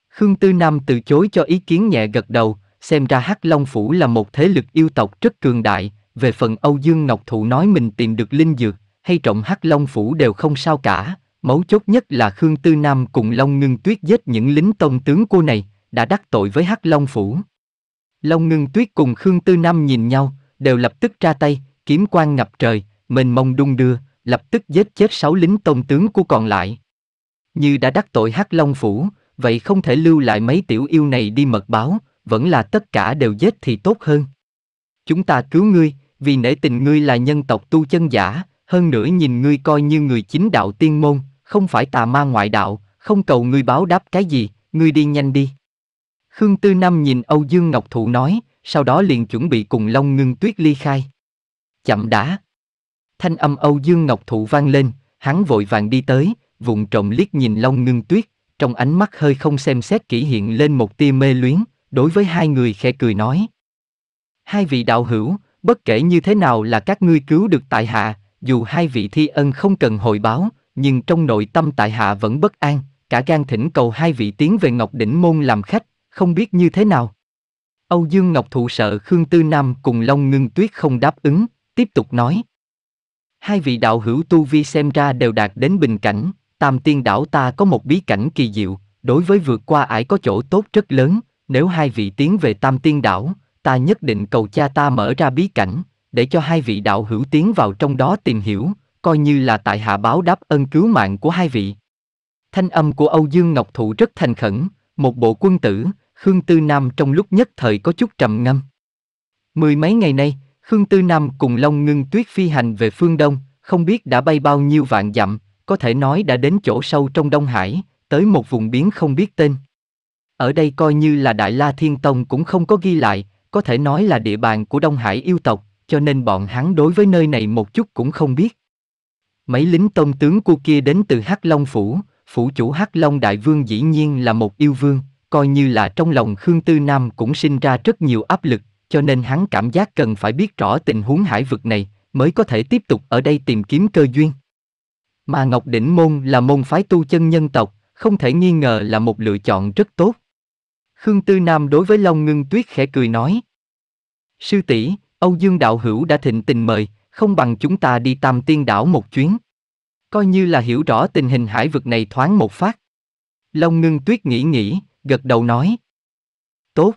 Khương Tư Nam từ chối cho ý kiến nhẹ gật đầu, xem ra Hắc Long Phủ là một thế lực yêu tộc rất cường đại, về phần Âu Dương Ngọc Thụ nói mình tìm được linh dược, hay trọng Hắc Long Phủ đều không sao cả, mấu chốt nhất là Khương Tư Nam cùng Long Ngưng Tuyết giết những lính tông tướng cô này, đã đắc tội với Hắc Long Phủ. Long Ngưng Tuyết cùng Khương Tư Nam nhìn nhau, đều lập tức ra tay, kiếm quang ngập trời, mình mông đung đưa, lập tức giết chết sáu lính tôn tướng của còn lại. Như đã đắc tội Hắc Long Phủ, vậy không thể lưu lại mấy tiểu yêu này đi mật báo, vẫn là tất cả đều giết thì tốt hơn. Chúng ta cứu ngươi, vì nể tình ngươi là nhân tộc tu chân giả, hơn nữa nhìn ngươi coi như người chính đạo tiên môn, không phải tà ma ngoại đạo, không cầu ngươi báo đáp cái gì, ngươi đi nhanh đi. Khương Tư Nam nhìn Âu Dương Ngọc Thụ nói, sau đó liền chuẩn bị cùng Long Ngưng Tuyết ly khai. Chậm đã. Thanh âm Âu Dương Ngọc Thụ vang lên, hắn vội vàng đi tới, vụng trộm liếc nhìn Long Ngưng Tuyết, trong ánh mắt hơi không xem xét kỹ hiện lên một tia mê luyến, đối với hai người khẽ cười nói. Hai vị đạo hữu, bất kể như thế nào là các ngươi cứu được tại hạ, dù hai vị thi ân không cần hồi báo, nhưng trong nội tâm tại hạ vẫn bất an, cả gan thỉnh cầu hai vị tiến về Ngọc Đỉnh Môn làm khách, không biết như thế nào. Âu Dương Ngọc Thụ sợ Khương Tư Nam cùng Long Ngưng Tuyết không đáp ứng, tiếp tục nói. Hai vị đạo hữu tu vi xem ra đều đạt đến bình cảnh, tam tiên đảo ta có một bí cảnh kỳ diệu, đối với vượt qua ải có chỗ tốt rất lớn, nếu hai vị tiến về tam tiên đảo, ta nhất định cầu cha ta mở ra bí cảnh, để cho hai vị đạo hữu tiến vào trong đó tìm hiểu, coi như là tại hạ báo đáp ân cứu mạng của hai vị. Thanh âm của Âu Dương Ngọc Thụ rất thành khẩn, một bộ quân tử, Khương Tư Nam trong lúc nhất thời có chút trầm ngâm. Mười mấy ngày nay, Khương Tư Nam cùng Long Ngưng Tuyết phi hành về phương Đông, không biết đã bay bao nhiêu vạn dặm, có thể nói đã đến chỗ sâu trong Đông Hải, tới một vùng biến không biết tên. Ở đây coi như là Đại La Thiên Tông cũng không có ghi lại, có thể nói là địa bàn của Đông Hải yêu tộc, cho nên bọn hắn đối với nơi này một chút cũng không biết. Mấy lính tông tướng cua kia đến từ Hắc Long Phủ, phủ chủ Hắc Long Đại Vương dĩ nhiên là một yêu vương, coi như là trong lòng Khương Tư Nam cũng sinh ra rất nhiều áp lực, cho nên hắn cảm giác cần phải biết rõ tình huống hải vực này, mới có thể tiếp tục ở đây tìm kiếm cơ duyên. Mà Ngọc Đỉnh Môn là môn phái tu chân nhân tộc, không thể nghi ngờ là một lựa chọn rất tốt. Khương Tư Nam đối với Long Ngưng Tuyết khẽ cười nói. Sư tỷ, Âu Dương Đạo Hữu đã thịnh tình mời, không bằng chúng ta đi Tam Tiên Đảo một chuyến. Coi như là hiểu rõ tình hình hải vực này thoáng một phát. Long Ngưng Tuyết nghĩ nghĩ, gật đầu nói. Tốt.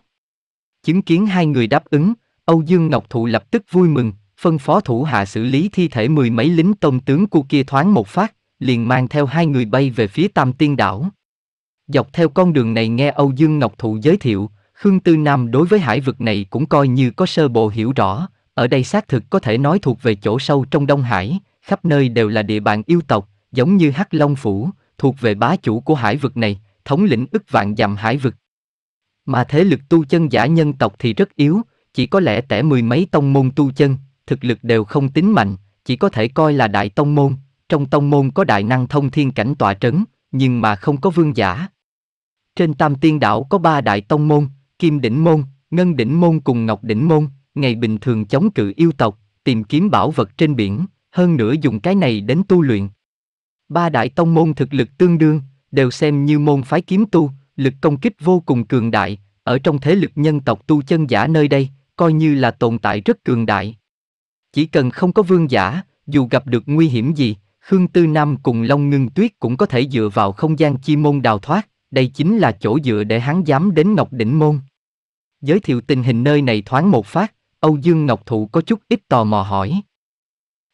Chứng kiến hai người đáp ứng, Âu Dương Ngọc Thụ lập tức vui mừng, phân phó thủ hạ xử lý thi thể mười mấy lính tôn tướng cu kia thoáng một phát, liền mang theo hai người bay về phía Tam Tiên Đảo. Dọc theo con đường này nghe Âu Dương Ngọc Thụ giới thiệu, Khương Tư Nam đối với hải vực này cũng coi như có sơ bộ hiểu rõ, ở đây xác thực có thể nói thuộc về chỗ sâu trong Đông Hải, khắp nơi đều là địa bàn yêu tộc, giống như Hắc Long Phủ, thuộc về bá chủ của hải vực này, thống lĩnh ức vạn dặm hải vực. Mà thế lực tu chân giả nhân tộc thì rất yếu, chỉ có lẽ tẻ mười mấy tông môn tu chân, thực lực đều không tính mạnh, chỉ có thể coi là đại tông môn, trong tông môn có đại năng thông thiên cảnh tọa trấn, nhưng mà không có vương giả. Trên Tam Tiên Đảo có ba đại tông môn, Kim Đỉnh Môn, Ngân Đỉnh Môn cùng Ngọc Đỉnh Môn, ngày bình thường chống cự yêu tộc, tìm kiếm bảo vật trên biển, hơn nữa dùng cái này đến tu luyện. Ba đại tông môn thực lực tương đương, đều xem như môn phái kiếm tu, lực công kích vô cùng cường đại, ở trong thế lực nhân tộc tu chân giả nơi đây, coi như là tồn tại rất cường đại. Chỉ cần không có vương giả, dù gặp được nguy hiểm gì, Khương Tư Nam cùng Long Ngưng Tuyết cũng có thể dựa vào không gian chi môn đào thoát, đây chính là chỗ dựa để hắn dám đến Ngọc Đỉnh Môn. Giới thiệu tình hình nơi này thoáng một phát, Âu Dương Ngọc Thụ có chút ít tò mò hỏi.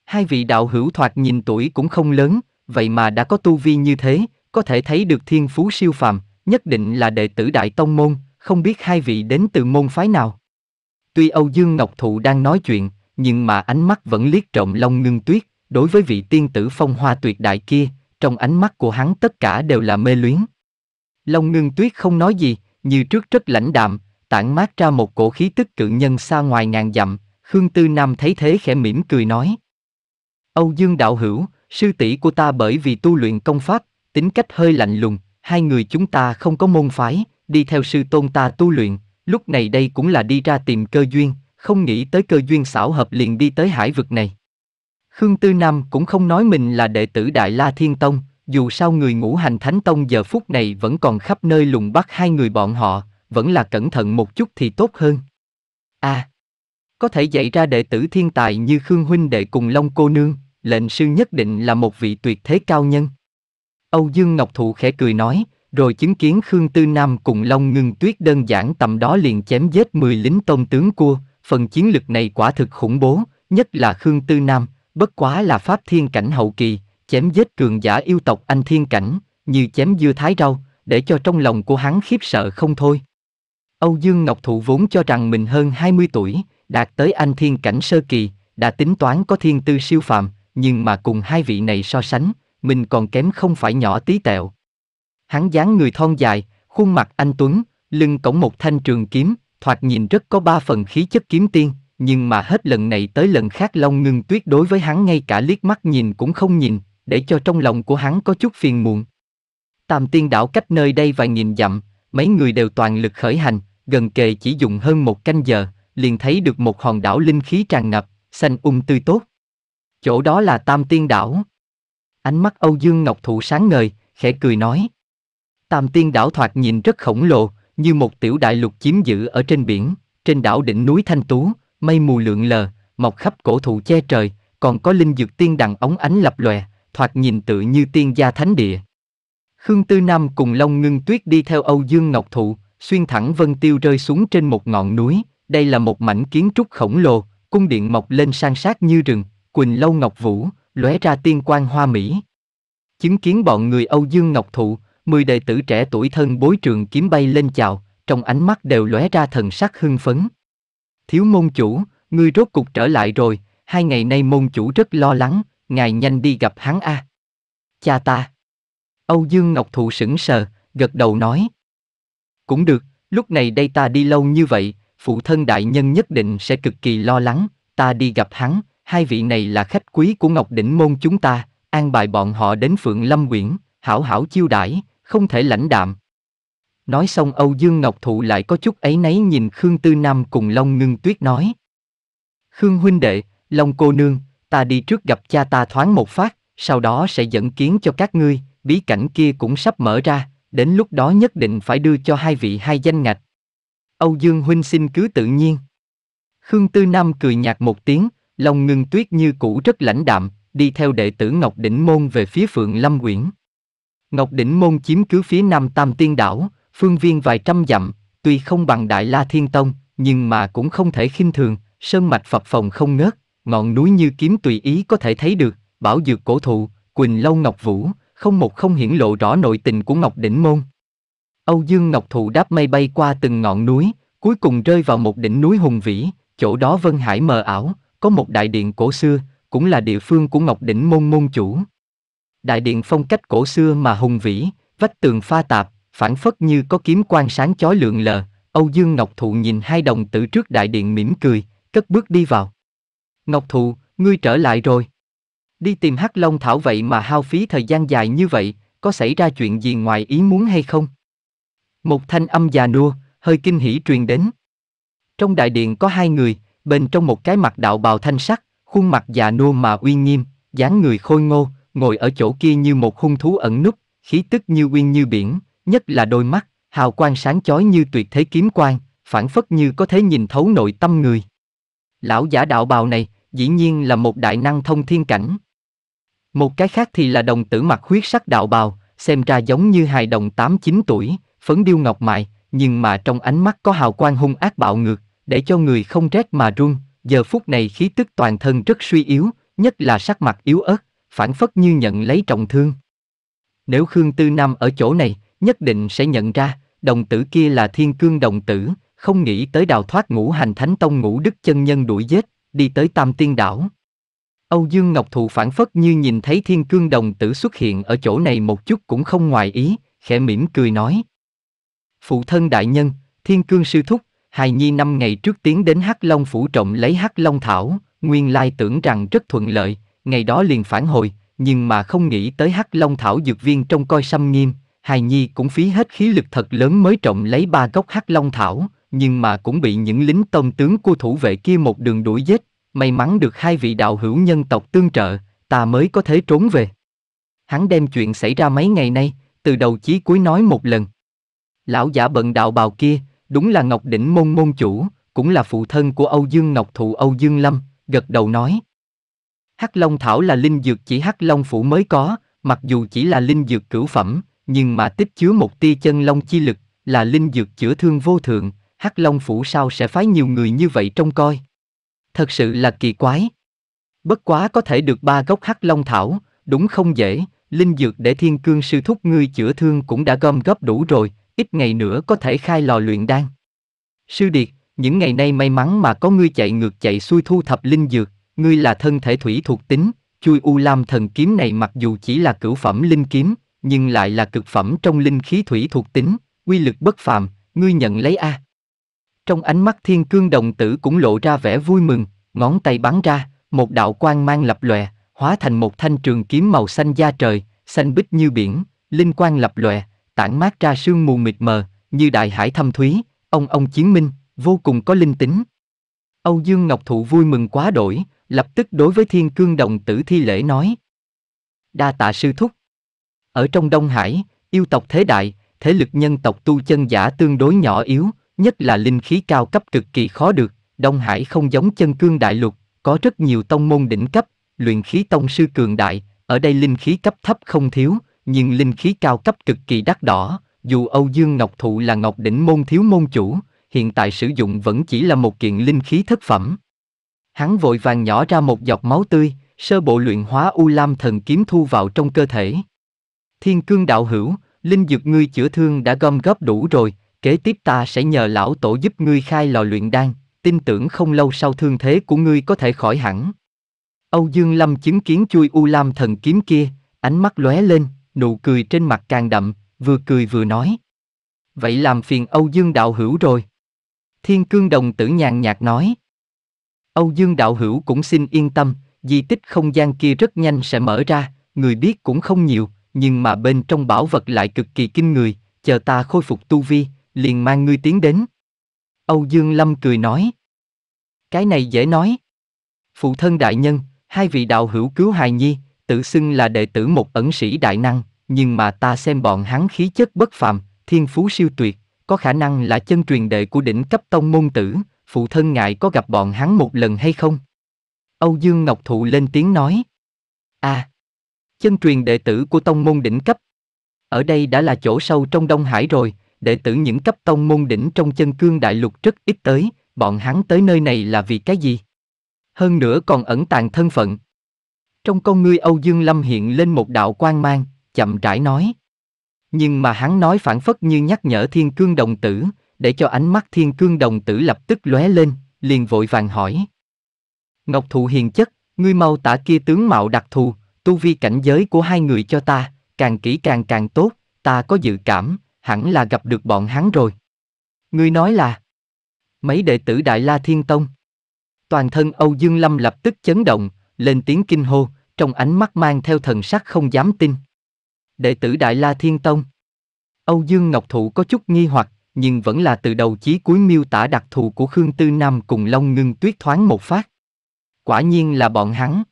Hai vị đạo hữu thoạt nhìn tuổi cũng không lớn, vậy mà đã có tu vi như thế, có thể thấy được thiên phú siêu phàm, nhất định là đệ tử Đại Tông Môn, không biết hai vị đến từ môn phái nào. Tuy Âu Dương Ngọc Thụ đang nói chuyện, nhưng mà ánh mắt vẫn liếc trộm Long Ngưng Tuyết, đối với vị tiên tử phong hoa tuyệt đại kia, trong ánh mắt của hắn tất cả đều là mê luyến. Long Ngưng Tuyết không nói gì, như trước rất lãnh đạm, tản mát ra một cổ khí tức cự nhân xa ngoài ngàn dặm, Khương Tư Nam thấy thế khẽ mỉm cười nói. Âu Dương Đạo Hữu, sư tỷ của ta bởi vì tu luyện công pháp tính cách hơi lạnh lùng, hai người chúng ta không có môn phái, đi theo sư tôn ta tu luyện, lúc này đây cũng là đi ra tìm cơ duyên, không nghĩ tới cơ duyên xảo hợp liền đi tới hải vực này. Khương Tư Nam cũng không nói mình là đệ tử Đại La Thiên Tông, dù sao người ngũ hành Thánh Tông giờ phút này vẫn còn khắp nơi lùng bắt hai người bọn họ, vẫn là cẩn thận một chút thì tốt hơn. À, có thể dạy ra đệ tử thiên tài như Khương Huynh đệ cùng Long Cô Nương, lệnh sư nhất định là một vị tuyệt thế cao nhân. Âu Dương Ngọc Thụ khẽ cười nói, rồi chứng kiến Khương Tư Nam cùng Long Ngưng Tuyết đơn giản tầm đó liền chém giết 10 lính tôn tướng cua, phần chiến lực này quả thực khủng bố, nhất là Khương Tư Nam, bất quá là pháp thiên cảnh hậu kỳ, chém giết cường giả yêu tộc anh thiên cảnh, như chém dưa thái rau, để cho trong lòng của hắn khiếp sợ không thôi. Âu Dương Ngọc Thụ vốn cho rằng mình hơn 20 tuổi, đạt tới anh thiên cảnh sơ kỳ, đã tính toán có thiên tư siêu phàm, nhưng mà cùng hai vị này so sánh, mình còn kém không phải nhỏ tí tẹo. Hắn dáng người thon dài, khuôn mặt anh tuấn, lưng cổng một thanh trường kiếm, thoạt nhìn rất có ba phần khí chất kiếm tiên, nhưng mà hết lần này tới lần khác Long Ngưng Tuyết đối với hắn ngay cả liếc mắt nhìn cũng không nhìn, để cho trong lòng của hắn có chút phiền muộn. Tam Tiên đảo cách nơi đây vài nghìn dặm, mấy người đều toàn lực khởi hành, gần kề chỉ dùng hơn một canh giờ, liền thấy được một hòn đảo linh khí tràn ngập, xanh um tươi tốt. Chỗ đó là Tam Tiên đảo. Ánh mắt Âu Dương Ngọc Thụ sáng ngời, khẽ cười nói. Tam tiên đảo thoạt nhìn rất khổng lồ, như một tiểu đại lục chiếm giữ ở trên biển, trên đảo đỉnh núi Thanh Tú, mây mù lượn lờ, mọc khắp cổ thụ che trời, còn có linh dược tiên đằng ống ánh lập lòe, thoạt nhìn tự như tiên gia thánh địa. Khương Tư Nam cùng Long Ngưng Tuyết đi theo Âu Dương Ngọc Thụ, xuyên thẳng Vân Tiêu rơi xuống trên một ngọn núi, đây là một mảnh kiến trúc khổng lồ, cung điện mọc lên san sát như rừng, Quỳnh Lâu Ngọc Vũ, lóe ra tiên quan hoa mỹ. Chứng kiến bọn người Âu Dương Ngọc Thụ, mười đệ tử trẻ tuổi thân bối trường kiếm bay lên chào, trong ánh mắt đều lóe ra thần sắc hưng phấn. Thiếu môn chủ, ngươi rốt cục trở lại rồi, hai ngày nay môn chủ rất lo lắng, ngài nhanh đi gặp hắn a. Cha ta. Âu Dương Ngọc Thụ sững sờ, gật đầu nói. Cũng được, lúc này đây ta đi lâu như vậy, phụ thân đại nhân nhất định sẽ cực kỳ lo lắng, ta đi gặp hắn, hai vị này là khách quý của Ngọc Đỉnh Môn chúng ta, an bài bọn họ đến Phượng Lâm Quyển, hảo hảo chiêu đãi, không thể lãnh đạm. Nói xong Âu Dương Ngọc Thụ lại có chút ấy nấy nhìn Khương Tư Nam cùng Long Ngưng Tuyết nói. Khương huynh đệ, Long cô nương, ta đi trước gặp cha ta thoáng một phát, sau đó sẽ dẫn kiến cho các ngươi, bí cảnh kia cũng sắp mở ra, đến lúc đó nhất định phải đưa cho hai vị hai danh ngạch. Âu Dương huynh xin cứ tự nhiên. Khương Tư Nam cười nhạt một tiếng, Long ngưng tuyết như cũ rất lãnh đạm, đi theo đệ tử Ngọc Đỉnh Môn về phía Phượng Lâm Quyển. Ngọc Đỉnh Môn chiếm cứ phía nam Tam Tiên Đảo, phương viên vài trăm dặm, tuy không bằng Đại La Thiên Tông, nhưng mà cũng không thể khinh thường, sơn mạch phập phồng không ngớt, ngọn núi như kiếm tùy ý có thể thấy được, bảo dược cổ thụ, quỳnh lâu ngọc vũ, không một không hiển lộ rõ nội tình của Ngọc Đỉnh Môn. Âu Dương Ngọc Thụ đáp mây bay qua từng ngọn núi, cuối cùng rơi vào một đỉnh núi hùng vĩ, chỗ đó vân hải mờ ảo, có một đại điện cổ xưa, cũng là địa phương của Ngọc Đỉnh Môn Môn Chủ. Đại điện phong cách cổ xưa mà hùng vĩ, vách tường pha tạp, phản phất như có kiếm quan sáng chói lượng lờ, Âu Dương Ngọc Thụ nhìn hai đồng tử trước đại điện mỉm cười, cất bước đi vào. Ngọc Thụ, ngươi trở lại rồi. Đi tìm Hắc Long Thảo vậy mà hao phí thời gian dài như vậy, có xảy ra chuyện gì ngoài ý muốn hay không? Một thanh âm già nua, hơi kinh hỉ truyền đến. Trong đại điện có hai người, bên trong một cái mặt đạo bào thanh sắc, khuôn mặt già nua mà uy nghiêm, dáng người khôi ngô, ngồi ở chỗ kia như một hung thú ẩn núp, khí tức như uyên như biển, nhất là đôi mắt, hào quang sáng chói như tuyệt thế kiếm quang, phản phất như có thể nhìn thấu nội tâm người. Lão giả đạo bào này, dĩ nhiên là một đại năng thông thiên cảnh. Một cái khác thì là đồng tử mặt huyết sắc đạo bào, xem ra giống như hài đồng 8-9 tuổi, phấn điêu ngọc mại, nhưng mà trong ánh mắt có hào quang hung ác bạo ngược, để cho người không rét mà run, giờ phút này khí tức toàn thân rất suy yếu, nhất là sắc mặt yếu ớt, phản phất như nhận lấy trọng thương. Nếu Khương Tư Nam ở chỗ này, nhất định sẽ nhận ra, đồng tử kia là thiên cương đồng tử, không nghĩ tới đào thoát ngũ hành thánh tông ngũ đức chân nhân đuổi giết, đi tới tam tiên đảo. Âu Dương Ngọc Thụ phản phất như nhìn thấy thiên cương đồng tử xuất hiện ở chỗ này một chút cũng không ngoài ý, khẽ mỉm cười nói. Phụ thân đại nhân, thiên cương sư thúc, Hài Nhi năm ngày trước tiến đến Hắc Long phủ trộm lấy Hắc Long thảo, nguyên lai tưởng rằng rất thuận lợi, ngày đó liền phản hồi, nhưng mà không nghĩ tới Hắc Long thảo dược viên trong coi xăm nghiêm, Hài Nhi cũng phí hết khí lực thật lớn mới trộm lấy ba gốc Hắc Long thảo, nhưng mà cũng bị những lính tông tướng của thủ vệ kia một đường đuổi giết, may mắn được hai vị đạo hữu nhân tộc tương trợ, ta mới có thể trốn về. Hắn đem chuyện xảy ra mấy ngày nay, từ đầu chí cuối nói một lần. Lão giả bận đạo bào kia, đúng là Ngọc Đỉnh Môn môn chủ, cũng là phụ thân của Âu Dương Ngọc Thụ Âu Dương Lâm, gật đầu nói. Hắc Long Thảo là linh dược chỉ Hắc Long Phủ mới có, mặc dù chỉ là linh dược cửu phẩm, nhưng mà tích chứa một tia chân long chi lực, là linh dược chữa thương vô thượng, Hắc Long Phủ sao sẽ phái nhiều người như vậy trông coi. Thật sự là kỳ quái. Bất quá có thể được ba gốc Hắc Long Thảo, đúng không dễ, linh dược để thiên cương sư thúc ngươi chữa thương cũng đã gom góp đủ rồi, ít ngày nữa có thể khai lò luyện đan. Sư Điệt, những ngày nay may mắn mà có ngươi chạy ngược chạy xuôi thu thập linh dược, ngươi là thân thể thủy thuộc tính, chui U Lam thần kiếm này mặc dù chỉ là cửu phẩm linh kiếm, nhưng lại là cực phẩm trong linh khí thủy thuộc tính, quy lực bất phàm, ngươi nhận lấy a. Trong ánh mắt Thiên Cương đồng tử cũng lộ ra vẻ vui mừng, ngón tay bắn ra, một đạo quang mang lập lòe, hóa thành một thanh trường kiếm màu xanh da trời, xanh bích như biển, linh quang lập lòe, tản mát ra sương mù mịt mờ, như đại hải thâm thúy, ông ông chiến minh, vô cùng có linh tính. Âu Dương Ngọc Thụ vui mừng quá đổi, lập tức đối với thiên cương đồng tử thi lễ nói. Đa tạ sư thúc. Ở trong Đông Hải, yêu tộc thế đại, thế lực nhân tộc tu chân giả tương đối nhỏ yếu, nhất là linh khí cao cấp cực kỳ khó được. Đông Hải không giống chân cương đại lục, có rất nhiều tông môn đỉnh cấp, luyện khí tông sư cường đại, ở đây linh khí cấp thấp không thiếu, nhưng linh khí cao cấp cực kỳ đắt đỏ, dù Âu Dương Ngọc Thụ là Ngọc Đỉnh Môn Thiếu Môn Chủ, hiện tại sử dụng vẫn chỉ là một kiện linh khí thất phẩm. Hắn vội vàng nhỏ ra một giọt máu tươi, sơ bộ luyện hóa U Lam Thần Kiếm thu vào trong cơ thể. Thiên cương đạo hữu, linh dược ngươi chữa thương đã gom góp đủ rồi, kế tiếp ta sẽ nhờ lão tổ giúp ngươi khai lò luyện đan, tin tưởng không lâu sau thương thế của ngươi có thể khỏi hẳn. Âu Dương Lâm chứng kiến chui U Lam Thần Kiếm kia, ánh mắt lóe lên, nụ cười trên mặt càng đậm, vừa cười vừa nói. Vậy làm phiền Âu Dương Đạo Hữu rồi. Thiên cương đồng tử nhàn nhạt nói. Âu Dương Đạo Hữu cũng xin yên tâm, di tích không gian kia rất nhanh sẽ mở ra, người biết cũng không nhiều, nhưng mà bên trong bảo vật lại cực kỳ kinh người, chờ ta khôi phục tu vi, liền mang ngươi tiến đến. Âu Dương Lâm cười nói. Cái này dễ nói. Phụ thân đại nhân, hai vị đạo hữu cứu hài nhi, tự xưng là đệ tử một ẩn sĩ đại năng, nhưng mà ta xem bọn hắn khí chất bất phàm, thiên phú siêu tuyệt, có khả năng là chân truyền đệ của đỉnh cấp tông môn tử, phụ thân ngại có gặp bọn hắn một lần hay không? Âu Dương Ngọc Thụ lên tiếng nói. À, chân truyền đệ tử của tông môn đỉnh cấp. Ở đây đã là chỗ sâu trong Đông Hải rồi, đệ tử những cấp tông môn đỉnh trong chân cương đại lục rất ít tới, bọn hắn tới nơi này là vì cái gì? Hơn nữa còn ẩn tàng thân phận, trong con ngươi Âu Dương Lâm hiện lên một đạo quang mang, chậm rãi nói. Nhưng mà hắn nói phản phất như nhắc nhở thiên cương đồng tử, để cho ánh mắt thiên cương đồng tử lập tức lóe lên, liền vội vàng hỏi. Ngọc thụ hiền chất, ngươi mau tả kia tướng mạo đặc thù, tu vi cảnh giới của hai người cho ta, càng kỹ càng càng tốt, ta có dự cảm, hẳn là gặp được bọn hắn rồi. Ngươi nói là, mấy đệ tử Đại La Thiên Tông. Toàn thân Âu Dương Lâm lập tức chấn động, lên tiếng kinh hô, trong ánh mắt mang theo thần sắc không dám tin. Đệ tử Đại La Thiên Tông Âu Dương Ngọc Thụ có chút nghi hoặc, nhưng vẫn là từ đầu chí cuối miêu tả đặc thù của Khương Tư Nam cùng Long Ngưng Tuyết thoáng một phát. Quả nhiên là bọn hắn.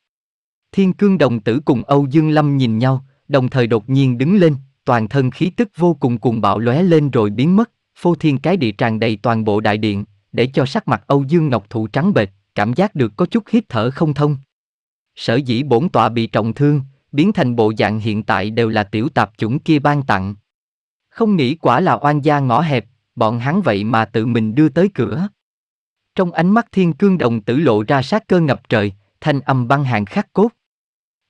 Thiên Cương Đồng Tử cùng Âu Dương Lâm nhìn nhau, đồng thời đột nhiên đứng lên, toàn thân khí tức vô cùng cuồng bạo lóe lên rồi biến mất, phô thiên cái địa tràn đầy toàn bộ đại điện, để cho sắc mặt Âu Dương Ngọc Thụ trắng bệch, cảm giác được có chút hít thở không thông. Sở dĩ bổn tọa bị trọng thương, biến thành bộ dạng hiện tại đều là tiểu tạp chủng kia ban tặng. Không nghĩ quả là oan gia ngõ hẹp, bọn hắn vậy mà tự mình đưa tới cửa. Trong ánh mắt thiên cương đồng tử lộ ra sát cơ ngập trời, thanh âm băng hàng khắc cốt.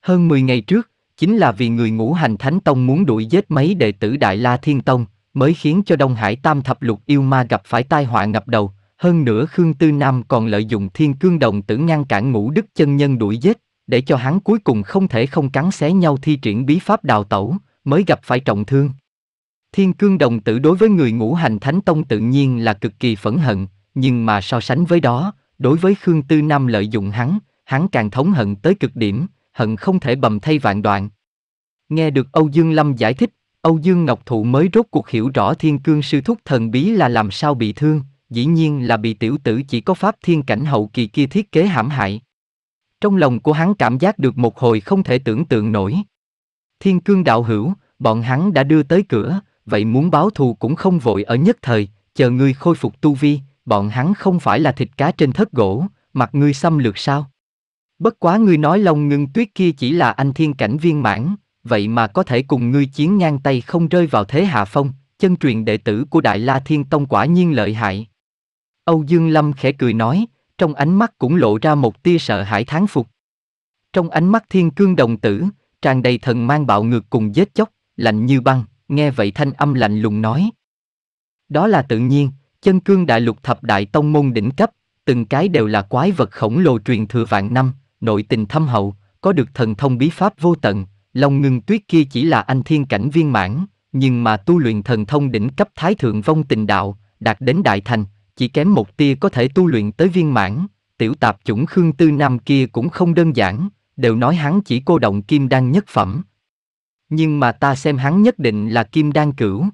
Hơn 10 ngày trước, chính là vì người ngũ hành thánh tông muốn đuổi giết mấy đệ tử Đại La Thiên Tông, mới khiến cho Đông Hải Tam Thập Lục Yêu Ma gặp phải tai họa ngập đầu, hơn nữa Khương Tư Nam còn lợi dụng thiên cương đồng tử ngăn cản ngũ đức chân nhân đuổi giết, để cho hắn cuối cùng không thể không cắn xé nhau thi triển bí pháp đào tẩu, mới gặp phải trọng thương. Thiên cương đồng tử đối với người ngũ hành thánh tông tự nhiên là cực kỳ phẫn hận, nhưng mà so sánh với đó, đối với Khương Tư Nam lợi dụng hắn, hắn càng thống hận tới cực điểm, hận không thể bầm thay vạn đoạn. Nghe được Âu Dương Lâm giải thích, Âu Dương Ngọc Thụ mới rốt cuộc hiểu rõ thiên cương sư thúc thần bí là làm sao bị thương, dĩ nhiên là bị tiểu tử chỉ có pháp thiên cảnh hậu kỳ kia thiết kế hãm hại. Trong lòng của hắn cảm giác được một hồi không thể tưởng tượng nổi. Thiên cương đạo hữu, bọn hắn đã đưa tới cửa, vậy muốn báo thù cũng không vội ở nhất thời, chờ ngươi khôi phục tu vi, bọn hắn không phải là thịt cá trên thất gỗ, mặt ngươi xâm lược sao? Bất quá ngươi nói lòng ngưng tuyết kia chỉ là anh thiên cảnh viên mãn, vậy mà có thể cùng ngươi chiến ngang tay không rơi vào thế hạ phong, chân truyền đệ tử của Đại La Thiên Tông quả nhiên lợi hại. Âu Dương Lâm khẽ cười nói, trong ánh mắt cũng lộ ra một tia sợ hãi thán phục. Trong ánh mắt thiên cương đồng tử, tràn đầy thần mang bạo ngược cùng giết chóc, lạnh như băng, nghe vậy thanh âm lạnh lùng nói. Đó là tự nhiên, chân cương đại lục thập đại tông môn đỉnh cấp, từng cái đều là quái vật khổng lồ truyền thừa vạn năm, nội tình thâm hậu, có được thần thông bí pháp vô tận, long ngưng tuyết kia chỉ là anh thiên cảnh viên mãn, nhưng mà tu luyện thần thông đỉnh cấp thái thượng vong tình đạo, đạt đến đại thành, chỉ kém một tia có thể tu luyện tới viên mãn, tiểu tạp chủng Khương Tư Nam kia cũng không đơn giản, đều nói hắn chỉ cô động kim đan nhất phẩm. Nhưng mà ta xem hắn nhất định là kim đan cửu.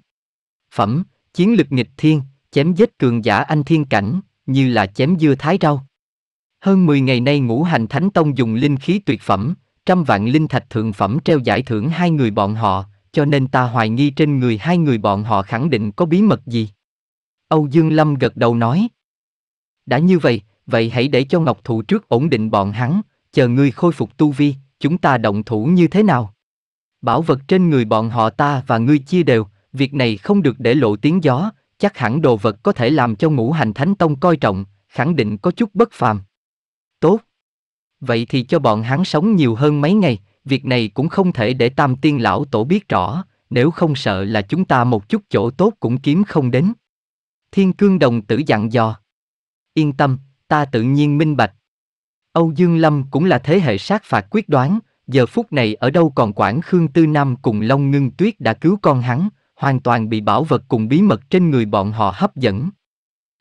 Phẩm, chiến lực nghịch thiên, chém giết cường giả anh thiên cảnh, như là chém dưa thái rau. Hơn 10 ngày nay ngũ hành thánh tông dùng linh khí tuyệt phẩm, trăm vạn linh thạch thượng phẩm treo giải thưởng hai người bọn họ, cho nên ta hoài nghi trên người hai người bọn họ khẳng định có bí mật gì. Âu Dương Lâm gật đầu nói. Đã như vậy, vậy hãy để cho Ngọc Thụ trước ổn định bọn hắn, chờ ngươi khôi phục tu vi, chúng ta động thủ như thế nào? Bảo vật trên người bọn họ ta và ngươi chia đều, việc này không được để lộ tiếng gió, chắc hẳn đồ vật có thể làm cho ngũ hành thánh tông coi trọng, khẳng định có chút bất phàm. Tốt. Vậy thì cho bọn hắn sống nhiều hơn mấy ngày, việc này cũng không thể để tam tiên lão tổ biết rõ, nếu không sợ là chúng ta một chút chỗ tốt cũng kiếm không đến. Thiên cương đồng tử dặn dò. Yên tâm, ta tự nhiên minh bạch. Âu Dương Lâm cũng là thế hệ sát phạt quyết đoán, giờ phút này ở đâu còn quản Khương Tư Nam cùng Long Ngưng Tuyết đã cứu con hắn, hoàn toàn bị bảo vật cùng bí mật trên người bọn họ hấp dẫn.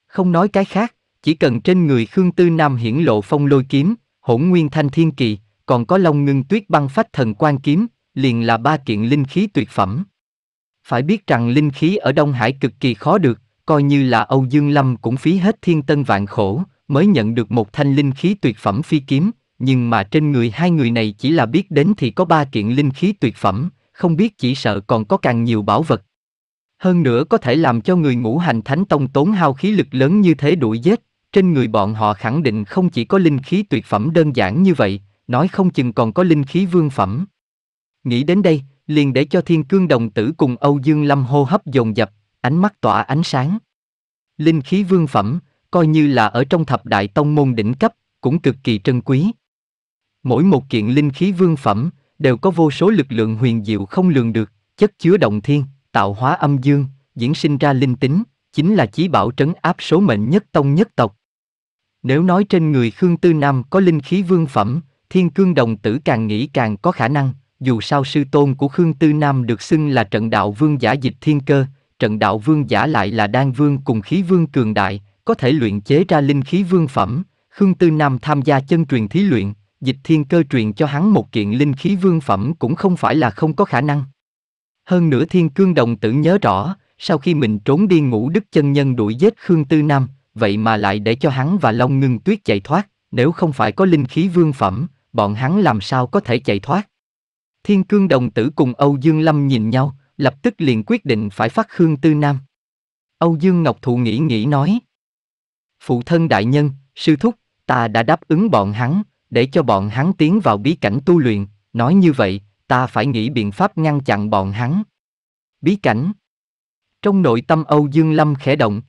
Không nói cái khác, chỉ cần trên người Khương Tư Nam hiển lộ phong lôi kiếm, hỗn nguyên thanh thiên kỳ, còn có Long Ngưng Tuyết băng phách thần quan kiếm, liền là ba kiện linh khí tuyệt phẩm. Phải biết rằng linh khí ở Đông Hải cực kỳ khó được, coi như là Âu Dương Lâm cũng phí hết thiên tân vạn khổ, mới nhận được một thanh linh khí tuyệt phẩm phi kiếm, nhưng mà trên người hai người này chỉ là biết đến thì có ba kiện linh khí tuyệt phẩm, không biết chỉ sợ còn có càng nhiều bảo vật. Hơn nữa có thể làm cho người ngũ hành thánh tông tốn hao khí lực lớn như thế đuổi giết, trên người bọn họ khẳng định không chỉ có linh khí tuyệt phẩm đơn giản như vậy, nói không chừng còn có linh khí vương phẩm. Nghĩ đến đây, liền để cho thiên cương đồng tử cùng Âu Dương Lâm hô hấp dồn dập, ánh mắt tỏa ánh sáng. Linh khí vương phẩm, coi như là ở trong thập đại tông môn đỉnh cấp, cũng cực kỳ trân quý. Mỗi một kiện linh khí vương phẩm đều có vô số lực lượng huyền diệu không lường được, chất chứa động thiên, tạo hóa âm dương, diễn sinh ra linh tính, chính là chí bảo trấn áp số mệnh nhất tông nhất tộc. Nếu nói trên người Khương Tư Nam có linh khí vương phẩm, thiên cương đồng tử càng nghĩ càng có khả năng, dù sao sư tôn của Khương Tư Nam được xưng là trận đạo vương giả dịch thiên cơ, trận đạo vương giả lại là đan vương cùng khí vương cường đại, có thể luyện chế ra linh khí vương phẩm, Khương Tư Nam tham gia chân truyền thí luyện, dịch thiên cơ truyền cho hắn một kiện linh khí vương phẩm cũng không phải là không có khả năng. Hơn nữa thiên cương đồng tử nhớ rõ, sau khi mình trốn đi ngủ đức chân nhân đuổi giết Khương Tư Nam, vậy mà lại để cho hắn và Long Ngưng Tuyết chạy thoát, nếu không phải có linh khí vương phẩm, bọn hắn làm sao có thể chạy thoát. Thiên cương đồng tử cùng Âu Dương Lâm nhìn nhau, lập tức liền quyết định phải phát Khương Tư Nam. Âu Dương Ngọc Thụ nghĩ nghĩ nói. Phụ thân đại nhân, sư thúc, ta đã đáp ứng bọn hắn, để cho bọn hắn tiến vào bí cảnh tu luyện, nói như vậy, ta phải nghĩ biện pháp ngăn chặn bọn hắn. Bí cảnh Trong nội tâm Âu Dương Lâm khẽ động.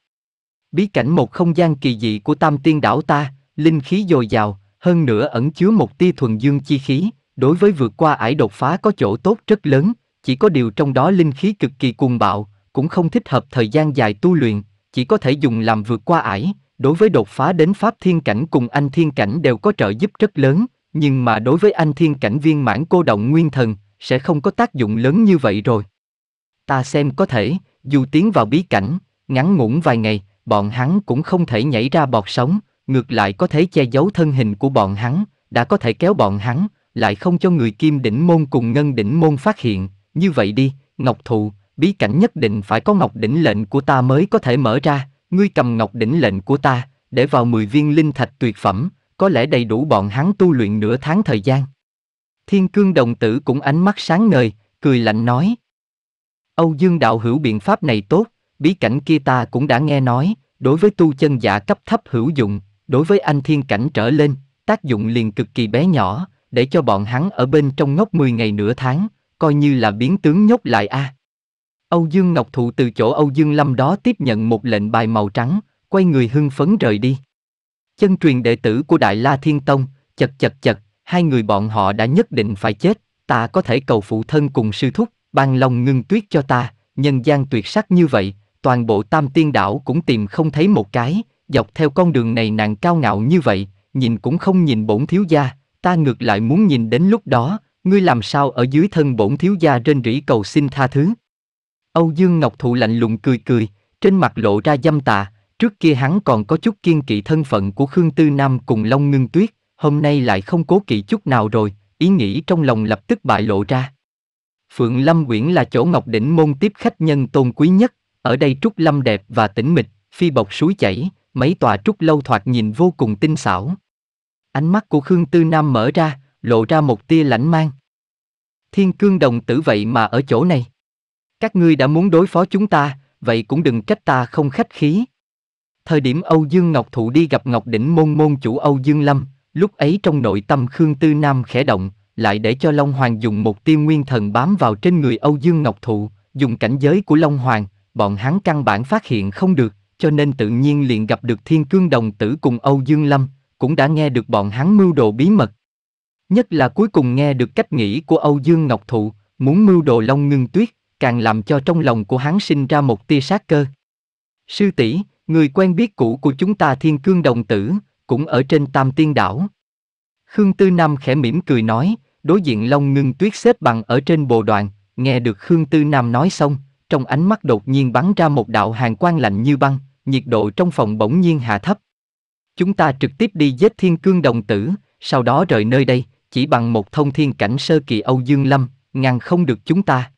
Bí cảnh một không gian kỳ dị của tam tiên đảo ta, linh khí dồi dào, hơn nữa ẩn chứa một tia thuần dương chi khí, đối với vượt qua ải đột phá có chỗ tốt rất lớn, chỉ có điều trong đó linh khí cực kỳ cuồng bạo, cũng không thích hợp thời gian dài tu luyện, chỉ có thể dùng làm vượt qua ải, đối với đột phá đến pháp thiên cảnh cùng anh thiên cảnh đều có trợ giúp rất lớn, nhưng mà đối với anh thiên cảnh viên mãn cô động nguyên thần, sẽ không có tác dụng lớn như vậy rồi. Ta xem có thể, dù tiến vào bí cảnh, ngắn ngủn vài ngày, bọn hắn cũng không thể nhảy ra bọt sóng, ngược lại có thể che giấu thân hình của bọn hắn, đã có thể kéo bọn hắn, lại không cho người kim đỉnh môn cùng ngân đỉnh môn phát hiện, như vậy đi, Ngọc Thụ, bí cảnh nhất định phải có Ngọc Đỉnh lệnh của ta mới có thể mở ra, ngươi cầm Ngọc Đỉnh lệnh của ta, để vào 10 viên linh thạch tuyệt phẩm, có lẽ đầy đủ bọn hắn tu luyện nửa tháng thời gian. Thiên cương đồng tử cũng ánh mắt sáng ngời, cười lạnh nói. Âu Dương đạo hữu biện pháp này tốt, bí cảnh kia ta cũng đã nghe nói, đối với tu chân giả cấp thấp hữu dụng, đối với anh thiên cảnh trở lên, tác dụng liền cực kỳ bé nhỏ, để cho bọn hắn ở bên trong ngốc 10 ngày nửa tháng, coi như là biến tướng nhốt lại a. À. Âu Dương Ngọc Thụ từ chỗ Âu Dương Lâm đó tiếp nhận một lệnh bài màu trắng, quay người hưng phấn rời đi. Chân truyền đệ tử của Đại La Thiên Tông, chật chật chật, hai người bọn họ đã nhất định phải chết, ta có thể cầu phụ thân cùng sư thúc, ban lòng ngưng tuyết cho ta, nhân gian tuyệt sắc như vậy, toàn bộ tam tiên đảo cũng tìm không thấy một cái, dọc theo con đường này nàng cao ngạo như vậy, nhìn cũng không nhìn bổn thiếu gia, ta ngược lại muốn nhìn đến lúc đó, ngươi làm sao ở dưới thân bổn thiếu gia rên rỉ cầu xin tha thứ. Âu Dương Ngọc Thụ lạnh lùng cười cười, trên mặt lộ ra dâm tà, trước kia hắn còn có chút kiên kỵ thân phận của Khương Tư Nam cùng Long Ngưng Tuyết, hôm nay lại không cố kỵ chút nào rồi, ý nghĩ trong lòng lập tức bại lộ ra. Phượng Lâm Quyển là chỗ Ngọc Đỉnh môn tiếp khách nhân tôn quý nhất, ở đây trúc lâm đẹp và tĩnh mịch, phi bọc suối chảy, mấy tòa trúc lâu thoạt nhìn vô cùng tinh xảo. Ánh mắt của Khương Tư Nam mở ra, lộ ra một tia lãnh mang. Thiên cương đồng tử vậy mà ở chỗ này. Các ngươi đã muốn đối phó chúng ta, vậy cũng đừng trách ta không khách khí. Thời điểm Âu Dương Ngọc Thụ đi gặp Ngọc Đỉnh Môn Môn chủ Âu Dương Lâm, lúc ấy trong nội tâm Khương Tư Nam khẽ động, lại để cho Long Hoàng dùng một tiêu nguyên thần bám vào trên người Âu Dương Ngọc Thụ, dùng cảnh giới của Long Hoàng, bọn hắn căn bản phát hiện không được, cho nên tự nhiên liền gặp được Thiên Cương Đồng Tử cùng Âu Dương Lâm, cũng đã nghe được bọn hắn mưu đồ bí mật, Nhất là cuối cùng nghe được cách nghĩ của Âu Dương Ngọc Thụ, muốn mưu đồ Long Ngưng Tuyết, càng làm cho trong lòng của hắn sinh ra một tia sát cơ. Sư tỷ, người quen biết cũ của chúng ta Thiên Cương Đồng Tử, cũng ở trên Tam Tiên Đảo. Khương Tư Nam khẽ mỉm cười nói, đối diện Long Ngưng Tuyết xếp bằng ở trên bồ đoàn, nghe được Khương Tư Nam nói xong, trong ánh mắt đột nhiên bắn ra một đạo hàng quang lạnh như băng, nhiệt độ trong phòng bỗng nhiên hạ thấp. Chúng ta trực tiếp đi giết Thiên Cương Đồng Tử, sau đó rời nơi đây, chỉ bằng một thông thiên cảnh sơ kỳ Âu Dương Lâm, ngăn không được chúng ta.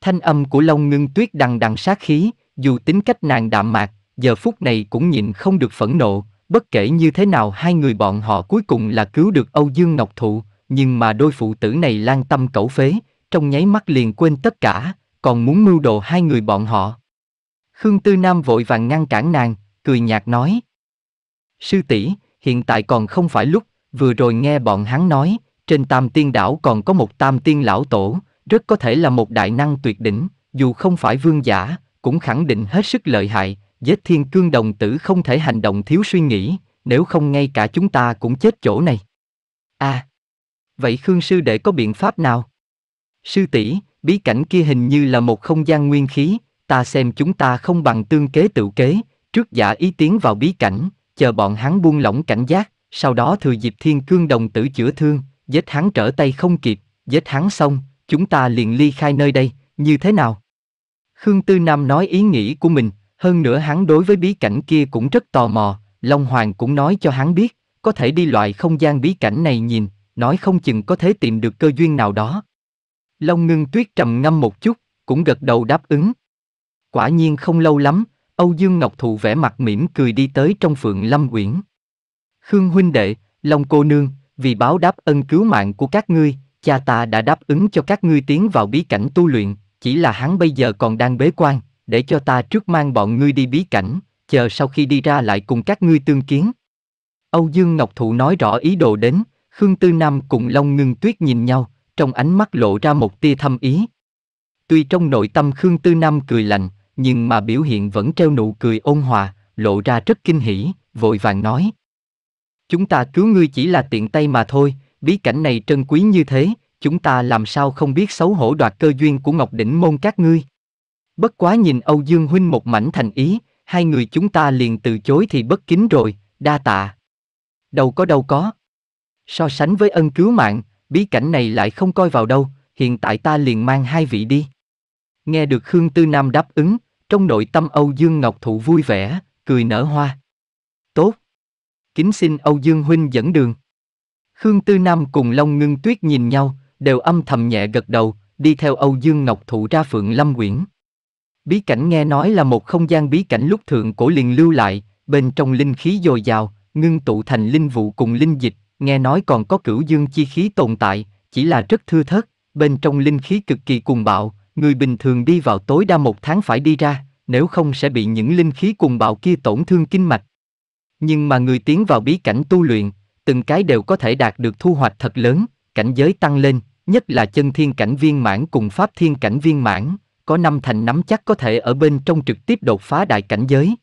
Thanh âm của Long Ngưng Tuyết đằng đằng sát khí, dù tính cách nàng đạm mạc, giờ phút này cũng nhịn không được phẫn nộ, bất kể như thế nào hai người bọn họ cuối cùng là cứu được Âu Dương Ngọc Thụ, nhưng mà đôi phụ tử này lan tâm cẩu phế, trong nháy mắt liền quên tất cả, còn muốn mưu đồ hai người bọn họ. Khương Tư Nam vội vàng ngăn cản nàng, cười nhạt nói. Sư tỷ, hiện tại còn không phải lúc Vừa rồi nghe bọn hắn nói, trên tam tiên đảo còn có một tam tiên lão tổ, rất có thể là một đại năng tuyệt đỉnh, dù không phải vương giả, cũng khẳng định hết sức lợi hại, giết thiên cương đồng tử không thể hành động thiếu suy nghĩ, nếu không ngay cả chúng ta cũng chết chỗ này. À, vậy Khương Sư Đệ có biện pháp nào? Sư tỷ, bí cảnh kia hình như là một không gian nguyên khí, ta xem chúng ta không bằng tương kế tự kế, trước giả ý tiến vào bí cảnh, chờ bọn hắn buông lỏng cảnh giác, sau đó thừa dịp thiên cương đồng tử chữa thương, giết hắn trở tay không kịp, giết hắn xong, chúng ta liền ly khai nơi đây, như thế nào? Khương Tư Nam nói ý nghĩ của mình, hơn nữa hắn đối với bí cảnh kia cũng rất tò mò, Long Hoàng cũng nói cho hắn biết, có thể đi loại không gian bí cảnh này nhìn, nói không chừng có thể tìm được cơ duyên nào đó. Long ngưng tuyết trầm ngâm một chút, cũng gật đầu đáp ứng. Quả nhiên không lâu lắm, Âu Dương Ngọc Thụ vẻ mặt mỉm cười đi tới trong phượng Lâm Uyển. Khương huynh đệ, Long cô nương, vì báo đáp ân cứu mạng của các ngươi, cha ta đã đáp ứng cho các ngươi tiến vào bí cảnh tu luyện, chỉ là hắn bây giờ còn đang bế quan, để cho ta trước mang bọn ngươi đi bí cảnh, chờ sau khi đi ra lại cùng các ngươi tương kiến. Âu Dương Ngọc Thụ nói rõ ý đồ đến, Khương Tư Nam cùng Long Ngưng Tuyết nhìn nhau, trong ánh mắt lộ ra một tia thâm ý. Tuy trong nội tâm Khương Tư Nam cười lạnh, nhưng mà biểu hiện vẫn treo nụ cười ôn hòa, lộ ra rất kinh hỉ, vội vàng nói. Chúng ta cứu ngươi chỉ là tiện tay mà thôi, bí cảnh này trân quý như thế, chúng ta làm sao không biết xấu hổ đoạt cơ duyên của Ngọc Đỉnh môn các ngươi. Bất quá nhìn Âu Dương Huynh một mảnh thành ý, hai người chúng ta liền từ chối thì bất kính rồi, đa tạ. Đâu có đâu có. So sánh với ân cứu mạng, bí cảnh này lại không coi vào đâu, hiện tại ta liền mang hai vị đi. Nghe được Khương Tư Nam đáp ứng, trong nội tâm Âu Dương Ngọc Thụ vui vẻ, cười nở hoa. Tốt, kính xin Âu Dương Huynh dẫn đường. Khương Tư Nam cùng Long Ngưng Tuyết nhìn nhau, đều âm thầm nhẹ gật đầu, đi theo Âu Dương Ngọc Thụ ra Phượng Lâm Quyển. Bí cảnh nghe nói là một không gian bí cảnh lúc thượng cổ liền lưu lại, bên trong linh khí dồi dào, ngưng tụ thành linh vụ cùng linh dịch, nghe nói còn có cửu dương chi khí tồn tại, chỉ là rất thưa thớt, bên trong linh khí cực kỳ cùng bạo, người bình thường đi vào tối đa một tháng phải đi ra, nếu không sẽ bị những linh khí cùng bạo kia tổn thương kinh mạch, nhưng mà người tiến vào bí cảnh tu luyện, từng cái đều có thể đạt được thu hoạch thật lớn, cảnh giới tăng lên, nhất là chân thiên cảnh viên mãn cùng pháp thiên cảnh viên mãn, có năm thành nắm chắc có thể ở bên trong trực tiếp đột phá đại cảnh giới.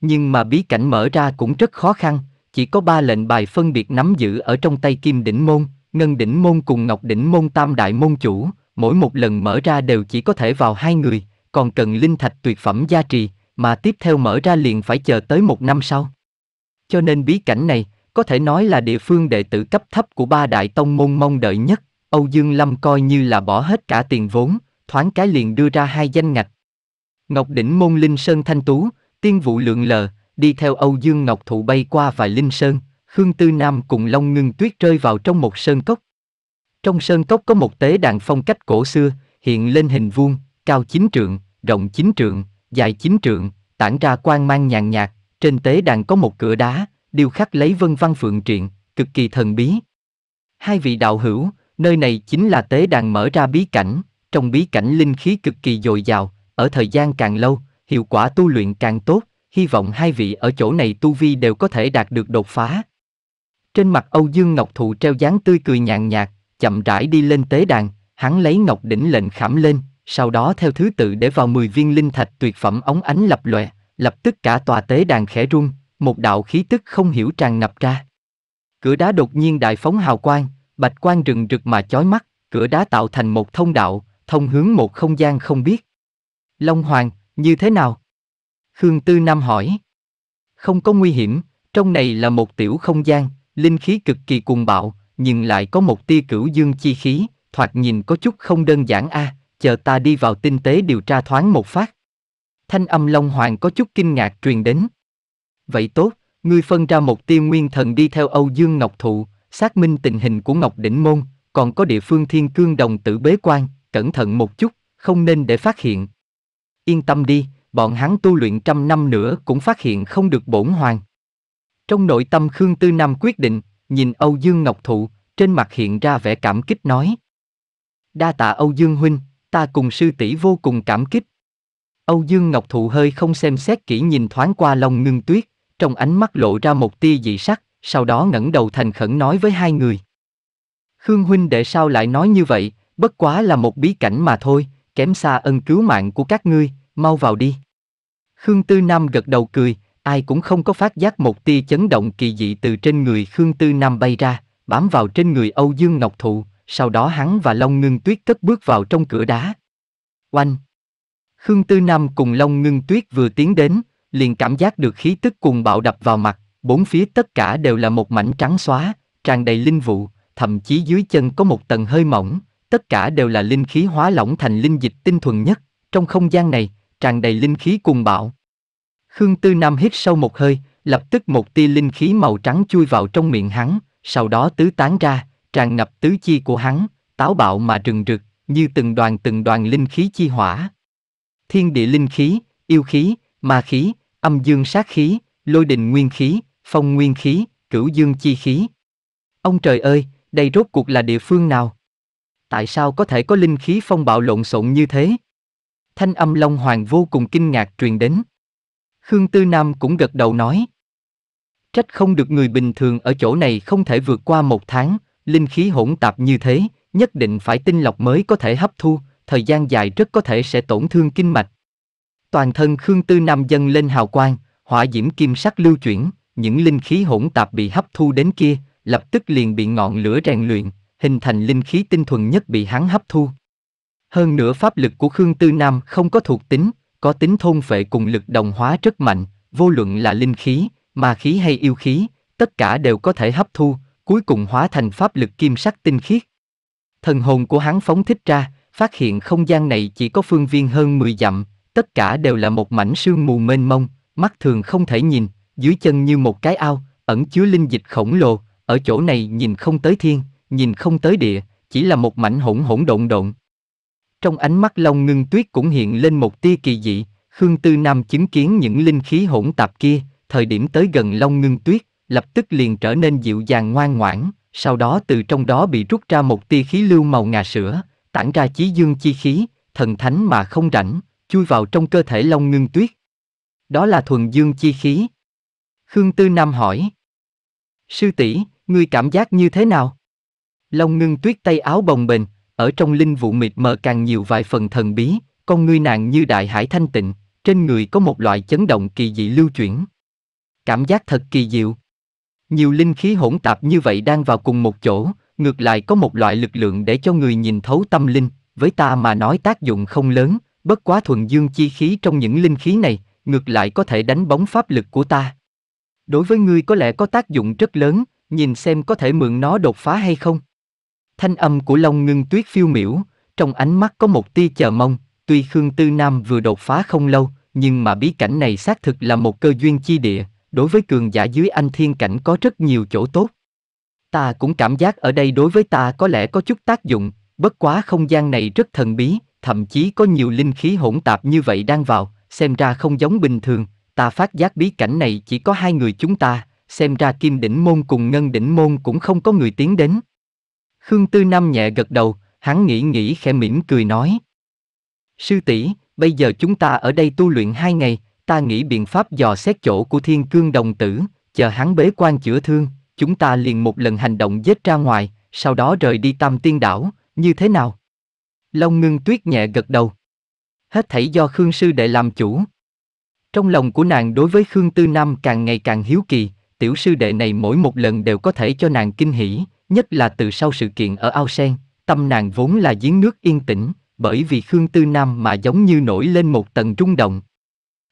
Nhưng mà bí cảnh mở ra cũng rất khó khăn, chỉ có ba lệnh bài phân biệt nắm giữ ở trong tay kim đỉnh môn, ngân đỉnh môn cùng ngọc đỉnh môn tam đại môn chủ, mỗi một lần mở ra đều chỉ có thể vào hai người, còn cần linh thạch tuyệt phẩm gia trì, mà tiếp theo mở ra liền phải chờ tới một năm sau. Cho nên bí cảnh này, có thể nói là địa phương đệ tử cấp thấp của ba đại tông môn mong đợi nhất. Âu Dương Lâm coi như là bỏ hết cả tiền vốn, thoáng cái liền đưa ra hai danh ngạch. Ngọc đỉnh môn Linh Sơn Thanh Tú, tiên vụ lượng lờ, đi theo Âu Dương Ngọc Thụ bay qua vài Linh Sơn, Khương Tư Nam cùng Long Ngưng Tuyết rơi vào trong một sơn cốc. Trong sơn cốc có một tế đàn phong cách cổ xưa, hiện lên hình vuông, cao chín trượng, rộng chín trượng, dài chín trượng, tản ra quang mang nhàn nhạt, trên tế đàn có một cửa đá, điêu khắc lấy vân văn phượng truyện, cực kỳ thần bí. Hai vị đạo hữu, nơi này chính là tế đàn mở ra bí cảnh, trong bí cảnh linh khí cực kỳ dồi dào, ở thời gian càng lâu, hiệu quả tu luyện càng tốt, hy vọng hai vị ở chỗ này tu vi đều có thể đạt được đột phá. Trên mặt Âu Dương Ngọc Thụ treo dáng tươi cười nhàn nhạt, chậm rãi đi lên tế đàn, hắn lấy ngọc đỉnh lệnh khảm lên, sau đó theo thứ tự để vào 10 viên linh thạch tuyệt phẩm ống ánh lập lòe lập tức cả tòa tế đàn khẽ rung, một đạo khí tức không hiểu tràn ngập ra. Cửa đá đột nhiên đại phóng hào quang, bạch quang rừng rực mà chói mắt, cửa đá tạo thành một thông đạo, thông hướng một không gian không biết. Long Hoàng, như thế nào? Khương Tư Nam hỏi. Không có nguy hiểm, trong này là một tiểu không gian, linh khí cực kỳ cuồng bạo, nhưng lại có một tia cửu dương chi khí, thoạt nhìn có chút không đơn giản a, à, chờ ta đi vào tinh tế điều tra thoáng một phát. Thanh âm Long Hoàng có chút kinh ngạc truyền đến. Vậy tốt, ngươi phân ra một tiêu nguyên thần đi theo Âu Dương Ngọc Thụ, xác minh tình hình của Ngọc Đỉnh Môn, còn có địa phương thiên cương đồng tử bế quan, cẩn thận một chút, không nên để phát hiện. Yên tâm đi, bọn hắn tu luyện trăm năm nữa cũng phát hiện không được bổn hoàng. Trong nội tâm Khương Tư Nam quyết định, nhìn Âu Dương Ngọc Thụ, trên mặt hiện ra vẻ cảm kích nói. Đa tạ Âu Dương Huynh, ta cùng sư tỷ vô cùng cảm kích. Âu Dương Ngọc Thụ hơi không xem xét kỹ nhìn thoáng qua Long Ngưng Tuyết, trong ánh mắt lộ ra một tia dị sắc, sau đó ngẩng đầu thành khẩn nói với hai người. Khương huynh đệ sao lại nói như vậy, bất quá là một bí cảnh mà thôi, kém xa ân cứu mạng của các ngươi, mau vào đi. Khương Tư Nam gật đầu cười, ai cũng không có phát giác một tia chấn động kỳ dị từ trên người Khương Tư Nam bay ra, bám vào trên người Âu Dương Ngọc Thụ, sau đó hắn và Long Ngưng Tuyết cất bước vào trong cửa đá. Oanh! Khương Tư Nam cùng Long Ngưng Tuyết vừa tiến đến, liền cảm giác được khí tức cuồng bạo đập vào mặt, bốn phía tất cả đều là một mảnh trắng xóa, tràn đầy linh vụ, thậm chí dưới chân có một tầng hơi mỏng, tất cả đều là linh khí hóa lỏng thành linh dịch tinh thuần nhất, trong không gian này, tràn đầy linh khí cuồng bạo. Khương Tư Nam hít sâu một hơi, lập tức một tia linh khí màu trắng chui vào trong miệng hắn, sau đó tứ tán ra, tràn ngập tứ chi của hắn, táo bạo mà rừng rực, như từng đoàn từng đoàn linh khí chi hỏa, thiên địa linh khí, yêu khí, ma khí, âm dương sát khí, lôi đình nguyên khí, phong nguyên khí, cửu dương chi khí. Ông trời ơi, đây rốt cuộc là địa phương nào? Tại sao có thể có linh khí phong bạo lộn xộn như thế? Thanh âm Long Hoàng vô cùng kinh ngạc truyền đến. Khương Tư Nam cũng gật đầu nói. Trách không được người bình thường ở chỗ này không thể vượt qua một tháng, linh khí hỗn tạp như thế, nhất định phải tinh lọc mới có thể hấp thu, thời gian dài rất có thể sẽ tổn thương kinh mạch. Toàn thân Khương Tư Nam dâng lên hào quang, hỏa diễm kim sắc lưu chuyển, những linh khí hỗn tạp bị hấp thu đến kia, lập tức liền bị ngọn lửa rèn luyện, hình thành linh khí tinh thuần nhất bị hắn hấp thu. Hơn nữa pháp lực của Khương Tư Nam không có thuộc tính, có tính thôn phệ cùng lực đồng hóa rất mạnh, vô luận là linh khí, ma khí hay yêu khí, tất cả đều có thể hấp thu, cuối cùng hóa thành pháp lực kim sắc tinh khiết. Thần hồn của hắn phóng thích ra, phát hiện không gian này chỉ có phương viên hơn 10 dặm, tất cả đều là một mảnh sương mù mênh mông, mắt thường không thể nhìn, dưới chân như một cái ao, ẩn chứa linh dịch khổng lồ, ở chỗ này nhìn không tới thiên, nhìn không tới địa, chỉ là một mảnh hỗn hỗn độn độn. Trong ánh mắt Long Ngưng Tuyết cũng hiện lên một tia kỳ dị, Khương Tư Nam chứng kiến những linh khí hỗn tạp kia, thời điểm tới gần Long Ngưng Tuyết, lập tức liền trở nên dịu dàng ngoan ngoãn, sau đó từ trong đó bị rút ra một tia khí lưu màu ngà sữa, tản ra chí dương chi khí, thần thánh mà không rảnh, chui vào trong cơ thể Long Ngưng Tuyết. Đó là thuần dương chi khí. Khương Tư Nam hỏi. Sư tỷ, ngươi cảm giác như thế nào? Long Ngưng Tuyết tay áo bồng bềnh, ở trong linh vụ mịt mờ càng nhiều vài phần thần bí, con ngươi nàng như đại hải thanh tịnh, trên người có một loại chấn động kỳ dị lưu chuyển. Cảm giác thật kỳ diệu. Nhiều linh khí hỗn tạp như vậy đang vào cùng một chỗ, ngược lại có một loại lực lượng để cho người nhìn thấu tâm linh, với ta mà nói tác dụng không lớn, bất quá thuần dương chi khí trong những linh khí này, ngược lại có thể đánh bóng pháp lực của ta. Đối với ngươi có lẽ có tác dụng rất lớn, nhìn xem có thể mượn nó đột phá hay không. Thanh âm của Long ngưng tuyết phiêu miểu, trong ánh mắt có một tia chờ mong, tuy Khương Tư Nam vừa đột phá không lâu, nhưng mà bí cảnh này xác thực là một cơ duyên chi địa, đối với cường giả dưới anh thiên cảnh có rất nhiều chỗ tốt. Ta cũng cảm giác ở đây đối với ta có lẽ có chút tác dụng, bất quá không gian này rất thần bí, thậm chí có nhiều linh khí hỗn tạp như vậy đang vào, xem ra không giống bình thường, ta phát giác bí cảnh này chỉ có hai người chúng ta, xem ra kim đỉnh môn cùng ngân đỉnh môn cũng không có người tiến đến. Khương Tư Nam nhẹ gật đầu, hắn nghĩ nghĩ khẽ mỉm cười nói. Sư tỷ, bây giờ chúng ta ở đây tu luyện hai ngày, ta nghĩ biện pháp dò xét chỗ của thiên cương đồng tử, chờ hắn bế quan chữa thương, chúng ta liền một lần hành động giết ra ngoài, sau đó rời đi tam tiên đảo, như thế nào? Long ngưng tuyết nhẹ gật đầu. Hết thảy do Khương Sư Đệ làm chủ. Trong lòng của nàng đối với Khương Tư Nam càng ngày càng hiếu kỳ, tiểu sư đệ này mỗi một lần đều có thể cho nàng kinh hỉ, nhất là từ sau sự kiện ở Ao Sen, tâm nàng vốn là giếng nước yên tĩnh, bởi vì Khương Tư Nam mà giống như nổi lên một tầng rung động.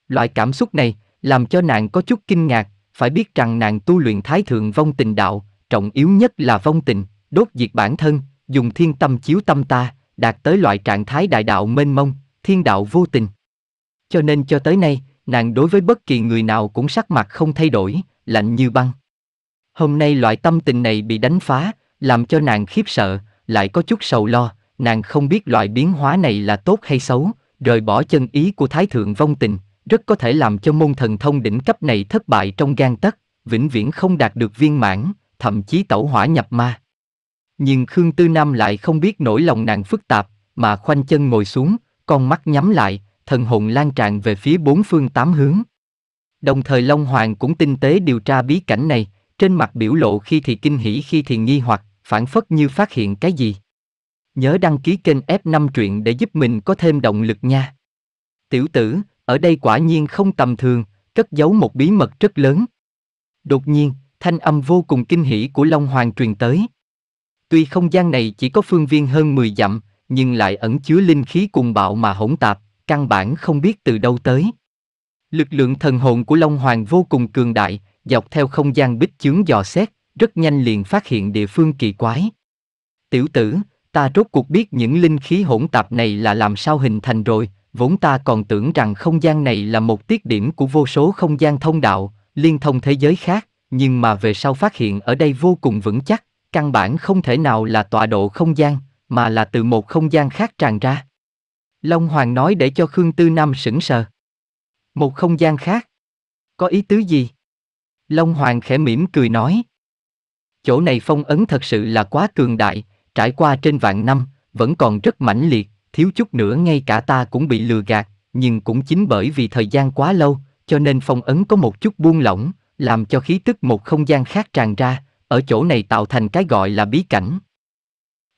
Loại cảm xúc này làm cho nàng có chút kinh ngạc, phải biết rằng nàng tu luyện thái thượng vong tình đạo, trọng yếu nhất là vong tình, đốt diệt bản thân, dùng thiên tâm chiếu tâm ta, đạt tới loại trạng thái đại đạo mênh mông, thiên đạo vô tình. Cho nên cho tới nay, nàng đối với bất kỳ người nào cũng sắc mặt không thay đổi, lạnh như băng. Hôm nay loại tâm tình này bị đánh phá, làm cho nàng khiếp sợ, lại có chút sầu lo, nàng không biết loại biến hóa này là tốt hay xấu, rời bỏ chân ý của thái thượng vong tình, rất có thể làm cho môn thần thông đỉnh cấp này thất bại trong gan tất vĩnh viễn không đạt được viên mãn, thậm chí tẩu hỏa nhập ma. Nhưng Khương Tư Nam lại không biết nỗi lòng nàng phức tạp, mà khoanh chân ngồi xuống, con mắt nhắm lại, thần hồn lan tràn về phía bốn phương tám hướng. Đồng thời Long Hoàng cũng tinh tế điều tra bí cảnh này, trên mặt biểu lộ khi thì kinh hỉ khi thì nghi hoặc, phản phất như phát hiện cái gì. Nhớ đăng ký kênh F5 truyện để giúp mình có thêm động lực nha. Tiểu tử, ở đây quả nhiên không tầm thường, cất giấu một bí mật rất lớn. Đột nhiên, thanh âm vô cùng kinh hỉ của Long Hoàng truyền tới. Tuy không gian này chỉ có phương viên hơn 10 dặm, nhưng lại ẩn chứa linh khí cùng bạo mà hỗn tạp, căn bản không biết từ đâu tới. Lực lượng thần hồn của Long Hoàng vô cùng cường đại, dọc theo không gian bích chướng dò xét, rất nhanh liền phát hiện địa phương kỳ quái. Tiểu tử, ta rốt cuộc biết những linh khí hỗn tạp này là làm sao hình thành rồi, vốn ta còn tưởng rằng không gian này là một tiết điểm của vô số không gian thông đạo, liên thông thế giới khác, nhưng mà về sau phát hiện ở đây vô cùng vững chắc, căn bản không thể nào là tọa độ không gian, mà là từ một không gian khác tràn ra. Long Hoàng nói để cho Khương Tư Nam sững sờ. Một không gian khác? Có ý tứ gì? Long Hoàng khẽ mỉm cười nói. Chỗ này phong ấn thật sự là quá cường đại, trải qua trên vạn năm, vẫn còn rất mãnh liệt, thiếu chút nữa ngay cả ta cũng bị lừa gạt, nhưng cũng chính bởi vì thời gian quá lâu, cho nên phong ấn có một chút buông lỏng, làm cho khí tức một không gian khác tràn ra, ở chỗ này tạo thành cái gọi là bí cảnh.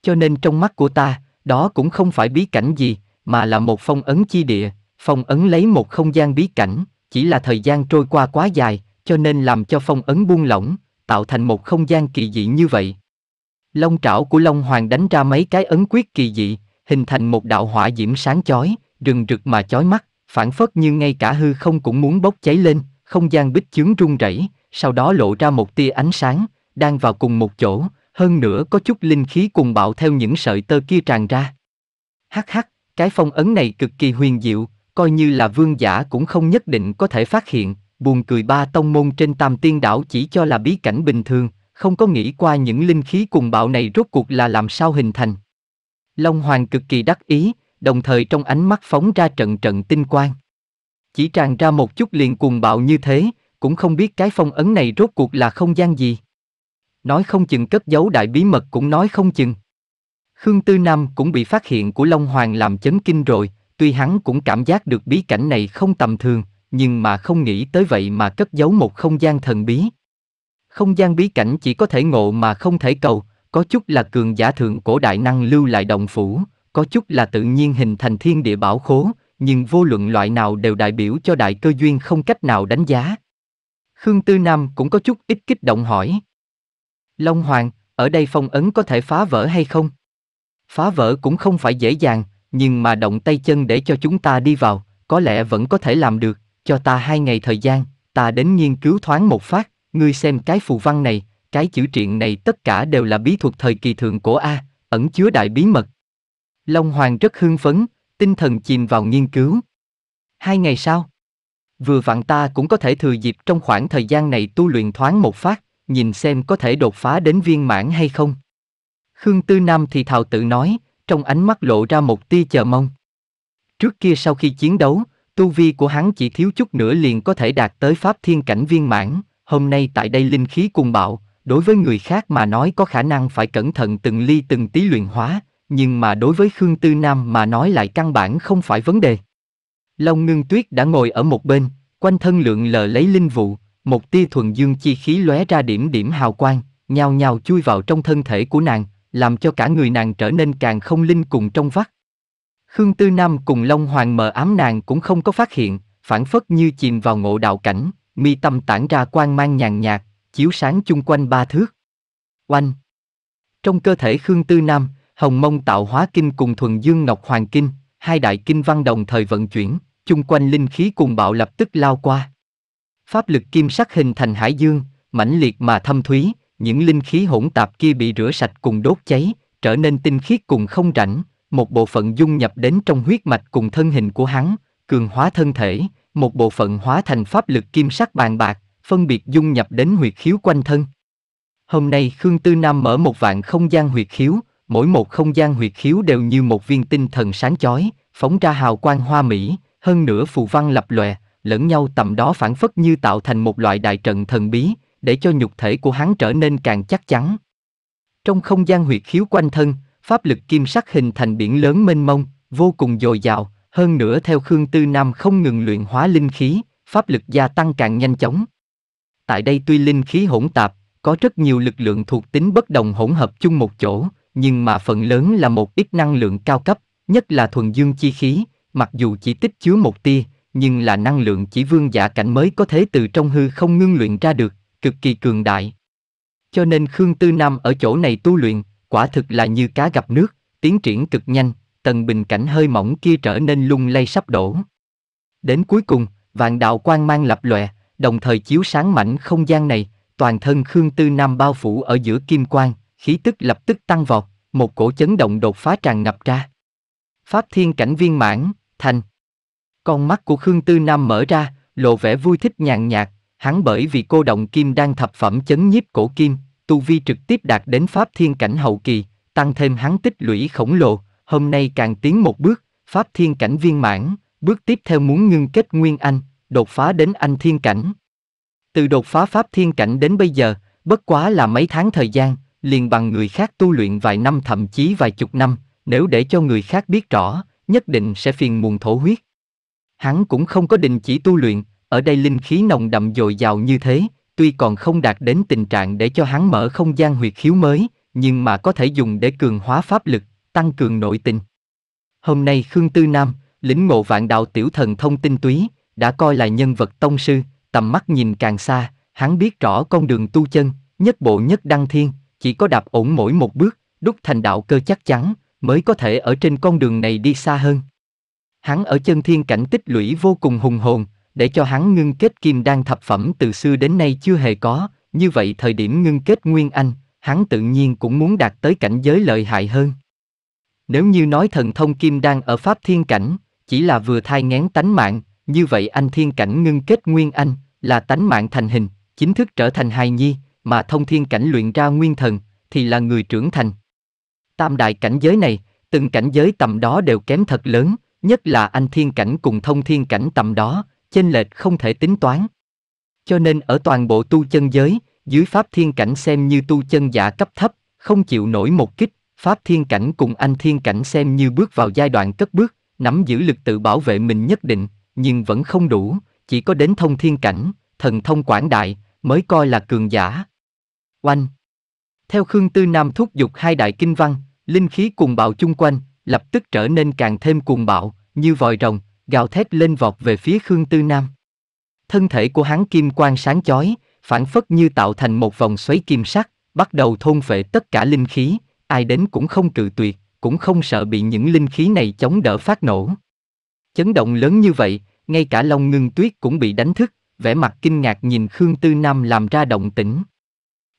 Cho nên trong mắt của ta, đó cũng không phải bí cảnh gì, mà là một phong ấn chi địa, phong ấn lấy một không gian bí cảnh, chỉ là thời gian trôi qua quá dài, cho nên làm cho phong ấn buông lỏng, tạo thành một không gian kỳ dị như vậy. Long trảo của Long Hoàng đánh ra mấy cái ấn quyết kỳ dị, hình thành một đạo hỏa diễm sáng chói, rừng rực mà chói mắt, phản phất như ngay cả hư không cũng muốn bốc cháy lên, không gian bích chướng rung rẩy, sau đó lộ ra một tia ánh sáng, đang vào cùng một chỗ, hơn nữa có chút linh khí cùng bạo theo những sợi tơ kia tràn ra. Hắc hắc, cái phong ấn này cực kỳ huyền diệu, coi như là vương giả cũng không nhất định có thể phát hiện, buồn cười ba tông môn trên tam tiên đảo chỉ cho là bí cảnh bình thường, không có nghĩ qua những linh khí cùng bạo này rốt cuộc là làm sao hình thành. Long Hoàng cực kỳ đắc ý, đồng thời trong ánh mắt phóng ra trận trận tinh quang. Chỉ tràn ra một chút liền cuồng bạo như thế, cũng không biết cái phong ấn này rốt cuộc là không gian gì. Nói không chừng cất giấu đại bí mật cũng nói không chừng. Khương Tư Nam cũng bị phát hiện của Long Hoàng làm chấn kinh rồi, tuy hắn cũng cảm giác được bí cảnh này không tầm thường, nhưng mà không nghĩ tới vậy mà cất giấu một không gian thần bí. Không gian bí cảnh chỉ có thể ngộ mà không thể cầu, có chút là cường giả thượng cổ đại năng lưu lại đồng phủ, có chút là tự nhiên hình thành thiên địa bảo khố, nhưng vô luận loại nào đều đại biểu cho đại cơ duyên không cách nào đánh giá. Khương Tư Nam cũng có chút ít kích động hỏi. Long Hoàng, ở đây phong ấn có thể phá vỡ hay không? Phá vỡ cũng không phải dễ dàng, nhưng mà động tay chân để cho chúng ta đi vào, có lẽ vẫn có thể làm được, cho ta hai ngày thời gian, ta đến nghiên cứu thoáng một phát, ngươi xem cái phù văn này, cái chữ triện này tất cả đều là bí thuật thời kỳ thượng cổ A, ẩn chứa đại bí mật. Long Hoàng rất hưng phấn, tinh thần chìm vào nghiên cứu. Hai ngày sau, vừa vặn ta cũng có thể thừa dịp trong khoảng thời gian này tu luyện thoáng một phát, nhìn xem có thể đột phá đến viên mãn hay không. Khương Tư Nam thì thào tự nói, trong ánh mắt lộ ra một tia chờ mong. Trước kia sau khi chiến đấu, tu vi của hắn chỉ thiếu chút nữa liền có thể đạt tới pháp thiên cảnh viên mãn, hôm nay tại đây linh khí cùng bạo, đối với người khác mà nói có khả năng phải cẩn thận từng ly từng tí luyện hóa, nhưng mà đối với Khương Tư Nam mà nói lại căn bản không phải vấn đề. Long ngưng tuyết đã ngồi ở một bên, quanh thân lượng lờ lấy linh vụ, một tia thuần dương chi khí lóe ra điểm điểm hào quang, nhào nhào chui vào trong thân thể của nàng, làm cho cả người nàng trở nên càng không linh cùng trong vắt. Khương Tư Nam cùng Long Hoàng mờ ám nàng cũng không có phát hiện, phản phất như chìm vào ngộ đạo cảnh, mi tâm tản ra quang mang nhàn nhạt, chiếu sáng chung quanh ba thước. Oanh! Trong cơ thể Khương Tư Nam, Hồng Mông Tạo Hóa Kinh cùng Thuần Dương Ngọc Hoàng Kinh, hai đại kinh văn đồng thời vận chuyển, chung quanh linh khí cùng bạo lập tức lao qua. Pháp lực kim sắc hình thành hải dương, mãnh liệt mà thâm thúy, những linh khí hỗn tạp kia bị rửa sạch cùng đốt cháy, trở nên tinh khiết cùng không rảnh, một bộ phận dung nhập đến trong huyết mạch cùng thân hình của hắn, cường hóa thân thể, một bộ phận hóa thành pháp lực kim sắc bàn bạc, phân biệt dung nhập đến huyệt khiếu quanh thân. Hôm nay Khương Tư Nam mở một vạn không gian huyệt khiếu, mỗi một không gian huyệt khiếu đều như một viên tinh thần sáng chói, phóng ra hào quang hoa mỹ, hơn nữa phù văn lập lòe, lẫn nhau tầm đó phản phất như tạo thành một loại đại trận thần bí, để cho nhục thể của hắn trở nên càng chắc chắn. Trong không gian huyệt khiếu quanh thân, pháp lực kim sắc hình thành biển lớn mênh mông, vô cùng dồi dào, hơn nữa theo Khương Tư Nam không ngừng luyện hóa linh khí, pháp lực gia tăng càng nhanh chóng tại đây tuy linh khí hỗn tạp, có rất nhiều lực lượng thuộc tính bất đồng hỗn hợp chung một chỗ, nhưng mà phần lớn là một ít năng lượng cao cấp, nhất là thuần dương chi khí, mặc dù chỉ tích chứa một tia, nhưng là năng lượng chỉ vương giả cảnh mới có thể từ trong hư không ngưng luyện ra được, cực kỳ cường đại. Cho nên Khương Tư Nam ở chỗ này tu luyện, quả thực là như cá gặp nước, tiến triển cực nhanh, tầng bình cảnh hơi mỏng kia trở nên lung lay sắp đổ. Đến cuối cùng, vạn đạo quang mang lập lòe, đồng thời chiếu sáng mảnh không gian này, toàn thân Khương Tư Nam bao phủ ở giữa kim quang, khí tức lập tức tăng vọt, một cổ chấn động đột phá tràn ngập ra. Pháp thiên cảnh viên mãn, thành. Con mắt của Khương Tư Nam mở ra, lộ vẻ vui thích nhàn nhạt, hắn bởi vì cô động kim đang thập phẩm chấn nhiếp cổ kim, tu vi trực tiếp đạt đến pháp thiên cảnh hậu kỳ, tăng thêm hắn tích lũy khổng lồ, hôm nay càng tiến một bước, pháp thiên cảnh viên mãn, bước tiếp theo muốn ngưng kết nguyên anh, đột phá đến anh thiên cảnh. Từ đột phá pháp thiên cảnh đến bây giờ, bất quá là mấy tháng thời gian, liền bằng người khác tu luyện vài năm thậm chí vài chục năm, nếu để cho người khác biết rõ, nhất định sẽ phiền muộn thổ huyết. Hắn cũng không có định chỉ tu luyện, ở đây linh khí nồng đậm dồi dào như thế, tuy còn không đạt đến tình trạng để cho hắn mở không gian huyệt khiếu mới, nhưng mà có thể dùng để cường hóa pháp lực, tăng cường nội tình. Hôm nay Khương Tư Nam, lĩnh ngộ vạn đạo tiểu thần thông tinh túy, đã coi là nhân vật tông sư, tầm mắt nhìn càng xa, hắn biết rõ con đường tu chân, nhất bộ nhất đăng thiên, chỉ có đạp ổn mỗi một bước, đúc thành đạo cơ chắc chắn, mới có thể ở trên con đường này đi xa hơn. Hắn ở chân thiên cảnh tích lũy vô cùng hùng hồn, để cho hắn ngưng kết kim đan thập phẩm từ xưa đến nay chưa hề có, như vậy thời điểm ngưng kết nguyên anh, hắn tự nhiên cũng muốn đạt tới cảnh giới lợi hại hơn. Nếu như nói thần thông kim đan ở pháp thiên cảnh, chỉ là vừa thai ngén tánh mạng, như vậy anh thiên cảnh ngưng kết nguyên anh, là tánh mạng thành hình, chính thức trở thành hài nhi, mà thông thiên cảnh luyện ra nguyên thần, thì là người trưởng thành. Tam đại cảnh giới này, từng cảnh giới tầm đó đều kém thật lớn, nhất là anh thiên cảnh cùng thông thiên cảnh tầm đó, chênh lệch không thể tính toán. Cho nên ở toàn bộ tu chân giới, dưới pháp thiên cảnh xem như tu chân giả cấp thấp, không chịu nổi một kích, pháp thiên cảnh cùng anh thiên cảnh xem như bước vào giai đoạn cất bước, nắm giữ lực tự bảo vệ mình nhất định, nhưng vẫn không đủ, chỉ có đến thông thiên cảnh, thần thông quảng đại, mới coi là cường giả. Oanh! Theo Khương Tư Nam thúc giục hai đại kinh văn, linh khí cùng bạo chung quanh, lập tức trở nên càng thêm cuồng bạo, như vòi rồng, gào thét lên vọt về phía Khương Tư Nam. Thân thể của hắn kim quang sáng chói, phản phất như tạo thành một vòng xoáy kim sắc, bắt đầu thôn phệ tất cả linh khí, ai đến cũng không cự tuyệt, cũng không sợ bị những linh khí này chống đỡ phát nổ. Chấn động lớn như vậy, ngay cả Long Ngưng Tuyết cũng bị đánh thức, vẻ mặt kinh ngạc nhìn Khương Tư Nam làm ra động tĩnh.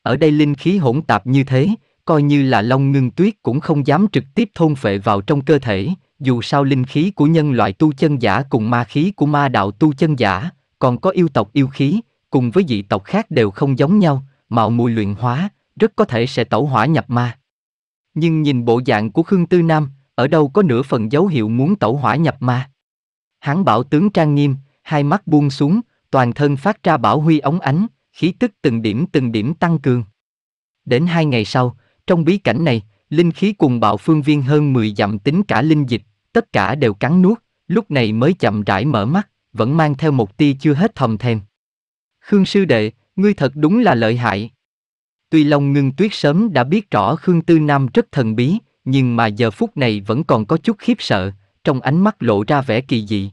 Ở đây linh khí hỗn tạp như thế, coi như là Long Ngưng Tuyết cũng không dám trực tiếp thôn phệ vào trong cơ thể, dù sao linh khí của nhân loại tu chân giả cùng ma khí của ma đạo tu chân giả, còn có yêu tộc yêu khí, cùng với dị tộc khác đều không giống nhau, mạo mùi luyện hóa, rất có thể sẽ tẩu hỏa nhập ma. Nhưng nhìn bộ dạng của Khương Tư Nam, ở đâu có nửa phần dấu hiệu muốn tẩu hỏa nhập ma hắn bảo tướng trang nghiêm, hai mắt buông xuống, toàn thân phát ra bảo huy ống ánh, khí tức từng điểm từng điểm tăng cường. Đến hai ngày sau, trong bí cảnh này, linh khí cùng bạo phương viên hơn 10 dặm tính cả linh dịch, tất cả đều cắn nuốt, lúc này mới chậm rãi mở mắt, vẫn mang theo một tia chưa hết thầm thèm. Khương sư đệ, ngươi thật đúng là lợi hại. Tuy Long Ngưng Tuyết sớm đã biết rõ Khương Tư Nam rất thần bí, nhưng mà giờ phút này vẫn còn có chút khiếp sợ, trong ánh mắt lộ ra vẻ kỳ dị.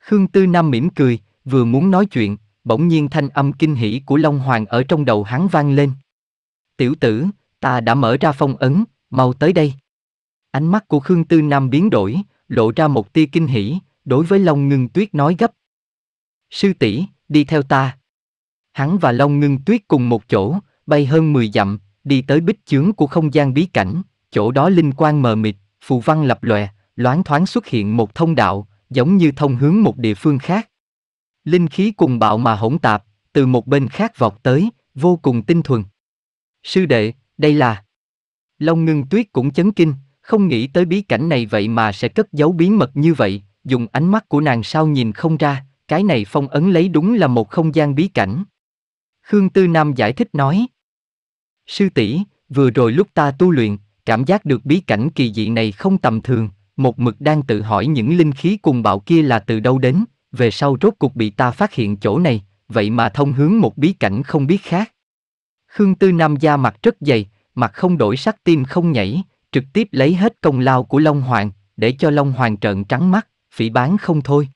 Khương Tư Nam mỉm cười, vừa muốn nói chuyện, bỗng nhiên thanh âm kinh hỉ của Long Hoàng ở trong đầu hắn vang lên. Tiểu tử, ta đã mở ra phong ấn, mau tới đây. Ánh mắt của Khương Tư Nam biến đổi, lộ ra một tia kinh hỉ, đối với Long Ngưng Tuyết nói gấp. Sư tỷ, đi theo ta. Hắn và Long Ngưng Tuyết cùng một chỗ, bay hơn 10 dặm, đi tới bích chướng của không gian bí cảnh, chỗ đó linh quang mờ mịt, phù văn lập lòe, loáng thoáng xuất hiện một thông đạo, giống như thông hướng một địa phương khác. Linh khí cùng bạo mà hỗn tạp, từ một bên khác vọt tới, vô cùng tinh thuần. Sư đệ, đây là... Long ngưng tuyết cũng chấn kinh, không nghĩ tới bí cảnh này vậy mà sẽ cất giấu bí mật như vậy, dùng ánh mắt của nàng sao nhìn không ra, cái này phong ấn lấy đúng là một không gian bí cảnh. Khương Tư Nam giải thích nói. Sư tỷ, vừa rồi lúc ta tu luyện, cảm giác được bí cảnh kỳ dị này không tầm thường, một mực đang tự hỏi những linh khí cùng bạo kia là từ đâu đến, về sau rốt cục bị ta phát hiện chỗ này, vậy mà thông hướng một bí cảnh không biết khác. Khương Tư Nam da mặt rất dày, mặt không đổi sắc tim không nhảy, trực tiếp lấy hết công lao của Long Hoàng, để cho Long Hoàng trợn trắng mắt, phỉ bán không thôi.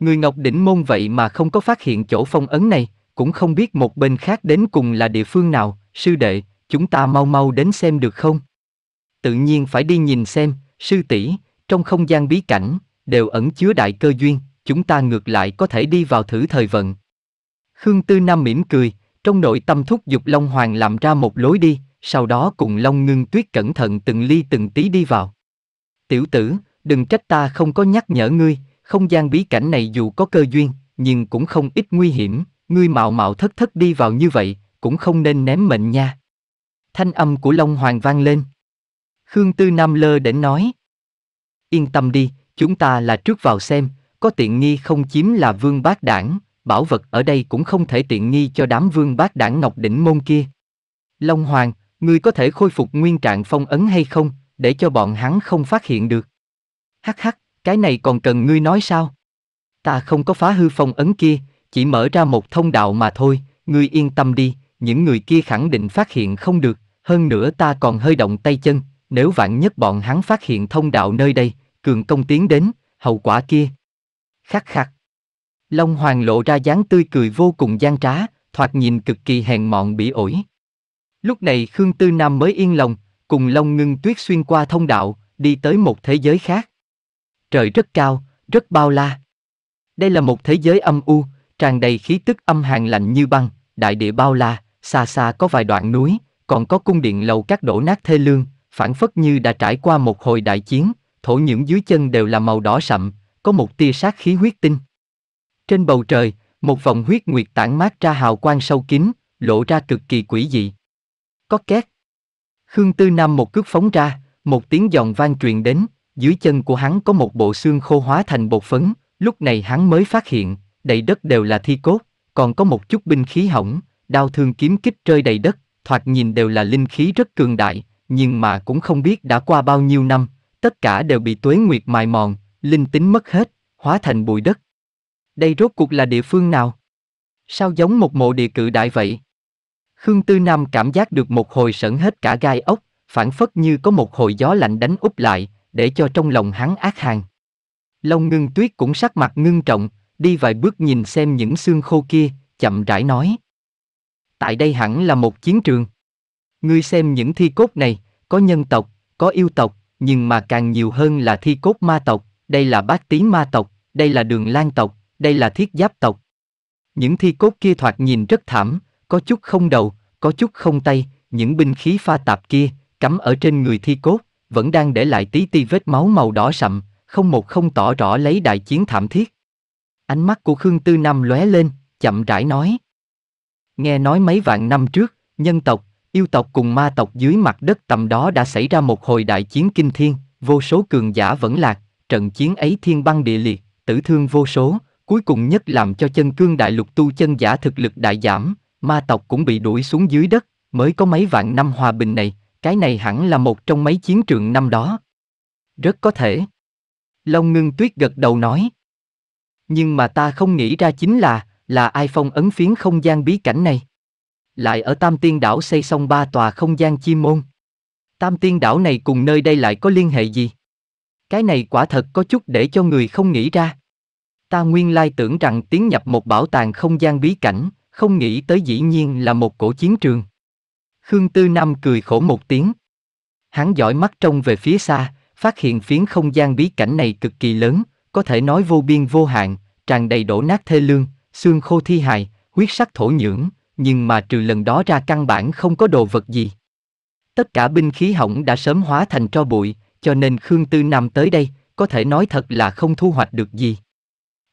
Người Ngọc Đỉnh Môn vậy mà không có phát hiện chỗ phong ấn này, cũng không biết một bên khác đến cùng là địa phương nào, sư đệ, chúng ta mau mau đến xem được không? Tự nhiên phải đi nhìn xem, sư tỷ, trong không gian bí cảnh, đều ẩn chứa đại cơ duyên, chúng ta ngược lại có thể đi vào thử thời vận. Khương Tư Nam mỉm cười, trong nội tâm thúc giục Long Hoàng làm ra một lối đi, sau đó cùng Long Ngưng Tuyết cẩn thận từng ly từng tí đi vào. Tiểu tử, đừng trách ta không có nhắc nhở ngươi, không gian bí cảnh này dù có cơ duyên, nhưng cũng không ít nguy hiểm, ngươi mạo mạo thất thất đi vào như vậy, cũng không nên ném mệnh nha. Thanh âm của Long Hoàng vang lên. Khương Tư Nam lơ đến nói. Yên tâm đi, chúng ta là trước vào xem, có tiện nghi không chiếm là vương bát đảng, bảo vật ở đây cũng không thể tiện nghi cho đám vương bát đảng ngọc đỉnh môn kia. Long Hoàng, ngươi có thể khôi phục nguyên trạng phong ấn hay không, để cho bọn hắn không phát hiện được. Hắc hắc, cái này còn cần ngươi nói sao? Ta không có phá hư phong ấn kia, chỉ mở ra một thông đạo mà thôi, ngươi yên tâm đi, những người kia khẳng định phát hiện không được, hơn nữa ta còn hơi động tay chân, nếu vạn nhất bọn hắn phát hiện thông đạo nơi đây, cường công tiến đến, hậu quả kia. Khắc khắc. Long Hoàng lộ ra dáng tươi cười vô cùng gian trá, thoạt nhìn cực kỳ hèn mọn bỉ ổi. Lúc này Khương Tư Nam mới yên lòng, cùng Long Ngưng Tuyết xuyên qua thông đạo, đi tới một thế giới khác. Trời rất cao, rất bao la. Đây là một thế giới âm u, tràn đầy khí tức âm hàn lạnh như băng, đại địa bao la, xa xa có vài đoạn núi, còn có cung điện lầu các đổ nát thê lương, phản phất như đã trải qua một hồi đại chiến, thổ nhưỡng dưới chân đều là màu đỏ sậm, có một tia sát khí huyết tinh. Trên bầu trời, một vòng huyết nguyệt tản mát ra hào quang sâu kín, lộ ra cực kỳ quỷ dị. Có két. Khương Tư Nam một cước phóng ra, một tiếng giòn vang truyền đến, dưới chân của hắn có một bộ xương khô hóa thành bột phấn, lúc này hắn mới phát hiện, đầy đất đều là thi cốt, còn có một chút binh khí hỏng, đao thương kiếm kích rơi đầy đất, thoạt nhìn đều là linh khí rất cường đại, nhưng mà cũng không biết đã qua bao nhiêu năm, tất cả đều bị tuế nguyệt mài mòn, linh tính mất hết, hóa thành bụi đất. Đây rốt cuộc là địa phương nào? Sao giống một mộ địa cự đại vậy? Khương Tư Nam cảm giác được một hồi sẩn hết cả gai ốc, phản phất như có một hồi gió lạnh đánh úp lại, để cho trong lòng hắn ác hàng. Long ngưng tuyết cũng sắc mặt ngưng trọng, đi vài bước nhìn xem những xương khô kia, chậm rãi nói. Tại đây hẳn là một chiến trường. Ngươi xem những thi cốt này, có nhân tộc, có yêu tộc, nhưng mà càng nhiều hơn là thi cốt ma tộc, đây là bát tí ma tộc, đây là đường lan tộc, đây là thiết giáp tộc. Những thi cốt kia thoạt nhìn rất thảm, có chút không đầu, có chút không tay, những binh khí pha tạp kia, cắm ở trên người thi cốt, vẫn đang để lại tí ti vết máu màu đỏ sậm, không một không tỏ rõ lấy đại chiến thảm thiết. Ánh mắt của Khương Tư Nam lóe lên, chậm rãi nói. Nghe nói mấy vạn năm trước, nhân tộc, Yêu tộc cùng ma tộc dưới mặt đất tầm đó đã xảy ra một hồi đại chiến kinh thiên, vô số cường giả vẫn lạc, trận chiến ấy thiên băng địa liệt, tử thương vô số, cuối cùng nhất làm cho chân cương đại lục tu chân giả thực lực đại giảm, ma tộc cũng bị đuổi xuống dưới đất, mới có mấy vạn năm hòa bình này, cái này hẳn là một trong mấy chiến trường năm đó. Rất có thể. Long ngưng tuyết gật đầu nói. Nhưng mà ta không nghĩ ra chính là, là ai phong ấn phiến không gian bí cảnh này lại ở Tam Tiên Đảo xây xong ba tòa không gian chi môn. Tam Tiên Đảo này cùng nơi đây lại có liên hệ gì? Cái này quả thật có chút để cho người không nghĩ ra. Ta nguyên lai tưởng rằng tiến nhập một bảo tàng không gian bí cảnh, không nghĩ tới dĩ nhiên là một cổ chiến trường. Khương Tư Nam cười khổ một tiếng. Hắn dõi mắt trông về phía xa, phát hiện phiến không gian bí cảnh này cực kỳ lớn, có thể nói vô biên vô hạn, tràn đầy đổ nát thê lương, xương khô thi hài, huyết sắc thổ nhưỡng, nhưng mà trừ lần đó ra căn bản không có đồ vật gì. Tất cả binh khí hỏng đã sớm hóa thành tro bụi, cho nên Khương Tư Nam tới đây, có thể nói thật là không thu hoạch được gì.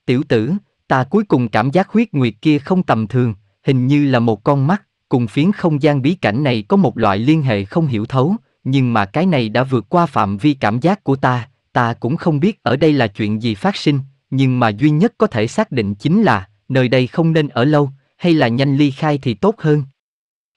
Tiểu tử, ta cuối cùng cảm giác huyết nguyệt kia không tầm thường, hình như là một con mắt, cùng phiến không gian bí cảnh này có một loại liên hệ không hiểu thấu, nhưng mà cái này đã vượt qua phạm vi cảm giác của ta, ta cũng không biết ở đây là chuyện gì phát sinh, nhưng mà duy nhất có thể xác định chính là, nơi đây không nên ở lâu, hay là nhanh ly khai thì tốt hơn?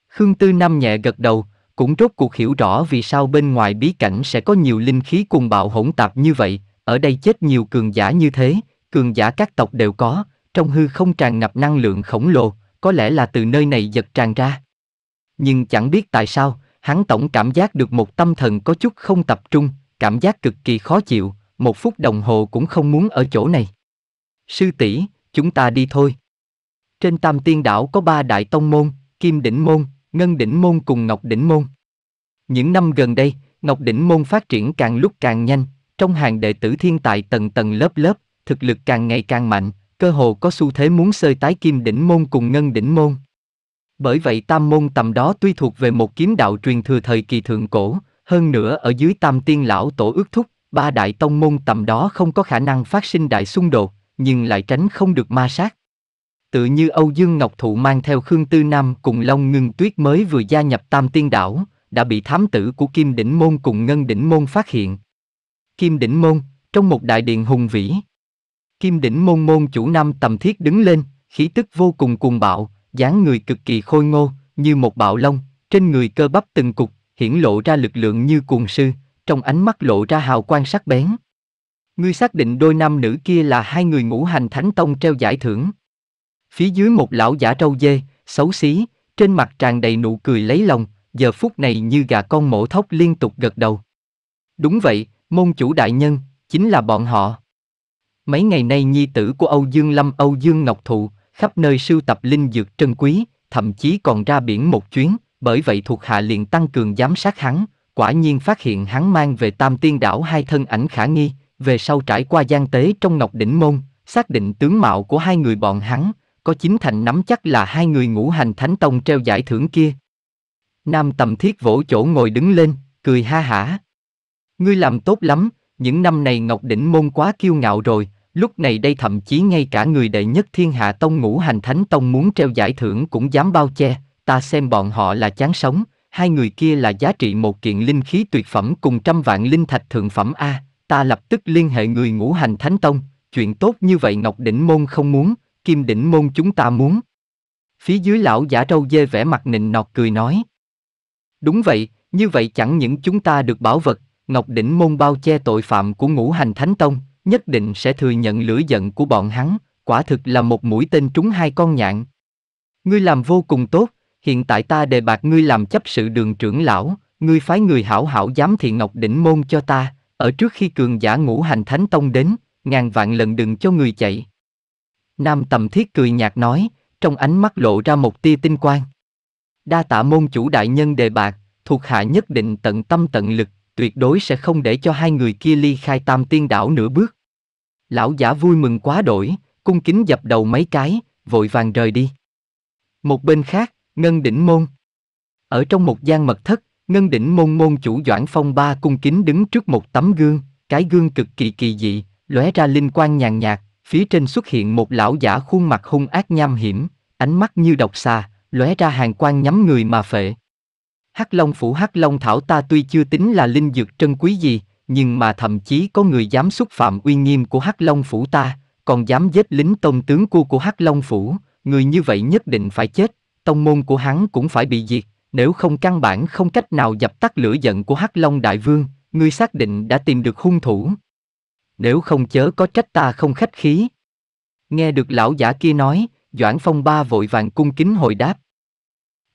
Khương Tư Nam nhẹ gật đầu, cũng rốt cuộc hiểu rõ vì sao bên ngoài bí cảnh sẽ có nhiều linh khí cùng bạo hỗn tạp như vậy, ở đây chết nhiều cường giả như thế, cường giả các tộc đều có, trong hư không tràn ngập năng lượng khổng lồ, có lẽ là từ nơi này giật tràn ra. Nhưng chẳng biết tại sao, hắn tổng cảm giác được một tâm thần có chút không tập trung, cảm giác cực kỳ khó chịu, một phút đồng hồ cũng không muốn ở chỗ này. Sư tỷ, chúng ta đi thôi. Trên Tam Tiên Đảo có ba đại tông môn, Kim Đỉnh Môn, Ngân Đỉnh Môn cùng Ngọc Đỉnh Môn. Những năm gần đây, Ngọc Đỉnh Môn phát triển càng lúc càng nhanh, trong hàng đệ tử thiên tài tầng tầng lớp lớp, thực lực càng ngày càng mạnh, cơ hồ có xu thế muốn sơi tái Kim Đỉnh Môn cùng Ngân Đỉnh Môn. Bởi vậy tam môn tầm đó tuy thuộc về một kiếm đạo truyền thừa thời kỳ thượng cổ, hơn nữa ở dưới tam tiên lão tổ ước thúc, ba đại tông môn tầm đó không có khả năng phát sinh đại xung đột, nhưng lại tránh không được ma sát. Tự như Âu Dương Ngọc Thụ mang theo Khương Tư Nam cùng Long Ngưng Tuyết mới vừa gia nhập Tam Tiên Đảo, đã bị thám tử của Kim Đỉnh Môn cùng Ngân Đỉnh Môn phát hiện. Kim Đỉnh Môn, trong một đại điện hùng vĩ. Kim Đỉnh Môn môn chủ Nam Tầm Thiết đứng lên, khí tức vô cùng cuồng bạo, dáng người cực kỳ khôi ngô, như một bạo long, trên người cơ bắp từng cục, hiển lộ ra lực lượng như cuồng sư, trong ánh mắt lộ ra hào quang sắc bén. Ngươi xác định đôi nam nữ kia là hai người ngũ hành thánh tông treo giải thưởng. Phía dưới một lão giả trâu dê, xấu xí, trên mặt tràn đầy nụ cười lấy lòng, giờ phút này như gà con mổ thóc liên tục gật đầu. Đúng vậy, môn chủ đại nhân, chính là bọn họ. Mấy ngày nay nhi tử của Âu Dương Lâm Âu Dương Ngọc Thụ, khắp nơi sưu tập linh dược trân quý, thậm chí còn ra biển một chuyến, bởi vậy thuộc hạ liền tăng cường giám sát hắn, quả nhiên phát hiện hắn mang về tam tiên đảo hai thân ảnh khả nghi, về sau trải qua gian tế trong ngọc đỉnh môn, xác định tướng mạo của hai người bọn hắn, có chín thành nắm chắc là hai người ngũ hành thánh tông treo giải thưởng kia. Nam tầm thiết vỗ chỗ ngồi đứng lên, cười ha hả. Ngươi làm tốt lắm, những năm này Ngọc Đỉnh Môn quá kiêu ngạo rồi, lúc này đây thậm chí ngay cả người đệ nhất thiên hạ tông ngũ hành thánh tông muốn treo giải thưởng cũng dám bao che, ta xem bọn họ là chán sống, hai người kia là giá trị một kiện linh khí tuyệt phẩm cùng trăm vạn linh thạch thượng phẩm A, ta lập tức liên hệ người ngũ hành thánh tông, chuyện tốt như vậy Ngọc Đỉnh Môn không muốn, kim đỉnh môn chúng ta muốn. Phía dưới lão giả râu dê vẻ mặt nịnh nọt cười nói. Đúng vậy, như vậy chẳng những chúng ta được bảo vật, Ngọc Đỉnh môn bao che tội phạm của ngũ hành thánh tông, nhất định sẽ thừa nhận lửa giận của bọn hắn, quả thực là một mũi tên trúng hai con nhạn. Ngươi làm vô cùng tốt, hiện tại ta đề bạc ngươi làm chấp sự đường trưởng lão, ngươi phái người hảo hảo giám thị Ngọc Đỉnh môn cho ta, ở trước khi cường giả ngũ hành thánh tông đến, ngàn vạn lần đừng cho người chạy. Nam Tầm Thiết cười nhạt nói, trong ánh mắt lộ ra một tia tinh quang. Đa tạ môn chủ đại nhân đề bạc, thuộc hạ nhất định tận tâm tận lực, tuyệt đối sẽ không để cho hai người kia ly khai tam tiên đảo nửa bước. Lão giả vui mừng quá đổi, cung kính dập đầu mấy cái, vội vàng rời đi. Một bên khác, Ngân Đỉnh Môn. Ở trong một gian mật thất, Ngân Đỉnh Môn môn chủ Doãn Phong ba cung kính đứng trước một tấm gương, cái gương cực kỳ kỳ dị, lóe ra linh quang nhàn nhạt, Phía trên xuất hiện một lão giả khuôn mặt hung ác nham hiểm, ánh mắt như độc xà, lóe ra hàng quang nhắm người mà phệ. Hắc Long phủ Hắc Long thảo ta tuy chưa tính là linh dược trân quý gì, nhưng mà thậm chí có người dám xúc phạm uy nghiêm của Hắc Long phủ ta, còn dám giết lính tông tướng cua của Hắc Long phủ, người như vậy nhất định phải chết, tông môn của hắn cũng phải bị diệt, nếu không căn bản không cách nào dập tắt lửa giận của Hắc Long đại vương, ngươi xác định đã tìm được hung thủ nếu không chớ có trách ta không khách khí. Nghe được lão giả kia nói, Doãn Phong ba vội vàng cung kính hồi đáp.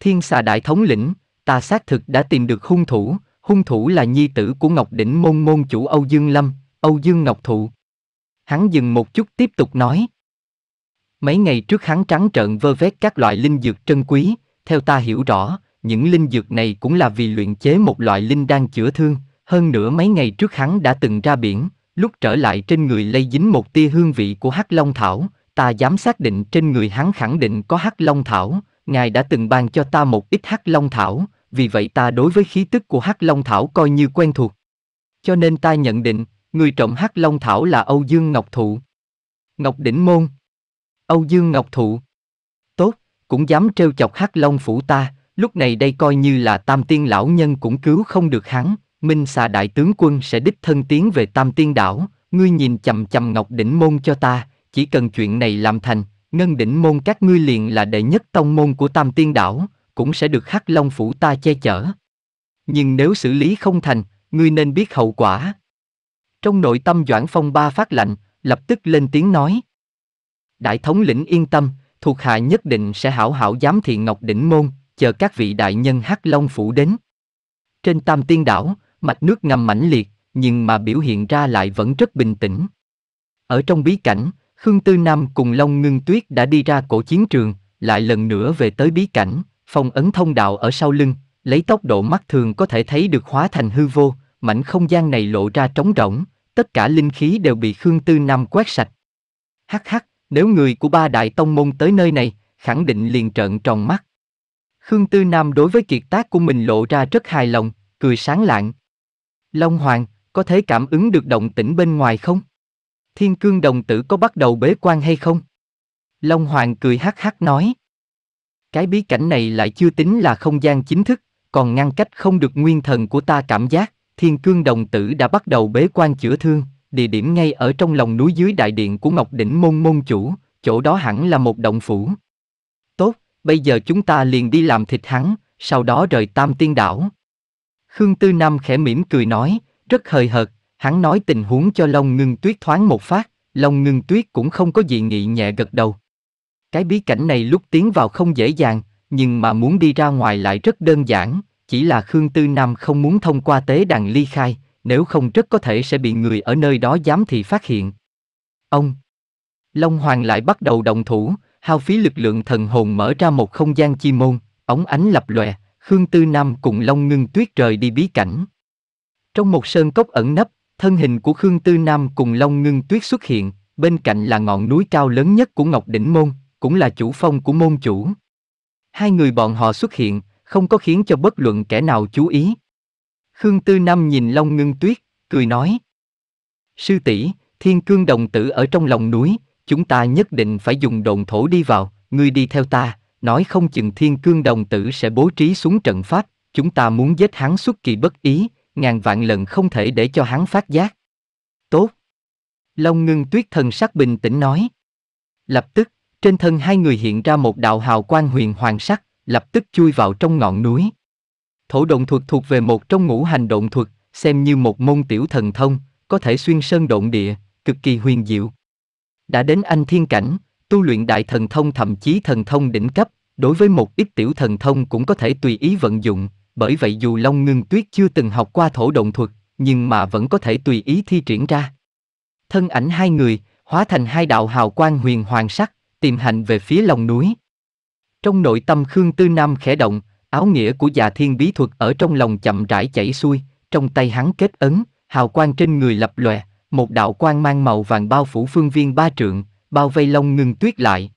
Thiên xà đại thống lĩnh, ta xác thực đã tìm được hung thủ, hung thủ là nhi tử của Ngọc Đỉnh Môn Môn chủ Âu Dương Lâm, Âu Dương Ngọc Thụ. Hắn dừng một chút tiếp tục nói. Mấy ngày trước hắn trắng trợn vơ vét các loại linh dược trân quý, theo ta hiểu rõ, những linh dược này cũng là vì luyện chế một loại linh đan chữa thương, hơn nữa mấy ngày trước hắn đã từng ra biển, lúc trở lại trên người lây dính một tia hương vị của hắc long thảo, ta dám xác định trên người hắn khẳng định có hắc long thảo, ngài đã từng ban cho ta một ít hắc long thảo, vì vậy ta đối với khí tức của hắc long thảo coi như quen thuộc. Cho nên ta nhận định, người trộm hắc long thảo là Âu Dương Ngọc Thụ. Ngọc Đỉnh Môn Âu Dương Ngọc Thụ Tốt, cũng dám trêu chọc hắc long phủ ta, lúc này đây coi như là tam tiên lão nhân cũng cứu không được hắn, Minh xà đại tướng quân sẽ đích thân tiến về Tam Tiên Đảo, ngươi nhìn chầm chầm Ngọc Đỉnh Môn cho ta, chỉ cần chuyện này làm thành, Ngân Đỉnh Môn các ngươi liền là đệ nhất tông môn của Tam Tiên Đảo, cũng sẽ được Hắc Long Phủ ta che chở. Nhưng nếu xử lý không thành, ngươi nên biết hậu quả. Trong nội tâm Doãn Phong ba phát lạnh, lập tức lên tiếng nói. Đại thống lĩnh yên tâm, thuộc hạ nhất định sẽ hảo hảo giám thị Ngọc Đỉnh Môn, chờ các vị đại nhân Hắc Long Phủ đến. Trên Tam Tiên Đảo, mạch nước ngầm mãnh liệt, nhưng mà biểu hiện ra lại vẫn rất bình tĩnh. Ở trong bí cảnh, Khương Tư Nam cùng Long Ngưng Tuyết đã đi ra cổ chiến trường, lại lần nữa về tới bí cảnh, phong ấn thông đạo ở sau lưng, lấy tốc độ mắt thường có thể thấy được hóa thành hư vô, mảnh không gian này lộ ra trống rỗng, tất cả linh khí đều bị Khương Tư Nam quét sạch. Hắc hắc, nếu người của ba đại tông môn tới nơi này, khẳng định liền trợn tròn mắt. Khương Tư Nam đối với kiệt tác của mình lộ ra rất hài lòng, cười sáng lạng, Long Hoàng, có thể cảm ứng được động tĩnh bên ngoài không? Thiên cương đồng tử có bắt đầu bế quan hay không? Long Hoàng cười hắc hắc nói. Cái bí cảnh này lại chưa tính là không gian chính thức, còn ngăn cách không được nguyên thần của ta cảm giác, thiên cương đồng tử đã bắt đầu bế quan chữa thương, địa điểm ngay ở trong lòng núi dưới đại điện của Ngọc Đỉnh Môn Môn Chủ, chỗ đó hẳn là một động phủ. Tốt, bây giờ chúng ta liền đi làm thịt hắn, sau đó rời Tam Tiên Đảo. Khương Tư Nam khẽ mỉm cười nói, rất hời hợt, hắn nói tình huống cho Long Ngưng Tuyết thoáng một phát, Long Ngưng Tuyết cũng không có gì nghị nhẹ gật đầu. Cái bí cảnh này lúc tiến vào không dễ dàng, nhưng mà muốn đi ra ngoài lại rất đơn giản, chỉ là Khương Tư Nam không muốn thông qua tế đàn ly khai, nếu không rất có thể sẽ bị người ở nơi đó dám thị phát hiện. Ông Long Hoàng lại bắt đầu động thủ, hao phí lực lượng thần hồn mở ra một không gian chi môn, ống ánh lập lòe, Khương Tư Nam cùng Long Ngưng Tuyết rời đi bí cảnh. Trong một sơn cốc ẩn nấp, thân hình của Khương Tư Nam cùng Long Ngưng Tuyết xuất hiện, bên cạnh là ngọn núi cao lớn nhất của Ngọc Đỉnh Môn, cũng là chủ phong của môn chủ. Hai người bọn họ xuất hiện, không có khiến cho bất luận kẻ nào chú ý. Khương Tư Nam nhìn Long Ngưng Tuyết, cười nói. Sư tỷ, thiên cương đồng tử ở trong lòng núi, chúng ta nhất định phải dùng đồn thổ đi vào, ngươi đi theo ta, nói không chừng thiên cương đồng tử sẽ bố trí xuống trận pháp, chúng ta muốn giết hắn xuất kỳ bất ý, ngàn vạn lần không thể để cho hắn phát giác. Tốt. Long ngưng tuyết thần sắc bình tĩnh nói. Lập tức, trên thân hai người hiện ra một đạo hào quang huyền hoàng sắc, lập tức chui vào trong ngọn núi. Thổ động thuật thuộc về một trong ngũ hành động thuật, xem như một môn tiểu thần thông, có thể xuyên sơn động địa, cực kỳ huyền diệu. Đã đến anh thiên cảnh, tu luyện đại thần thông thậm chí thần thông đỉnh cấp, đối với một ít tiểu thần thông cũng có thể tùy ý vận dụng, bởi vậy dù Long Ngưng Tuyết chưa từng học qua thổ động thuật, nhưng mà vẫn có thể tùy ý thi triển ra. Thân ảnh hai người, hóa thành hai đạo hào quang huyền hoàng sắc, tìm hành về phía lòng núi. Trong nội tâm Khương Tư Nam khẽ động, áo nghĩa của già dạ thiên bí thuật ở trong lòng chậm rãi chảy xuôi, trong tay hắn kết ấn, hào quang trên người lập lòe, một đạo quang mang màu vàng bao phủ phương viên ba trượng, bao vây lông ngừng tuyết lại.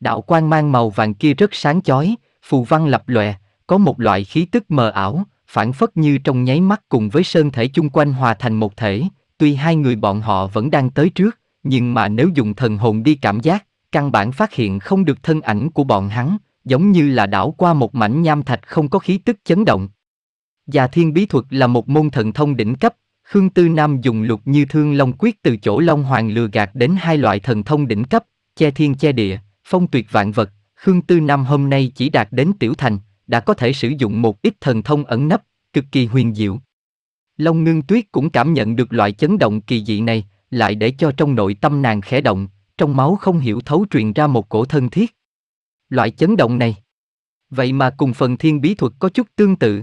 Đạo quan mang màu vàng kia rất sáng chói, phù văn lập lòe, có một loại khí tức mờ ảo, phản phất như trong nháy mắt cùng với sơn thể chung quanh hòa thành một thể, tuy hai người bọn họ vẫn đang tới trước, nhưng mà nếu dùng thần hồn đi cảm giác, căn bản phát hiện không được thân ảnh của bọn hắn, giống như là đảo qua một mảnh nham thạch không có khí tức chấn động. Già thiên bí thuật là một môn thần thông đỉnh cấp, Khương Tư Nam dùng lục như thương long quyết từ chỗ Long Hoàng lừa gạt đến hai loại thần thông đỉnh cấp, che thiên che địa, phong tuyệt vạn vật. Khương Tư Nam hôm nay chỉ đạt đến tiểu thành, đã có thể sử dụng một ít thần thông ẩn nấp, cực kỳ huyền diệu. Long Ngưng Tuyết cũng cảm nhận được loại chấn động kỳ dị này, lại để cho trong nội tâm nàng khẽ động, trong máu không hiểu thấu truyền ra một cổ thân thiết. Loại chấn động này, vậy mà cùng phần thiên bí thuật có chút tương tự.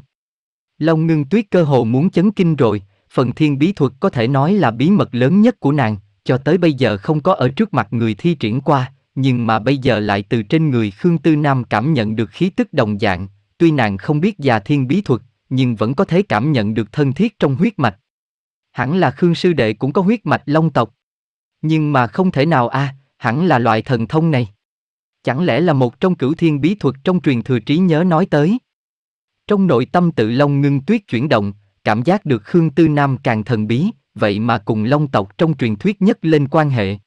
Long Ngưng Tuyết cơ hồ muốn chấn kinh rồi, phần thiên bí thuật có thể nói là bí mật lớn nhất của nàng, cho tới bây giờ không có ở trước mặt người thi triển qua, nhưng mà bây giờ lại từ trên người Khương Tư Nam cảm nhận được khí tức đồng dạng, tuy nàng không biết già thiên bí thuật, nhưng vẫn có thể cảm nhận được thân thiết trong huyết mạch. Hẳn là Khương Sư Đệ cũng có huyết mạch long tộc. Nhưng mà không thể nào a, à, hẳn là loại thần thông này. Chẳng lẽ là một trong cửu thiên bí thuật trong truyền thừa trí nhớ nói tới? Trong nội tâm tự long ngưng tuyết chuyển động, cảm giác được Khương Tư Nam càng thần bí, vậy mà cùng Long tộc trong truyền thuyết nhất lên quan hệ.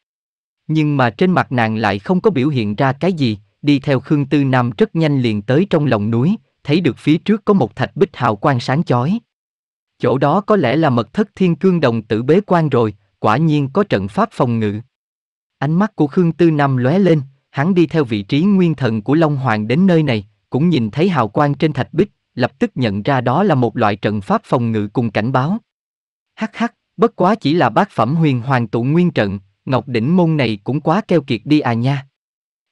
Nhưng mà trên mặt nàng lại không có biểu hiện ra cái gì, đi theo Khương Tư Nam rất nhanh liền tới trong lòng núi, thấy được phía trước có một thạch bích hào quang sáng chói. Chỗ đó có lẽ là mật thất thiên cương đồng tử bế quan rồi, quả nhiên có trận pháp phòng ngự. Ánh mắt của Khương Tư Nam lóe lên, hắn đi theo vị trí nguyên thần của Long Hoàng đến nơi này, cũng nhìn thấy hào quang trên thạch bích, lập tức nhận ra đó là một loại trận pháp phòng ngự cùng cảnh báo. Hắc hắc, bất quá chỉ là bát phẩm huyền hoàng tụ nguyên trận, Ngọc Đỉnh môn này cũng quá keo kiệt đi à nha.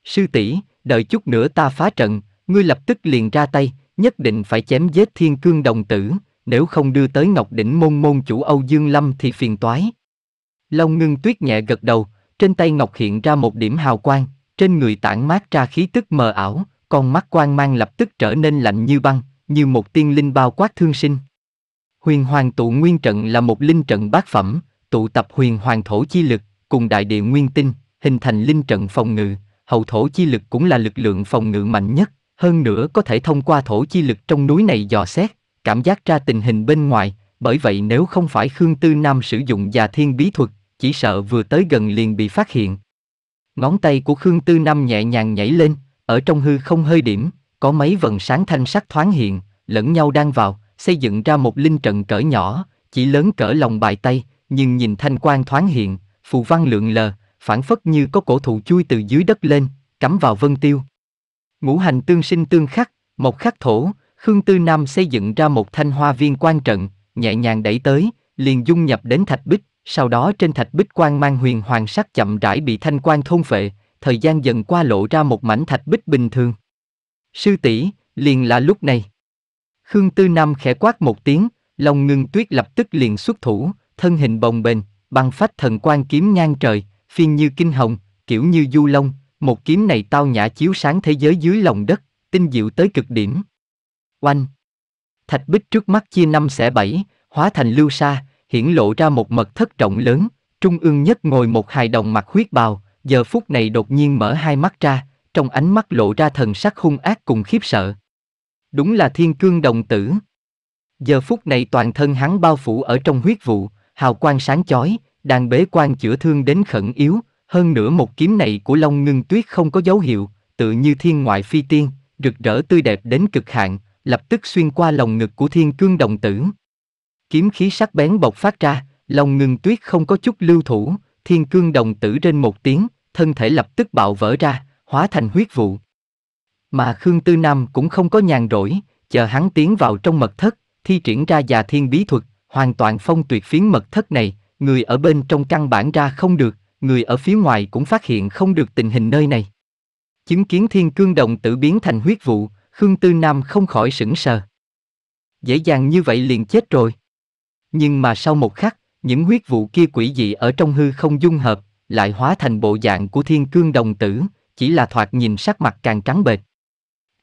Sư tỷ, đợi chút nữa ta phá trận, ngươi lập tức liền ra tay, nhất định phải chém giết thiên cương đồng tử, nếu không đưa tới Ngọc Đỉnh môn môn chủ Âu Dương Lâm thì phiền toái. Long ngưng tuyết nhẹ gật đầu, trên tay Ngọc hiện ra một điểm hào quang, trên người tản mát ra khí tức mờ ảo, con mắt quang mang lập tức trở nên lạnh như băng, như một tiên linh bao quát thương sinh. Huyền Hoàng Tụ Nguyên Trận là một linh trận bát phẩm, tụ tập huyền hoàng thổ chi lực, cùng đại địa nguyên tinh, hình thành linh trận phòng ngự, hậu thổ chi lực cũng là lực lượng phòng ngự mạnh nhất, hơn nữa có thể thông qua thổ chi lực trong núi này dò xét, cảm giác ra tình hình bên ngoài, bởi vậy nếu không phải Khương Tư Nam sử dụng già thiên bí thuật, chỉ sợ vừa tới gần liền bị phát hiện. Ngón tay của Khương Tư Nam nhẹ nhàng nhảy lên, ở trong hư không hơi điểm, có mấy vần sáng thanh sắc thoáng hiện, lẫn nhau đang vào, xây dựng ra một linh trận cỡ nhỏ, chỉ lớn cỡ lòng bài tay, nhưng nhìn thanh quan thoáng hiện, phù văn lượng lờ, phản phất như có cổ thụ chui từ dưới đất lên, cắm vào vân tiêu. Ngũ hành tương sinh tương khắc, một khắc thổ, Khương Tư Nam xây dựng ra một thanh hoa viên quan trận, nhẹ nhàng đẩy tới, liền dung nhập đến thạch bích, sau đó trên thạch bích quang mang huyền hoàng sắc chậm rãi bị thanh quan thôn phệ, thời gian dần qua lộ ra một mảnh thạch bích bình thường. Sư tỷ, liền là lúc này. Khương Tư Nam khẽ quát một tiếng, lòng ngưng tuyết lập tức liền xuất thủ, thân hình bồng bềnh, bằng phách thần quan kiếm ngang trời, phiên như kinh hồng, kiểu như du long, một kiếm này tao nhã chiếu sáng thế giới dưới lòng đất, tinh diệu tới cực điểm. Oanh! Thạch bích trước mắt chia năm xẻ bảy, hóa thành lưu sa, hiển lộ ra một mật thất rộng lớn, trung ương nhất ngồi một hài đồng mặt huyết bào, giờ phút này đột nhiên mở hai mắt ra, trong ánh mắt lộ ra thần sắc hung ác cùng khiếp sợ. Đúng là thiên cương đồng tử. Giờ phút này toàn thân hắn bao phủ ở trong huyết vụ, hào quang sáng chói, đang bế quan chữa thương đến khẩn yếu, hơn nữa một kiếm này của Long Ngưng Tuyết không có dấu hiệu, tự như thiên ngoại phi tiên, rực rỡ tươi đẹp đến cực hạn, lập tức xuyên qua lồng ngực của thiên cương đồng tử. Kiếm khí sắc bén bộc phát ra, Long Ngưng Tuyết không có chút lưu thủ, thiên cương đồng tử trên một tiếng, thân thể lập tức bạo vỡ ra, hóa thành huyết vụ. Mà Khương Tư Nam cũng không có nhàn rỗi, chờ hắn tiến vào trong mật thất, thi triển ra già thiên bí thuật, hoàn toàn phong tuyệt phiến mật thất này, người ở bên trong căn bản ra không được, người ở phía ngoài cũng phát hiện không được tình hình nơi này. Chứng kiến thiên cương đồng tử biến thành huyết vụ, Khương Tư Nam không khỏi sững sờ. Dễ dàng như vậy liền chết rồi. Nhưng mà sau một khắc, những huyết vụ kia quỷ dị ở trong hư không dung hợp, lại hóa thành bộ dạng của thiên cương đồng tử, chỉ là thoạt nhìn sắc mặt càng trắng bệch.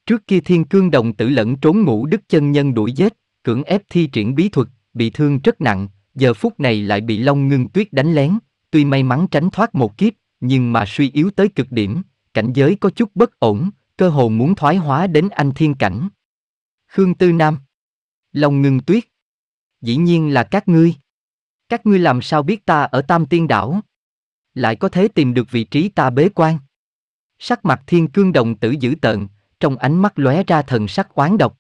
Trước kia thiên cương đồng tử lẫn trốn ngũ đức chân nhân đuổi giết, cưỡng ép thi triển bí thuật, bị thương rất nặng, giờ phút này lại bị Long Ngưng Tuyết đánh lén, tuy may mắn tránh thoát một kiếp, nhưng mà suy yếu tới cực điểm, cảnh giới có chút bất ổn, cơ hồ muốn thoái hóa đến anh thiên cảnh. Khương Tư Nam Long Ngưng Tuyết Dĩ nhiên là các ngươi. Các ngươi làm sao biết ta ở Tam Tiên Đảo? Lại có thế tìm được vị trí ta bế quan? Sắc mặt thiên cương đồng tử dữ tợn, trong ánh mắt lóe ra thần sắc oán độc.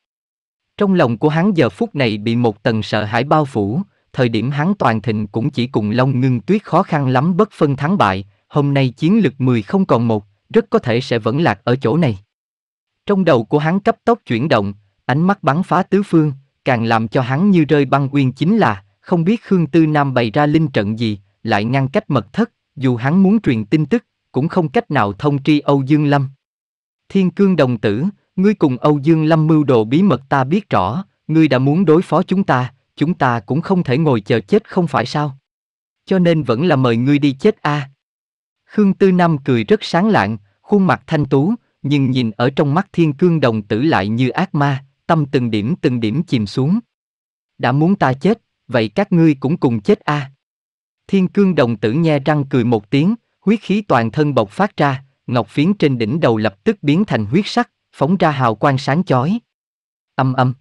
Trong lòng của hắn giờ phút này bị một tầng sợ hãi bao phủ, thời điểm hắn toàn thịnh cũng chỉ cùng Long Ngưng Tuyết khó khăn lắm bất phân thắng bại, hôm nay chiến lực 10 không còn một, rất có thể sẽ vẫn lạc ở chỗ này. Trong đầu của hắn cấp tốc chuyển động, ánh mắt bắn phá tứ phương, càng làm cho hắn như rơi băng quyên chính là, không biết Khương Tư Nam bày ra linh trận gì, lại ngăn cách mật thất, dù hắn muốn truyền tin tức, cũng không cách nào thông tri Âu Dương Lâm. Thiên cương đồng tử, ngươi cùng Âu Dương Lâm mưu đồ bí mật ta biết rõ, ngươi đã muốn đối phó chúng ta, chúng ta cũng không thể ngồi chờ chết không phải sao? Cho nên vẫn là mời ngươi đi chết a. À. Khương Tư Nam cười rất sáng lạng, khuôn mặt thanh tú, nhưng nhìn ở trong mắt thiên cương đồng tử lại như ác ma, tâm từng điểm từng điểm chìm xuống. Đã muốn ta chết, vậy các ngươi cũng cùng chết a. À. Thiên cương đồng tử nghe răng cười một tiếng, huyết khí toàn thân bộc phát ra, ngọc phiến trên đỉnh đầu lập tức biến thành huyết sắc, phóng ra hào quang sáng chói. Âm âm.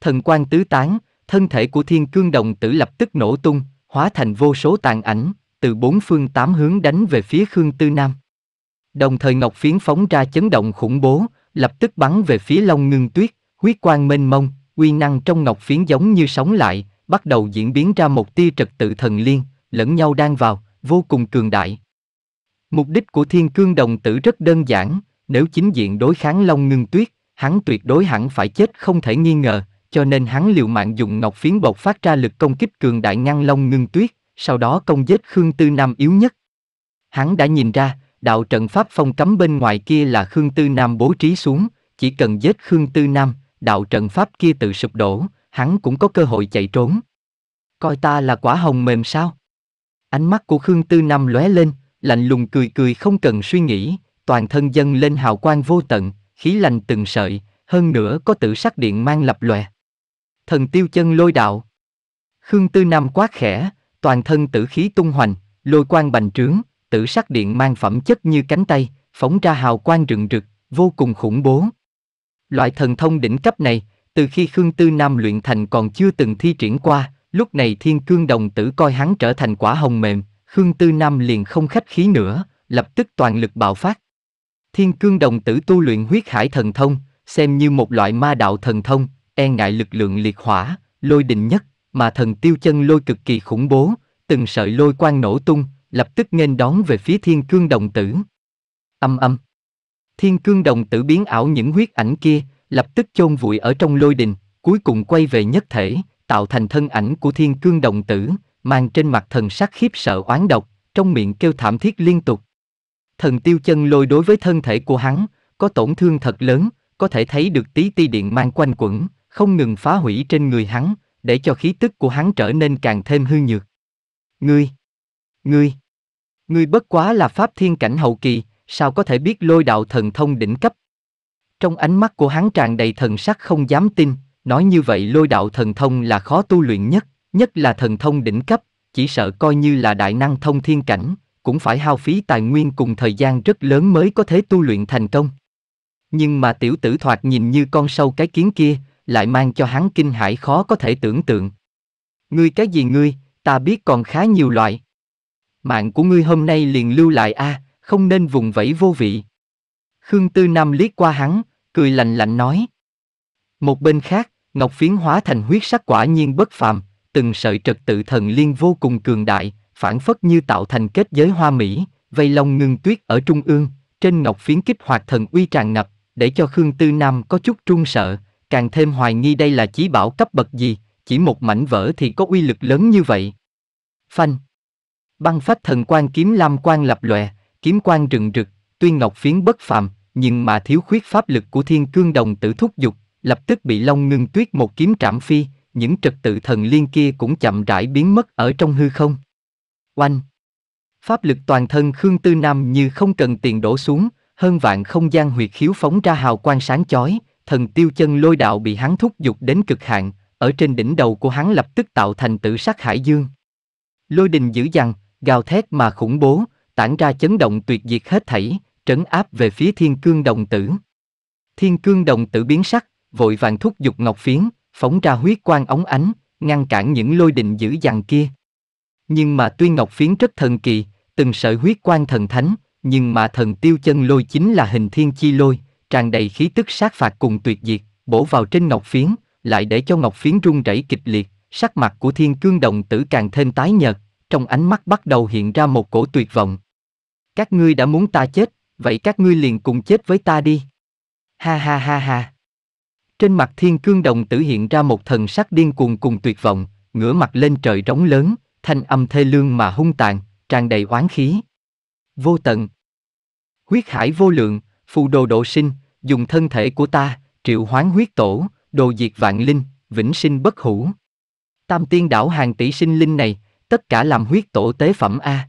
Thần quang tứ tán, thân thể của thiên cương đồng tử lập tức nổ tung, hóa thành vô số tàn ảnh, từ bốn phương tám hướng đánh về phía Khương Tư Nam. Đồng thời ngọc phiến phóng ra chấn động khủng bố, lập tức bắn về phía Long Ngưng Tuyết, huyết quang mênh mông, uy năng trong ngọc phiến giống như sóng lại, bắt đầu diễn biến ra một tia trật tự thần liên, lẫn nhau đang vào, vô cùng cường đại. Mục đích của Thiên Cương Đồng Tử rất đơn giản, nếu chính diện đối kháng Long Ngưng Tuyết, hắn tuyệt đối hẳn phải chết không thể nghi ngờ, cho nên hắn liều mạng dùng ngọc phiến Bộc phát ra lực công kích cường đại ngăn Long Ngưng Tuyết, sau đó công giết Khương Tư Nam yếu nhất. Hắn đã nhìn ra, đạo trận pháp phong cấm bên ngoài kia là Khương Tư Nam bố trí xuống, chỉ cần giết Khương Tư Nam, đạo trận pháp kia tự sụp đổ, hắn cũng có cơ hội chạy trốn. Coi ta là quả hồng mềm sao? Ánh mắt của Khương Tư Nam lóe lên, lạnh lùng cười cười không cần suy nghĩ, toàn thân dâng lên hào quang vô tận, khí lành từng sợi, hơn nữa có tử sắc điện mang lập lòe. Thần tiêu chân lôi đạo. Khương Tư Nam quát khẽ, toàn thân tử khí tung hoành, lôi quang bành trướng, tử sắc điện mang phẩm chất như cánh tay, phóng ra hào quang rừng rực, vô cùng khủng bố. Loại thần thông đỉnh cấp này, từ khi Khương Tư Nam luyện thành còn chưa từng thi triển qua, lúc này thiên cương đồng tử coi hắn trở thành quả hồng mềm, Khương Tư Nam liền không khách khí nữa, lập tức toàn lực bạo phát. Thiên cương đồng tử tu luyện huyết hải thần thông, xem như một loại ma đạo thần thông, e ngại lực lượng liệt hỏa, lôi đình nhất, mà thần tiêu chân lôi cực kỳ khủng bố, từng sợi lôi quang nổ tung, lập tức nghênh đón về phía thiên cương đồng tử. Âm âm. Thiên cương đồng tử biến ảo những huyết ảnh kia, lập tức chôn vùi ở trong lôi đình, cuối cùng quay về nhất thể, tạo thành thân ảnh của thiên cương đồng tử, mang trên mặt thần sắc khiếp sợ oán độc, trong miệng kêu thảm thiết liên tục. Thần tiêu chân lôi đối với thân thể của hắn, có tổn thương thật lớn, có thể thấy được tí ti điện mang quanh quẩn, không ngừng phá hủy trên người hắn, để cho khí tức của hắn trở nên càng thêm hư nhược. Ngươi! Ngươi! Ngươi bất quá là pháp thiên cảnh hậu kỳ, sao có thể biết lôi đạo thần thông đỉnh cấp? Trong ánh mắt của hắn tràn đầy thần sắc không dám tin, nói như vậy lôi đạo thần thông là khó tu luyện nhất, nhất là thần thông đỉnh cấp, chỉ sợ coi như là đại năng thông thiên cảnh, cũng phải hao phí tài nguyên cùng thời gian rất lớn mới có thể tu luyện thành công. Nhưng mà tiểu tử thoạt nhìn như con sâu cái kiến kia, lại mang cho hắn kinh hãi khó có thể tưởng tượng. Ngươi cái gì ngươi, ta biết còn khá nhiều loại. Mạng của ngươi hôm nay liền lưu lại a, à, không nên vùng vẫy vô vị. Khương Tư Nam liếc qua hắn, cười lạnh lạnh nói. Một bên khác, Ngọc Phiến hóa thành huyết sắc quả nhiên bất phàm, từng sợi trật tự thần liên vô cùng cường đại, phản phất như tạo thành kết giới hoa mỹ, vây lông ngưng tuyết ở trung ương, trên ngọc phiến kích hoạt thần uy tràn ngập, để cho Khương Tư Nam có chút trung sợ, càng thêm hoài nghi đây là chí bảo cấp bậc gì, chỉ một mảnh vỡ thì có uy lực lớn như vậy. Phanh. Băng phách thần quan kiếm lam quan lập lòe, kiếm quan rừng rực, tuyên ngọc phiến bất phàm, nhưng mà thiếu khuyết pháp lực của thiên cương đồng tử thúc dục, lập tức bị long ngưng tuyết một kiếm trảm phi, những trật tự thần liên kia cũng chậm rãi biến mất ở trong hư không. Oanh! Pháp lực toàn thân Khương Tư Nam như không cần tiền đổ xuống, hơn vạn không gian huyệt khiếu phóng ra hào quang sáng chói, thần tiêu chân lôi đạo bị hắn thúc giục đến cực hạn, ở trên đỉnh đầu của hắn lập tức tạo thành tử sắc hải dương. Lôi đình dữ dằn, gào thét mà khủng bố, tản ra chấn động tuyệt diệt hết thảy, trấn áp về phía thiên cương đồng tử. Thiên cương đồng tử biến sắc, vội vàng thúc giục ngọc phiến, phóng ra huyết quang ống ánh, ngăn cản những lôi đình dữ dằn kia. Nhưng mà tuy ngọc phiến rất thần kỳ, từng sợi huyết quang thần thánh, nhưng mà thần tiêu chân lôi chính là hình thiên chi lôi, tràn đầy khí tức sát phạt cùng tuyệt diệt, bổ vào trên ngọc phiến, lại để cho ngọc phiến rung rẩy kịch liệt, sắc mặt của thiên cương đồng tử càng thêm tái nhợt, trong ánh mắt bắt đầu hiện ra một cổ tuyệt vọng. Các ngươi đã muốn ta chết, vậy các ngươi liền cùng chết với ta đi. Ha ha ha ha. Trên mặt thiên cương đồng tử hiện ra một thần sắc điên cuồng cùng tuyệt vọng, ngửa mặt lên trời rống lớn, thanh âm thê lương mà hung tàn, tràn đầy oán khí. Vô tận. Huyết hải vô lượng, phù đồ độ sinh, dùng thân thể của ta, triệu hoán huyết tổ, đồ diệt vạn linh, vĩnh sinh bất hủ. Tam tiên đảo hàng tỷ sinh linh này, tất cả làm huyết tổ tế phẩm A.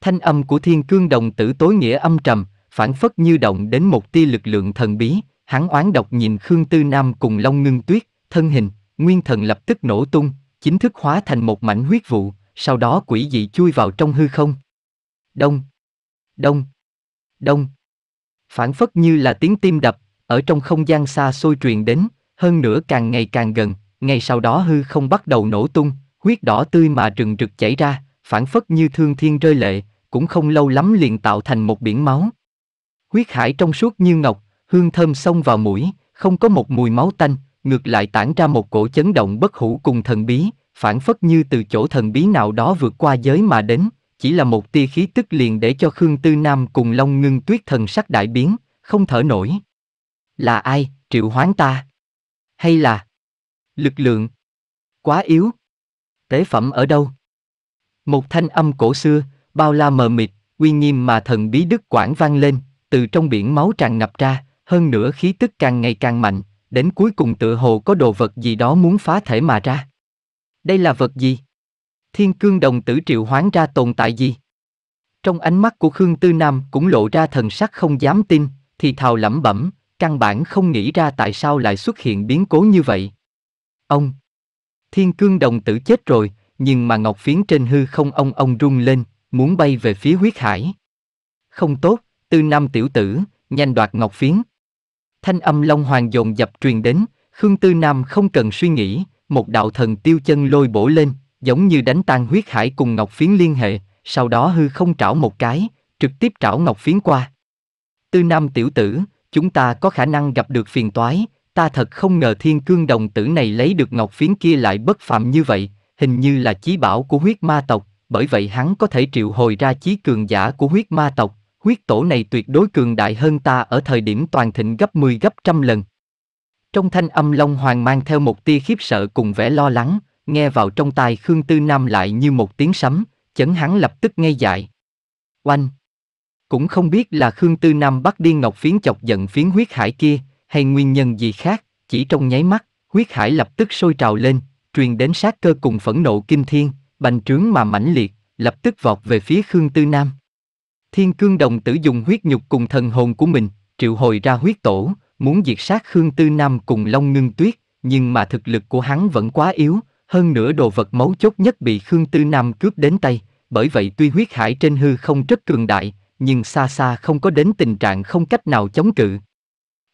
Thanh âm của thiên cương đồng tử tối nghĩa âm trầm, phản phất như động đến một tia lực lượng thần bí, Hắn oán độc nhìn Khương Tư Nam cùng Long Ngưng Tuyết, thân hình, nguyên thần lập tức nổ tung, chính thức hóa thành một mảnh huyết vụ, sau đó quỷ dị chui vào trong hư không. Đông, đông, đông. Phản phất như là tiếng tim đập, ở trong không gian xa xôi truyền đến, hơn nữa càng ngày càng gần, ngay sau đó hư không bắt đầu nổ tung, huyết đỏ tươi mà rừng rực chảy ra, phản phất như thương thiên rơi lệ, cũng không lâu lắm liền tạo thành một biển máu. Huyết hải trong suốt như ngọc, hương thơm xông vào mũi, không có một mùi máu tanh, ngược lại tản ra một cổ chấn động bất hủ cùng thần bí, phản phất như từ chỗ thần bí nào đó vượt qua giới mà đến, chỉ là một tia khí tức liền để cho Khương Tư Nam cùng Long Ngưng Tuyết thần sắc đại biến, không thở nổi. Là ai, triệu hoán ta? Hay là lực lượng? Quá yếu. Tế phẩm ở đâu? Một thanh âm cổ xưa, bao la mờ mịt, uy nghiêm mà thần bí đức quảng vang lên, từ trong biển máu tràn ngập ra, hơn nữa khí tức càng ngày càng mạnh, đến cuối cùng tựa hồ có đồ vật gì đó muốn phá thể mà ra. Đây là vật gì? Thiên cương đồng tử triệu hoán ra tồn tại gì? Trong ánh mắt của Khương Tư Nam cũng lộ ra thần sắc không dám tin, thì thào lẩm bẩm, căn bản không nghĩ ra tại sao lại xuất hiện biến cố như vậy. Ông! Thiên cương đồng tử chết rồi, nhưng mà ngọc phiến trên hư không ông ông rung lên, muốn bay về phía huyết hải. Không tốt, tư nam tiểu tử, nhanh đoạt ngọc phiến, Thanh âm long hoàng dồn dập truyền đến, Khương Tư Nam không cần suy nghĩ, một đạo thần tiêu chân lôi bổ lên, giống như đánh tan huyết hải cùng ngọc phiến liên hệ, sau đó hư không trảo một cái, trực tiếp trảo ngọc phiến qua. Tư Nam tiểu tử, chúng ta có khả năng gặp được phiền toái, ta thật không ngờ thiên cương đồng tử này lấy được ngọc phiến kia lại bất phạm như vậy, hình như là chí bảo của huyết ma tộc, bởi vậy hắn có thể triệu hồi ra chí cường giả của huyết ma tộc, huyết tổ này tuyệt đối cường đại hơn ta ở thời điểm toàn thịnh gấp 10 gấp trăm lần. Trong thanh âm Long Hoàng mang theo một tia khiếp sợ cùng vẻ lo lắng, nghe vào trong tai Khương Tư Nam lại như một tiếng sấm, chấn hắn lập tức ngây dại. Oanh! Cũng không biết là Khương Tư Nam bắt điên ngọc phiến chọc giận phiến huyết hải kia, hay nguyên nhân gì khác, chỉ trong nháy mắt, huyết hải lập tức sôi trào lên, truyền đến sát cơ cùng phẫn nộ kim thiên, bành trướng mà mãnh liệt, lập tức vọt về phía Khương Tư Nam. Thiên cương đồng tử dùng huyết nhục cùng thần hồn của mình, triệu hồi ra huyết tổ, muốn diệt sát Khương Tư Nam cùng Long Ngưng Tuyết, nhưng mà thực lực của hắn vẫn quá yếu, hơn nữa đồ vật máu chốt nhất bị Khương Tư Nam cướp đến tay, bởi vậy tuy huyết hải trên hư không rất cường đại, nhưng xa xa không có đến tình trạng không cách nào chống cự.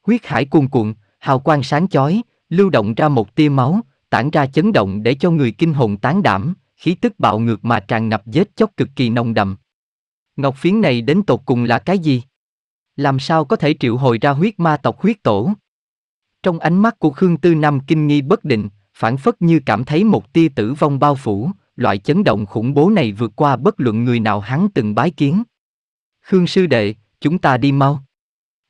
Huyết hải cuồn cuộn, hào quang sáng chói, lưu động ra một tia máu, tản ra chấn động để cho người kinh hồn tán đảm, khí tức bạo ngược mà tràn nập vết chóc cực kỳ nồng đậm. Ngọc phiến này đến tột cùng là cái gì? Làm sao có thể triệu hồi ra huyết ma tộc huyết tổ? Trong ánh mắt của Khương Tư Nam kinh nghi bất định, phản phất như cảm thấy một tia tử vong bao phủ, loại chấn động khủng bố này vượt qua bất luận người nào hắn từng bái kiến. Khương sư đệ, chúng ta đi mau.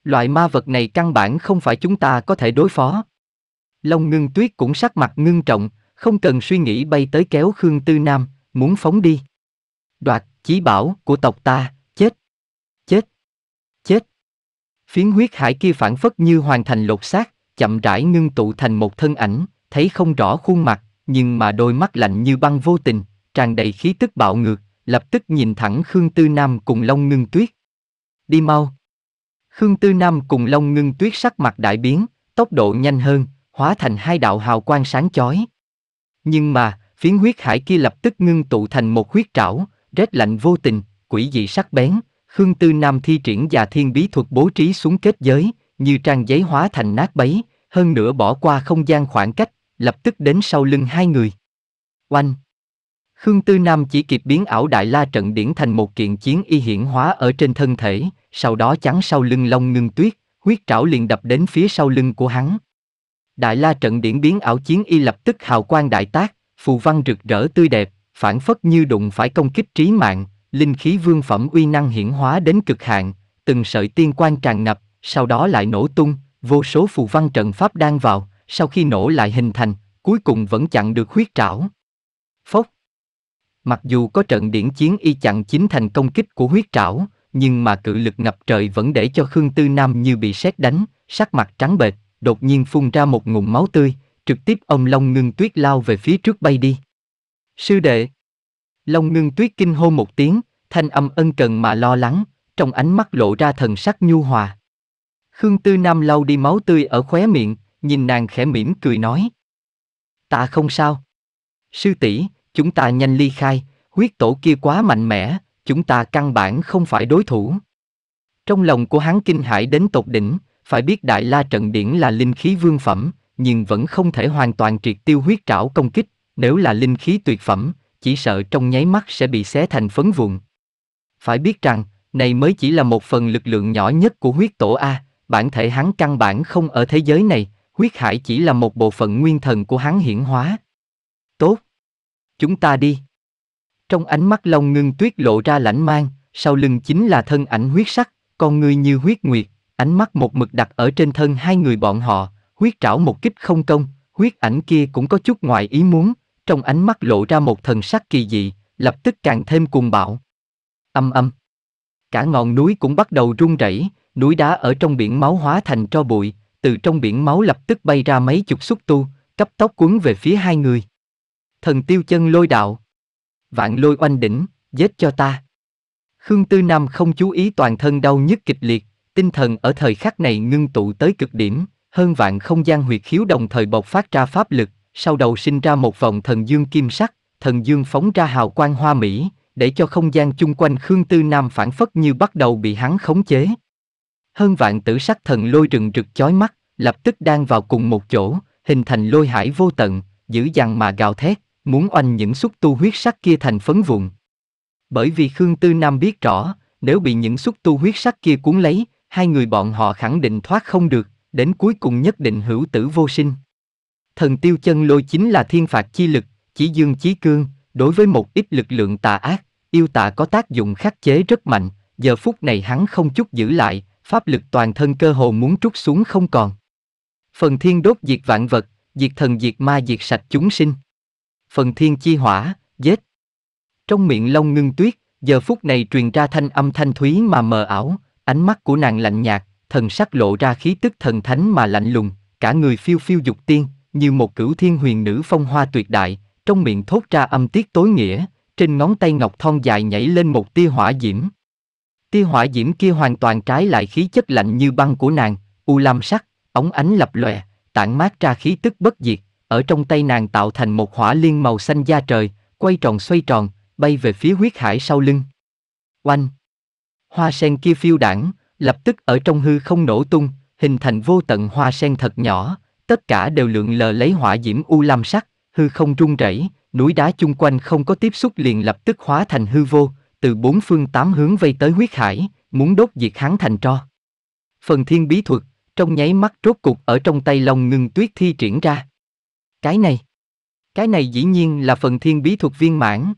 Loại ma vật này căn bản không phải chúng ta có thể đối phó. Long ngưng tuyết cũng sắc mặt ngưng trọng, không cần suy nghĩ bay tới kéo Khương Tư Nam, muốn phóng đi. Đoạt, chí bảo của tộc ta, chết, chết, chết. Phiến huyết hải kia phản phất như hoàn thành lột xác, chậm rãi ngưng tụ thành một thân ảnh, thấy không rõ khuôn mặt, nhưng mà đôi mắt lạnh như băng vô tình, tràn đầy khí tức bạo ngược, lập tức nhìn thẳng Khương Tư Nam cùng Long Ngưng Tuyết. Đi mau. Khương Tư Nam cùng Long Ngưng Tuyết sắc mặt đại biến, tốc độ nhanh hơn, hóa thành hai đạo hào quang sáng chói. Nhưng mà, phiến huyết hải kia lập tức ngưng tụ thành một huyết trảo, rét lạnh vô tình, quỷ dị sắc bén, Khương Tư Nam thi triển và thiên bí thuật bố trí xuống kết giới, như trang giấy hóa thành nát bấy, hơn nữa bỏ qua không gian khoảng cách, lập tức đến sau lưng hai người. Oanh! Khương Tư Nam chỉ kịp biến ảo đại la trận điển thành một kiện chiến y hiển hóa ở trên thân thể, sau đó chắn sau lưng long ngưng tuyết, huyết trảo liền đập đến phía sau lưng của hắn. Đại la trận điển biến ảo chiến y lập tức hào quang đại tác, phù văn rực rỡ tươi đẹp, phản phất như đụng phải công kích trí mạng, linh khí vương phẩm uy năng hiển hóa đến cực hạn, từng sợi tiên quan tràn ngập, sau đó lại nổ tung, vô số phù văn trận pháp đang vào, sau khi nổ lại hình thành, cuối cùng vẫn chặn được huyết trảo. Phốc. Mặc dù có trận điển chiến y chặn chính thành công kích của huyết trảo, nhưng mà cự lực ngập trời vẫn để cho Khương Tư Nam như bị sét đánh, sắc mặt trắng bệch, đột nhiên phun ra một ngụm máu tươi, trực tiếp ông Long ngưng tuyết lao về phía trước bay đi. Sư đệ. Long ngưng tuyết kinh hô một tiếng, thanh âm ân cần mà lo lắng, trong ánh mắt lộ ra thần sắc nhu hòa. Khương Tư Nam lau đi máu tươi ở khóe miệng, nhìn nàng khẽ mỉm cười nói. Ta không sao. Sư tỷ, chúng ta nhanh ly khai, huyết tổ kia quá mạnh mẽ, chúng ta căn bản không phải đối thủ. Trong lòng của hắn kinh hãi đến tột đỉnh, phải biết Đại La Trận Điển là linh khí vương phẩm, nhưng vẫn không thể hoàn toàn triệt tiêu huyết trảo công kích, nếu là linh khí tuyệt phẩm, chỉ sợ trong nháy mắt sẽ bị xé thành phấn vụn. Phải biết rằng, này mới chỉ là một phần lực lượng nhỏ nhất của huyết tổ A, bản thể hắn căn bản không ở thế giới này, huyết hải chỉ là một bộ phận nguyên thần của hắn hiển hóa. Tốt! Chúng ta đi! Trong ánh mắt Long ngưng tuyết lộ ra lãnh mang, sau lưng chính là thân ảnh huyết sắc, con người như huyết nguyệt, ánh mắt một mực đặt ở trên thân hai người bọn họ, huyết trảo một kích không công, huyết ảnh kia cũng có chút ngoài ý muốn, trong ánh mắt lộ ra một thần sắc kỳ dị, lập tức càng thêm cuồng bạo. Âm âm. Cả ngọn núi cũng bắt đầu rung rẩy, núi đá ở trong biển máu hóa thành tro bụi, từ trong biển máu lập tức bay ra mấy chục xúc tu, cấp tốc cuốn về phía hai người. Thần tiêu chân lôi đạo. Vạn lôi oanh đỉnh, giết cho ta. Khương Tư Nam không chú ý toàn thân đau nhức kịch liệt, tinh thần ở thời khắc này ngưng tụ tới cực điểm, hơn vạn không gian huyệt khiếu đồng thời bộc phát ra pháp lực, sau đầu sinh ra một vòng thần dương kim sắc, thần dương phóng ra hào quang hoa mỹ, để cho không gian chung quanh Khương Tư Nam phản phất như bắt đầu bị hắn khống chế. Hơn vạn tử sắc thần lôi rừng rực chói mắt, lập tức đang vào cùng một chỗ, hình thành lôi hải vô tận, dữ dằn mà gào thét, muốn oanh những xúc tu huyết sắc kia thành phấn vụn. Bởi vì Khương Tư Nam biết rõ, nếu bị những xúc tu huyết sắc kia cuốn lấy, hai người bọn họ khẳng định thoát không được, đến cuối cùng nhất định hữu tử vô sinh thần tiêu chân lôi chính là thiên phạt chi lực, chỉ dương chí cương, đối với một ít lực lượng tà ác, yêu tà có tác dụng khắc chế rất mạnh, giờ phút này hắn không chút giữ lại, pháp lực toàn thân cơ hồ muốn trút xuống không còn. Phần thiên đốt diệt vạn vật, diệt thần diệt ma diệt sạch chúng sinh. Phần thiên chi hỏa, giết. Trong miệng long ngưng tuyết, giờ phút này truyền ra thanh âm thanh thúy mà mờ ảo, ánh mắt của nàng lạnh nhạt, thần sắc lộ ra khí tức thần thánh mà lạnh lùng, cả người phiêu phiêu dục tiên, như một cửu thiên huyền nữ phong hoa tuyệt đại, trong miệng thốt ra âm tiết tối nghĩa, trên ngón tay ngọc thon dài nhảy lên một tia hỏa diễm. Tia hỏa diễm kia hoàn toàn trái lại khí chất lạnh như băng của nàng, u lam sắc, ống ánh lập lòe, tản mát ra khí tức bất diệt, ở trong tay nàng tạo thành một hỏa liên màu xanh da trời, quay tròn xoay tròn, bay về phía huyết hải sau lưng. Oanh! Hoa sen kia phiêu đảng, lập tức ở trong hư không nổ tung, hình thành vô tận hoa sen thật nhỏ, tất cả đều lượn lờ lấy hỏa diễm u lam sắc, hư không rung rẩy, núi đá chung quanh không có tiếp xúc liền lập tức hóa thành hư vô, từ bốn phương tám hướng vây tới huyết hải, muốn đốt diệt hắn thành tro. Phần thiên bí thuật, trong nháy mắt rốt cục ở trong tay Long Ngưng Tuyết thi triển ra. Cái này, cái này dĩ nhiên là phần thiên bí thuật viên mãn.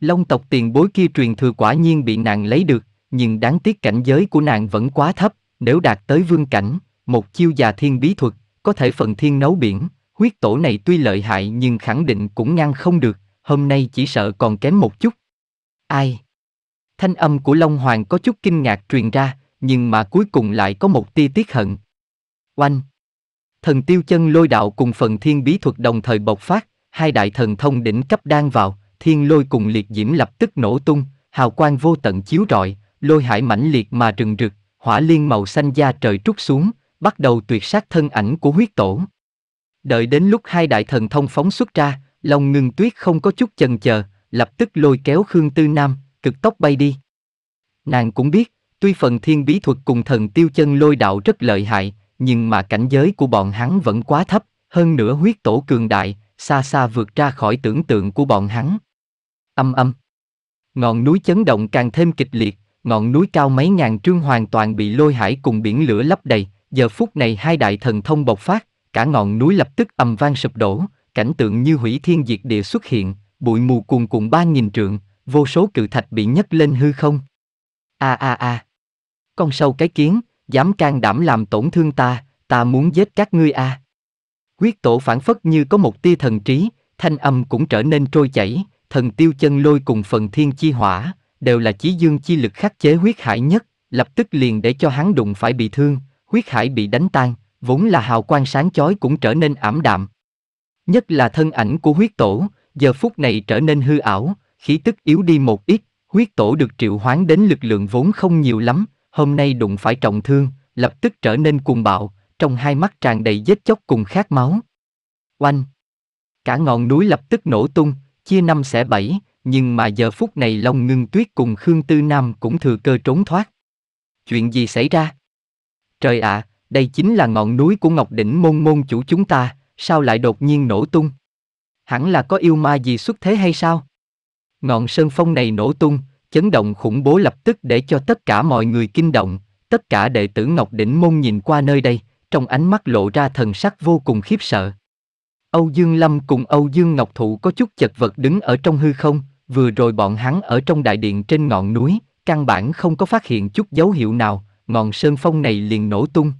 Long tộc tiền bối kia truyền thừa quả nhiên bị nàng lấy được, nhưng đáng tiếc cảnh giới của nàng vẫn quá thấp, nếu đạt tới vương cảnh, một chiêu già thiên bí thuật, có thể phần thiên nấu biển, huyết tổ này tuy lợi hại nhưng khẳng định cũng ngăn không được, hôm nay chỉ sợ còn kém một chút. Ai? Thanh âm của Long Hoàng có chút kinh ngạc truyền ra, nhưng mà cuối cùng lại có một tia tiếc hận. Oanh! Thần tiêu chân lôi đạo cùng phần thiên bí thuật đồng thời bộc phát, hai đại thần thông đỉnh cấp đang vào, thiên lôi cùng liệt diễm lập tức nổ tung, hào quang vô tận chiếu rọi, lôi hải mãnh liệt mà rừng rực, hỏa liên màu xanh da trời trút xuống, bắt đầu tuyệt sát thân ảnh của huyết tổ. Đợi đến lúc hai đại thần thông phóng xuất ra, Long ngừng tuyết không có chút chần chờ, lập tức lôi kéo Khương Tư Nam, cực tốc bay đi. Nàng cũng biết, tuy phần thiên bí thuật cùng thần tiêu chân lôi đạo rất lợi hại, nhưng mà cảnh giới của bọn hắn vẫn quá thấp, hơn nữa huyết tổ cường đại, xa xa vượt ra khỏi tưởng tượng của bọn hắn. Âm âm. Ngọn núi chấn động càng thêm kịch liệt, ngọn núi cao mấy ngàn trương hoàn toàn bị lôi hải cùng biển lửa lấp đầy, Giờ phút này hai đại thần thông bộc phát, cả ngọn núi lập tức ầm vang sụp đổ, cảnh tượng như hủy thiên diệt địa xuất hiện, bụi mù cuồn cuộn ba nghìn trượng, vô số cự thạch bị nhấc lên hư không. A a a. Con sâu cái kiến, dám can đảm làm tổn thương ta, ta muốn giết các ngươi a. À. Quyết tổ phản phất như có một tia thần trí, thanh âm cũng trở nên trôi chảy, thần tiêu chân lôi cùng phần thiên chi hỏa, đều là chí dương chi lực khắc chế huyết hải nhất, lập tức liền để cho hắn đụng phải bị thương, huyết hải bị đánh tan, vốn là hào quang sáng chói cũng trở nên ảm đạm. Nhất là thân ảnh của huyết tổ, giờ phút này trở nên hư ảo, khí tức yếu đi một ít, huyết tổ được triệu hoán đến lực lượng vốn không nhiều lắm, hôm nay đụng phải trọng thương, lập tức trở nên cuồng bạo, trong hai mắt tràn đầy vết chóc cùng khát máu. Oanh! Cả ngọn núi lập tức nổ tung, chia năm xẻ bảy, nhưng mà giờ phút này Long Ngưng Tuyết cùng Khương Tư Nam cũng thừa cơ trốn thoát. Chuyện gì xảy ra? Trời ạ, à, đây chính là ngọn núi của Ngọc Đỉnh môn môn chủ chúng ta, sao lại đột nhiên nổ tung? Hẳn là có yêu ma gì xuất thế hay sao? Ngọn sơn phong này nổ tung, chấn động khủng bố lập tức để cho tất cả mọi người kinh động, tất cả đệ tử Ngọc Đỉnh môn nhìn qua nơi đây, trong ánh mắt lộ ra thần sắc vô cùng khiếp sợ. Âu Dương Lâm cùng Âu Dương Ngọc Thụ có chút chật vật đứng ở trong hư không, vừa rồi bọn hắn ở trong đại điện trên ngọn núi, căn bản không có phát hiện chút dấu hiệu nào, ngọn sơn phong này liền nổ tung.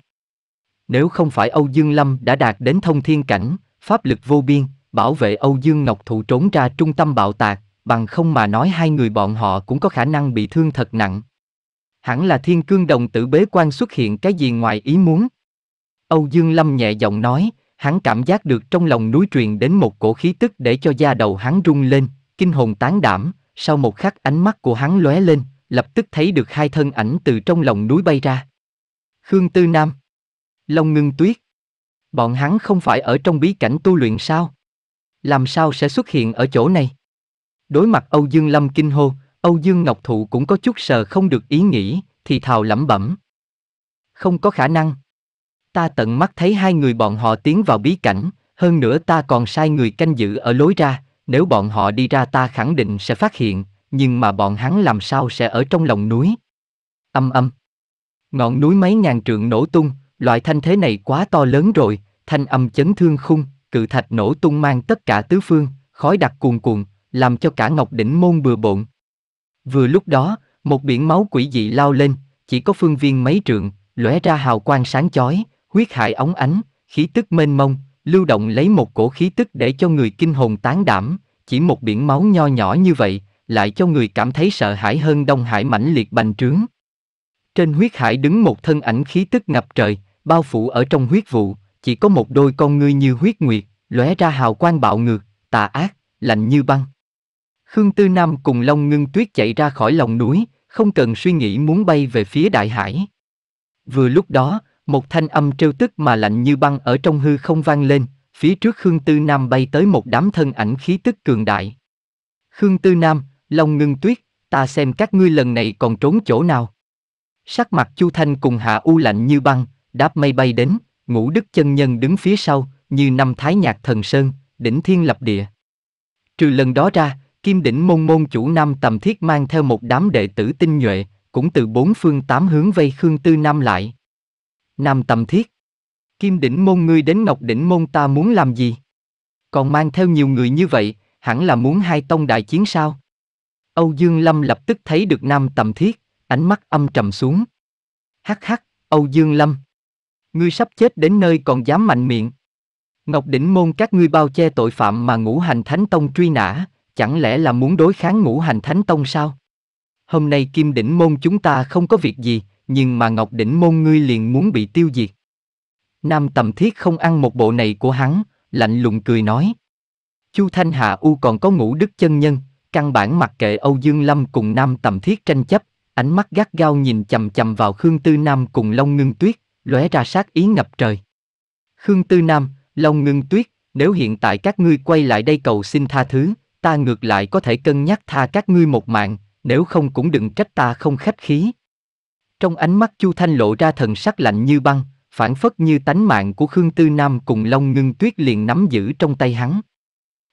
Nếu không phải Âu Dương Lâm đã đạt đến thông thiên cảnh, pháp lực vô biên, bảo vệ Âu Dương Ngọc Thụ trốn ra trung tâm bạo tạc, bằng không mà nói hai người bọn họ cũng có khả năng bị thương thật nặng. Hẳn là thiên cương đồng tử bế quan xuất hiện cái gì ngoài ý muốn. Âu Dương Lâm nhẹ giọng nói, hắn cảm giác được trong lòng núi truyền đến một cổ khí tức để cho da đầu hắn rung lên, kinh hồn tán đảm, sau một khắc ánh mắt của hắn lóe lên, lập tức thấy được hai thân ảnh từ trong lòng núi bay ra. Khương Tư Nam, Long Ngưng Tuyết. Bọn hắn không phải ở trong bí cảnh tu luyện sao? Làm sao sẽ xuất hiện ở chỗ này? Đối mặt Âu Dương Lâm kinh hô, Âu Dương Ngọc Thụ cũng có chút sờ không được ý nghĩ, thì thào lẩm bẩm. Không có khả năng. Ta tận mắt thấy hai người bọn họ tiến vào bí cảnh, hơn nữa ta còn sai người canh giữ ở lối ra, nếu bọn họ đi ra ta khẳng định sẽ phát hiện, nhưng mà bọn hắn làm sao sẽ ở trong lòng núi? Âm âm. Ngọn núi mấy ngàn trượng nổ tung, loại thanh thế này quá to lớn rồi, thanh âm chấn thương khung, cự thạch nổ tung mang tất cả tứ phương, khói đặc cuồn cuộn, làm cho cả ngọc đỉnh môn bừa bộn. Vừa lúc đó, một biển máu quỷ dị lao lên, chỉ có phương viên mấy trượng, lóe ra hào quang sáng chói, huyết hải óng ánh, khí tức mênh mông, lưu động lấy một cổ khí tức để cho người kinh hồn tán đảm, chỉ một biển máu nho nhỏ như vậy, lại cho người cảm thấy sợ hãi hơn đông hải mãnh liệt bành trướng. Trên huyết hải đứng một thân ảnh khí tức ngập trời, bao phủ ở trong huyết vụ, chỉ có một đôi con ngươi như huyết nguyệt, lóe ra hào quang bạo ngược, tà ác, lạnh như băng. Khương Tư Nam cùng Long Ngưng Tuyết chạy ra khỏi lòng núi, không cần suy nghĩ muốn bay về phía đại hải. Vừa lúc đó, một thanh âm trêu tức mà lạnh như băng ở trong hư không vang lên, phía trước Khương Tư Nam bay tới một đám thân ảnh khí tức cường đại. Khương Tư Nam, Long ngưng tuyết, ta xem các ngươi lần này còn trốn chỗ nào. Sắc mặt Chu Thanh cùng Hạ U lạnh như băng, đáp mây bay đến, ngũ đức chân nhân đứng phía sau, như năm thái nhạc thần sơn, đỉnh thiên lập địa. Trừ lần đó ra, kim đỉnh môn môn chủ Nam Tầm Thiết mang theo một đám đệ tử tinh nhuệ, cũng từ bốn phương tám hướng vây Khương Tư Nam lại. Nam Tầm Thiết Kim đỉnh môn ngươi đến Ngọc đỉnh môn ta muốn làm gì? Còn mang theo nhiều người như vậy, hẳn là muốn hai tông đại chiến sao? Âu Dương Lâm lập tức thấy được Nam Tầm Thiết, ánh mắt âm trầm xuống. Hắc hắc, Âu Dương Lâm. Ngươi sắp chết đến nơi còn dám mạnh miệng. Ngọc Đỉnh Môn các ngươi bao che tội phạm mà ngũ hành Thánh Tông truy nã, chẳng lẽ là muốn đối kháng ngũ hành Thánh Tông sao? Hôm nay Kim Đỉnh Môn chúng ta không có việc gì, nhưng mà Ngọc Đỉnh Môn ngươi liền muốn bị tiêu diệt. Nam Tầm Thiết không ăn một bộ này của hắn, lạnh lùng cười nói. Chu Thanh Hạ U còn có ngũ đức chân nhân, căn bản mặc kệ Âu Dương Lâm cùng Nam Tầm Thiết tranh chấp, ánh mắt gắt gao nhìn chầm chầm vào Khương Tư Nam cùng Long Ngưng Tuyết, lóe ra sát ý ngập trời. Khương Tư Nam, Long Ngưng Tuyết, nếu hiện tại các ngươi quay lại đây cầu xin tha thứ, ta ngược lại có thể cân nhắc tha các ngươi một mạng, nếu không cũng đừng trách ta không khách khí. Trong ánh mắt Chu Thanh lộ ra thần sắc lạnh như băng, phản phất như tánh mạng của Khương Tư Nam cùng Long Ngưng Tuyết liền nắm giữ trong tay hắn.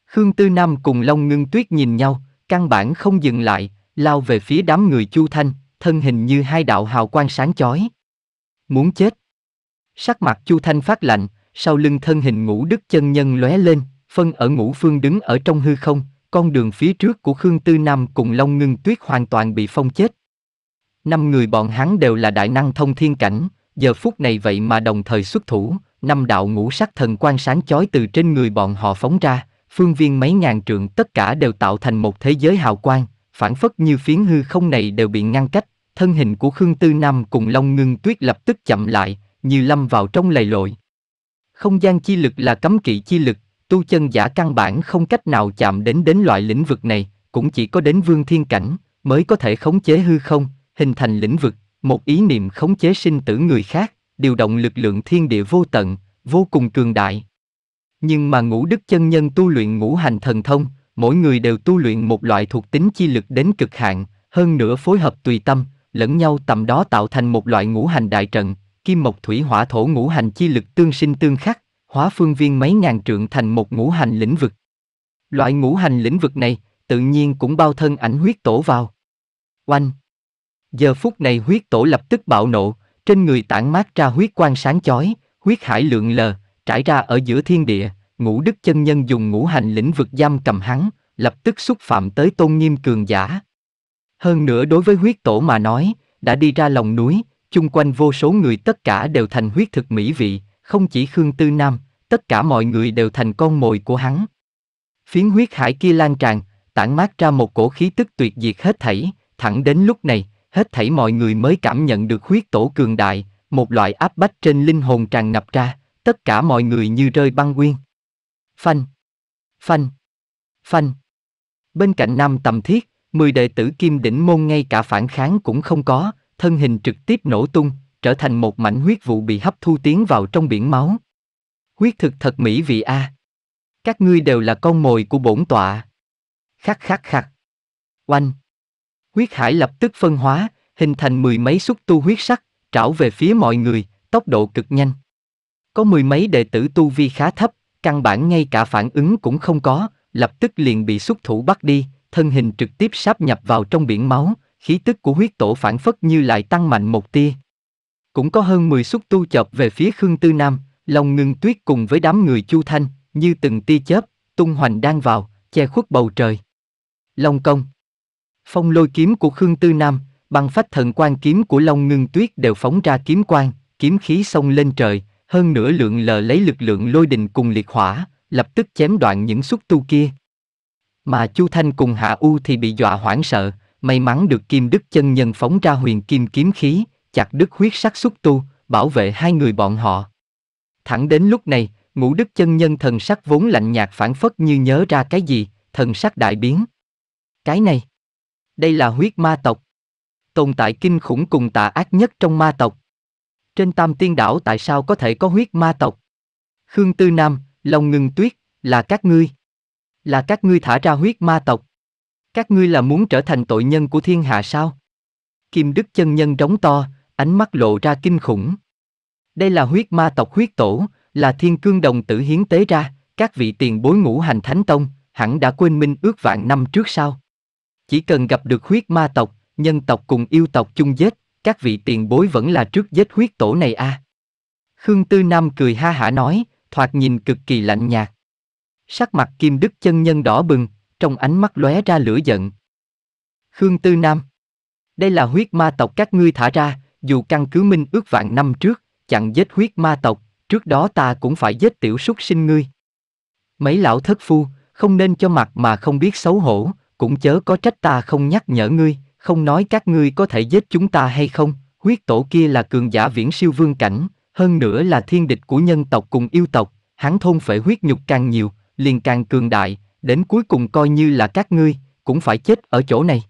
Khương Tư Nam cùng Long Ngưng Tuyết nhìn nhau, căn bản không dừng lại, lao về phía đám người Chu Thanh, thân hình như hai đạo hào quang sáng chói. Muốn chết. Sắc mặt Chu Thanh phát lạnh, sau lưng thân hình ngũ đức chân nhân lóe lên, phân ở ngũ phương đứng ở trong hư không, con đường phía trước của Khương Tư Nam cùng Long Ngưng Tuyết hoàn toàn bị phong chết. Năm người bọn hắn đều là đại năng thông thiên cảnh, giờ phút này vậy mà đồng thời xuất thủ, năm đạo ngũ sắc thần quan sáng chói từ trên người bọn họ phóng ra, phương viên mấy ngàn trượng tất cả đều tạo thành một thế giới hào quang, phản phất như phiến hư không này đều bị ngăn cách, thân hình của Khương Tư Nam cùng Long Ngưng Tuyết lập tức chậm lại, như lâm vào trong lầy lội. Không gian chi lực là cấm kỵ chi lực, tu chân giả căn bản không cách nào chạm đến đến loại lĩnh vực này, cũng chỉ có đến vương thiên cảnh, mới có thể khống chế hư không, hình thành lĩnh vực, một ý niệm khống chế sinh tử người khác, điều động lực lượng thiên địa vô tận, vô cùng cường đại. Nhưng mà ngũ đức chân nhân tu luyện ngũ hành thần thông, mỗi người đều tu luyện một loại thuộc tính chi lực đến cực hạn, hơn nữa phối hợp tùy tâm, lẫn nhau tầm đó tạo thành một loại ngũ hành đại trận, kim mộc thủy hỏa thổ ngũ hành chi lực tương sinh tương khắc, hóa phương viên mấy ngàn trượng thành một ngũ hành lĩnh vực. Loại ngũ hành lĩnh vực này, tự nhiên cũng bao thân ảnh huyết tổ vào. Oanh! Giờ phút này huyết tổ lập tức bạo nộ, trên người tản mát ra huyết quang sáng chói, huyết hải lượng lờ, trải ra ở giữa thiên địa, ngũ đức chân nhân dùng ngũ hành lĩnh vực giam cầm hắn, lập tức xúc phạm tới tôn nghiêm cường giả. Hơn nữa đối với huyết tổ mà nói, đã đi ra lòng núi, chung quanh vô số người tất cả đều thành huyết thực mỹ vị, không chỉ Khương Tư Nam, tất cả mọi người đều thành con mồi của hắn. Phiến huyết hải kia lan tràn, tản mát ra một cổ khí tức tuyệt diệt hết thảy, thẳng đến lúc này, hết thảy mọi người mới cảm nhận được huyết tổ cường đại, một loại áp bách trên linh hồn tràn ngập ra, tất cả mọi người như rơi băng nguyên. Phanh, phanh, phanh. Bên cạnh nam tầm thiết, 10 đệ tử kim đỉnh môn ngay cả phản kháng cũng không có, thân hình trực tiếp nổ tung, trở thành một mảnh huyết vụ bị hấp thu tiến vào trong biển máu. Huyết thực thật mỹ vị a. Các ngươi đều là con mồi của bổn tọa. Khắc khắc khắc. Oanh. Huyết hải lập tức phân hóa, hình thành mười mấy xúc tu huyết sắc, trảo về phía mọi người, tốc độ cực nhanh. Có mười mấy đệ tử tu vi khá thấp, căn bản ngay cả phản ứng cũng không có, lập tức liền bị xuất thủ bắt đi, thân hình trực tiếp sáp nhập vào trong biển máu, khí tức của huyết tổ phản phất như lại tăng mạnh một tia. Cũng có hơn 10 xuất tu chợp về phía Khương Tư Nam, lòng ngừng tuyết cùng với đám người Chu Thanh, như từng tia chớp, tung hoành đang vào, che khuất bầu trời. Long công Phong lôi kiếm của Khương Tư Nam, bằng phách thần quan kiếm của Long ngưng tuyết đều phóng ra kiếm quan, kiếm khí sông lên trời, hơn nữa lượng lờ lấy lực lượng lôi đình cùng liệt hỏa, lập tức chém đoạn những xúc tu kia. Mà Chu Thanh cùng Hạ U thì bị dọa hoảng sợ, may mắn được Kim Đức chân nhân phóng ra huyền kim kiếm khí, chặt đứt huyết sắc xúc tu, bảo vệ hai người bọn họ. Thẳng đến lúc này, Ngũ Đức chân nhân thần sắc vốn lạnh nhạt phản phất như nhớ ra cái gì, thần sắc đại biến. Cái này, đây là huyết ma tộc. Tồn tại kinh khủng cùng tà ác nhất trong ma tộc. Trên Tam Tiên Đảo tại sao có thể có huyết ma tộc? Khương Tư Nam, lòng ngừng tuyết, là các ngươi. Là các ngươi thả ra huyết ma tộc. Các ngươi là muốn trở thành tội nhân của thiên hạ sao? Kim Đức chân nhân đóng to, ánh mắt lộ ra kinh khủng. Đây là huyết ma tộc huyết tổ, là thiên cương đồng tử hiến tế ra, các vị tiền bối ngũ hành thánh tông, hẳn đã quên minh ước vạn năm trước sao Chỉ cần gặp được huyết ma tộc, nhân tộc cùng yêu tộc chung giết, các vị tiền bối vẫn là trước giết huyết tổ này a. À. Khương Tư Nam cười ha hả nói, thoạt nhìn cực kỳ lạnh nhạt. Sắc mặt Kim Đức chân nhân đỏ bừng, trong ánh mắt lóe ra lửa giận. Khương Tư Nam Đây là huyết ma tộc các ngươi thả ra, dù căn cứ minh ước vạn năm trước, chặn giết huyết ma tộc, trước đó ta cũng phải giết tiểu súc sinh ngươi. Mấy lão thất phu, không nên cho mặt mà không biết xấu hổ, cũng chớ có trách ta không nhắc nhở ngươi, không nói các ngươi có thể giết chúng ta hay không, huyết tổ kia là cường giả viễn siêu vương cảnh, hơn nữa là thiên địch của nhân tộc cùng yêu tộc, hắn thôn phệ huyết nhục càng nhiều, liền càng cường đại, đến cuối cùng coi như là các ngươi, cũng phải chết ở chỗ này.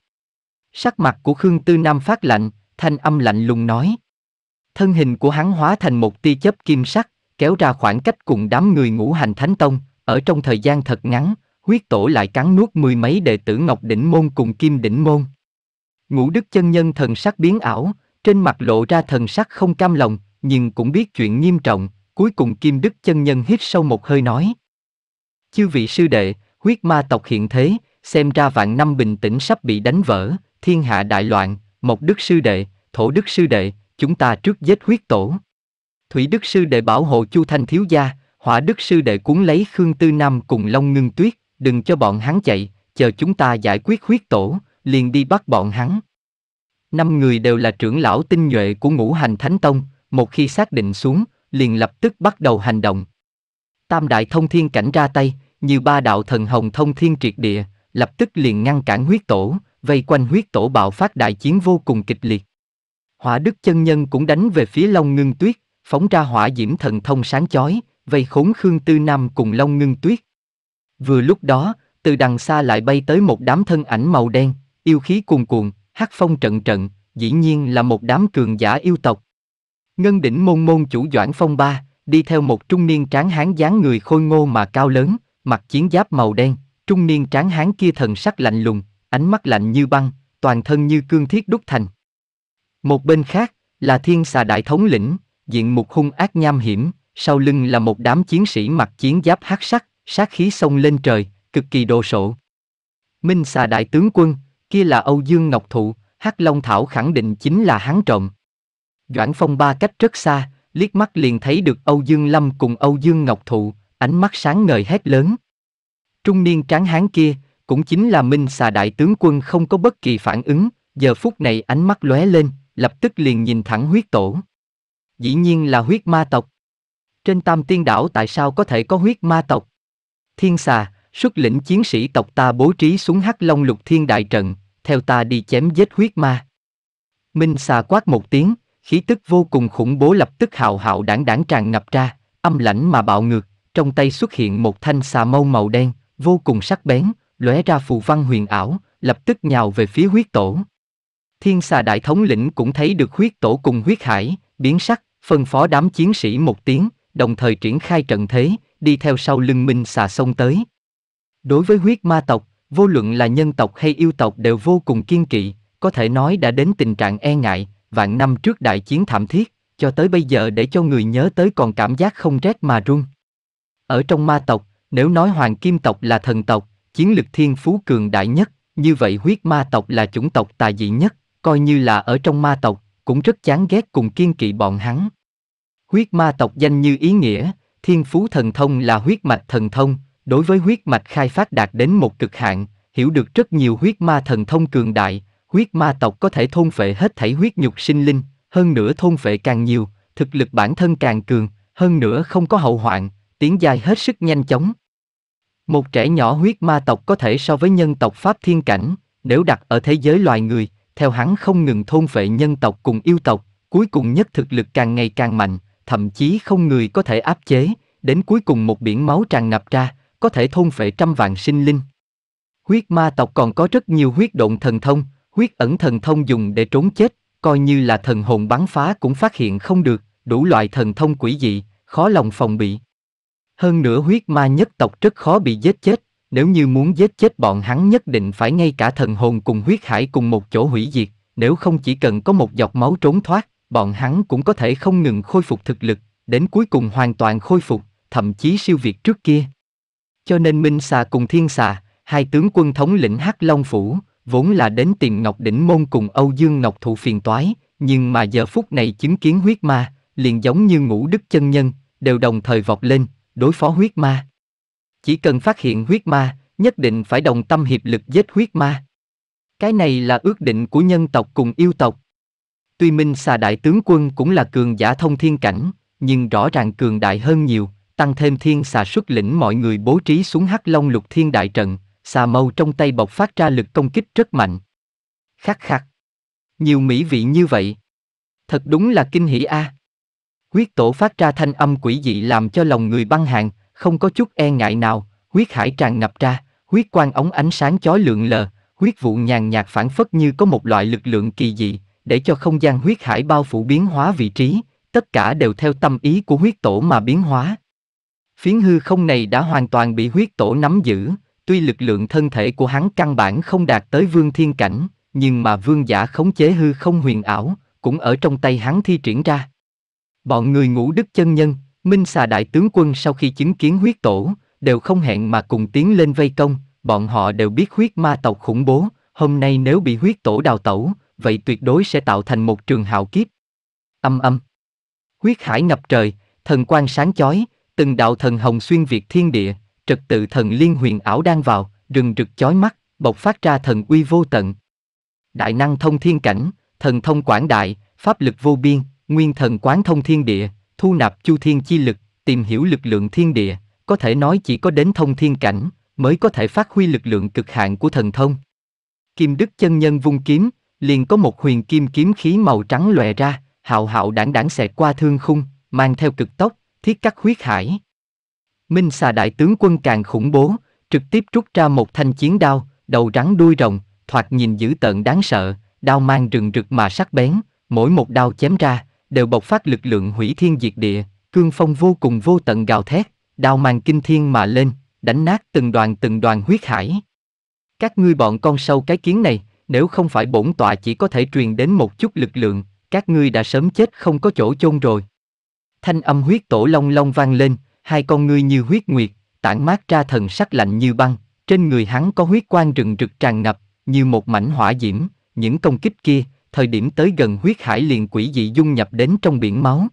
Sắc mặt của Khương Tư Nam phát lạnh, thanh âm lạnh lùng nói. Thân hình của hắn hóa thành một tia chớp kim sắc, kéo ra khoảng cách cùng đám người ngũ hành thánh tông, ở trong thời gian thật ngắn, huyết tổ lại cắn nuốt mười mấy đệ tử Ngọc Đỉnh Môn cùng Kim Đỉnh Môn. Ngũ đức chân nhân thần sắc biến ảo, trên mặt lộ ra thần sắc không cam lòng, nhưng cũng biết chuyện nghiêm trọng, cuối cùng kim đức chân nhân hít sâu một hơi nói. Chư vị sư đệ, huyết ma tộc hiện thế, xem ra vạn năm bình tĩnh sắp bị đánh vỡ, thiên hạ đại loạn, mộc đức sư đệ, thổ đức sư đệ, chúng ta trước giết huyết tổ. Thủy đức sư đệ bảo hộ chu thanh thiếu gia, hỏa đức sư đệ cuốn lấy Khương Tư Nam cùng Long Ngưng Tuyết, đừng cho bọn hắn chạy, chờ chúng ta giải quyết huyết tổ, liền đi bắt bọn hắn. Năm người đều là trưởng lão tinh nhuệ của ngũ hành Thánh Tông, một khi xác định xuống, liền lập tức bắt đầu hành động. Tam đại thông thiên cảnh ra tay, như ba đạo thần hồng thông thiên triệt địa, lập tức liền ngăn cản huyết tổ, vây quanh huyết tổ bạo phát đại chiến vô cùng kịch liệt. Hỏa đức chân nhân cũng đánh về phía Long Ngưng Tuyết, phóng ra hỏa diễm thần thông sáng chói, vây khốn Khương Tư Nam cùng Long Ngưng Tuyết. Vừa lúc đó, từ đằng xa lại bay tới một đám thân ảnh màu đen, yêu khí cuồn cuộn, hát phong trận trận, dĩ nhiên là một đám cường giả yêu tộc. Ngân đỉnh môn môn chủ Doãn Phong Ba, đi theo một trung niên tráng hán dáng người khôi ngô mà cao lớn, mặc chiến giáp màu đen, trung niên tráng hán kia thần sắc lạnh lùng, ánh mắt lạnh như băng, toàn thân như cương thiết đúc thành. Một bên khác, là thiên xà đại thống lĩnh, diện mục hung ác nham hiểm, sau lưng là một đám chiến sĩ mặc chiến giáp hắc sắc, sát khí sông lên trời, cực kỳ đồ sộ. Minh xà đại tướng quân, kia là Âu Dương Ngọc Thụ, Hắc Long Thảo khẳng định chính là hắn trộm. Doãn Phong ba cách rất xa, liếc mắt liền thấy được Âu Dương Lâm cùng Âu Dương Ngọc Thụ, ánh mắt sáng ngời hét lớn. Trung niên tráng hán kia, cũng chính là Minh xà đại tướng quân không có bất kỳ phản ứng, giờ phút này ánh mắt lóe lên, lập tức liền nhìn thẳng huyết tổ. Dĩ nhiên là huyết ma tộc. Trên tam tiên đảo tại sao có thể có huyết ma tộc? Thiên xà, xuất lĩnh chiến sĩ tộc ta bố trí xuống hắc long lục thiên đại trận, theo ta đi chém giết huyết ma. Minh xà quát một tiếng, khí tức vô cùng khủng bố lập tức hào hạo đảng đảng tràn ngập ra, âm lãnh mà bạo ngược, trong tay xuất hiện một thanh xà mâu màu đen, vô cùng sắc bén, lóe ra phù văn huyền ảo, lập tức nhào về phía huyết tổ. Thiên xà đại thống lĩnh cũng thấy được huyết tổ cùng huyết hải, biến sắc, phân phó đám chiến sĩ một tiếng, đồng thời triển khai trận thế, đi theo sau lưng Minh xà xông tới. Đối với huyết ma tộc, vô luận là nhân tộc hay yêu tộc đều vô cùng kiên kỵ, có thể nói đã đến tình trạng e ngại, vạn năm trước đại chiến thảm thiết, cho tới bây giờ để cho người nhớ tới còn cảm giác không rét mà run. Ở trong ma tộc, nếu nói hoàng kim tộc là thần tộc, chiến lực thiên phú cường đại nhất, như vậy huyết ma tộc là chủng tộc tài dị nhất, coi như là ở trong ma tộc, cũng rất chán ghét cùng kiên kỵ bọn hắn. Huyết ma tộc danh như ý nghĩa, thiên phú thần thông là huyết mạch thần thông, Đối với huyết mạch khai phát đạt đến một cực hạn, hiểu được rất nhiều huyết ma thần thông cường đại, huyết ma tộc có thể thôn phệ hết thảy huyết nhục sinh linh, hơn nữa thôn phệ càng nhiều, thực lực bản thân càng cường, hơn nữa không có hậu hoạn, tiến dài hết sức nhanh chóng. Một trẻ nhỏ huyết ma tộc có thể so với nhân tộc Pháp Thiên Cảnh, nếu đặt ở thế giới loài người, theo hắn không ngừng thôn phệ nhân tộc cùng yêu tộc, cuối cùng nhất thực lực càng ngày càng mạnh, thậm chí không người có thể áp chế, đến cuối cùng một biển máu tràn ngập ra, có thể thôn phệ trăm vạn sinh linh. Huyết ma tộc còn có rất nhiều huyết động thần thông, huyết ẩn thần thông dùng để trốn chết, coi như là thần hồn bắn phá cũng phát hiện không được, đủ loại thần thông quỷ dị, khó lòng phòng bị. Hơn nữa huyết ma nhất tộc rất khó bị giết chết, nếu như muốn giết chết bọn hắn nhất định phải ngay cả thần hồn cùng huyết hải cùng một chỗ hủy diệt, nếu không chỉ cần có một giọt máu trốn thoát, bọn hắn cũng có thể không ngừng khôi phục thực lực, đến cuối cùng hoàn toàn khôi phục, thậm chí siêu việt trước kia. Cho nên Minh Xà cùng Thiên Xà, hai tướng quân thống lĩnh Hắc Long Phủ, vốn là đến tiền Ngọc Đỉnh Môn cùng Âu Dương Ngọc Thụ phiền toái, nhưng mà giờ phút này chứng kiến huyết ma, liền giống như ngũ đức chân nhân, đều đồng thời vọt lên, đối phó huyết ma. Chỉ cần phát hiện huyết ma, nhất định phải đồng tâm hiệp lực giết huyết ma. Cái này là ước định của nhân tộc cùng yêu tộc. Tuy Minh xà đại tướng quân cũng là cường giả thông thiên cảnh, nhưng rõ ràng cường đại hơn nhiều, tăng thêm thiên xà xuất lĩnh mọi người bố trí xuống hắc long lục thiên đại trận, xà mâu trong tay bộc phát ra lực công kích rất mạnh. Khắc khắc. Nhiều mỹ vị như vậy. Thật đúng là kinh hỉ a. À. Huyết tổ phát ra thanh âm quỷ dị làm cho lòng người băng hàng, không có chút e ngại nào, huyết hải tràn ngập ra, huyết quang ống ánh sáng chói lượn lờ, huyết vụ nhàn nhạt phản phất như có một loại lực lượng kỳ dị, để cho không gian huyết hải bao phủ biến hóa vị trí, tất cả đều theo tâm ý của huyết tổ mà biến hóa. Phiến hư không này đã hoàn toàn bị huyết tổ nắm giữ, tuy lực lượng thân thể của hắn căn bản không đạt tới vương thiên cảnh, nhưng mà vương giả khống chế hư không huyền ảo, cũng ở trong tay hắn thi triển ra. Bọn người ngũ đức chân nhân, Minh xà đại tướng quân sau khi chứng kiến huyết tổ, đều không hẹn mà cùng tiến lên vây công, bọn họ đều biết huyết ma tộc khủng bố, hôm nay nếu bị huyết tổ đào tẩu, vậy tuyệt đối sẽ tạo thành một trường hạo kiếp. Âm âm. Huyết hải ngập trời, thần quang sáng chói, từng đạo thần hồng xuyên việt thiên địa, trật tự thần liên huyền ảo đang vào, rừng rực chói mắt, bộc phát ra thần uy vô tận. Đại năng thông thiên cảnh, thần thông quảng đại, pháp lực vô biên, nguyên thần quán thông thiên địa, thu nạp chu thiên chi lực, tìm hiểu lực lượng thiên địa, có thể nói chỉ có đến thông thiên cảnh mới có thể phát huy lực lượng cực hạn của thần thông. Kim Đức chân nhân vung kiếm, liền có một huyền kim kiếm khí màu trắng lòe ra, hạo hạo đảng đảng xẹt qua thương khung, mang theo cực tốc, thiết cắt huyết hải. Minh xà đại tướng quân càng khủng bố, trực tiếp rút ra một thanh chiến đao, đầu rắn đuôi rồng, thoạt nhìn dữ tợn đáng sợ, đao mang rừng rực mà sắc bén, mỗi một đao chém ra, đều bộc phát lực lượng hủy thiên diệt địa, cương phong vô cùng vô tận gào thét, đao mang kinh thiên mà lên, đánh nát từng đoàn từng đoàn huyết hải. Các ngươi bọn con sâu cái kiến này, nếu không phải bổn tọa chỉ có thể truyền đến một chút lực lượng, các ngươi đã sớm chết không có chỗ chôn rồi. Thanh âm huyết tổ long long vang lên, hai con ngươi như huyết nguyệt, tản mát ra thần sắc lạnh như băng, trên người hắn có huyết quang rừng rực tràn ngập, như một mảnh hỏa diễm, những công kích kia, thời điểm tới gần huyết hải liền quỷ dị dung nhập đến trong biển máu.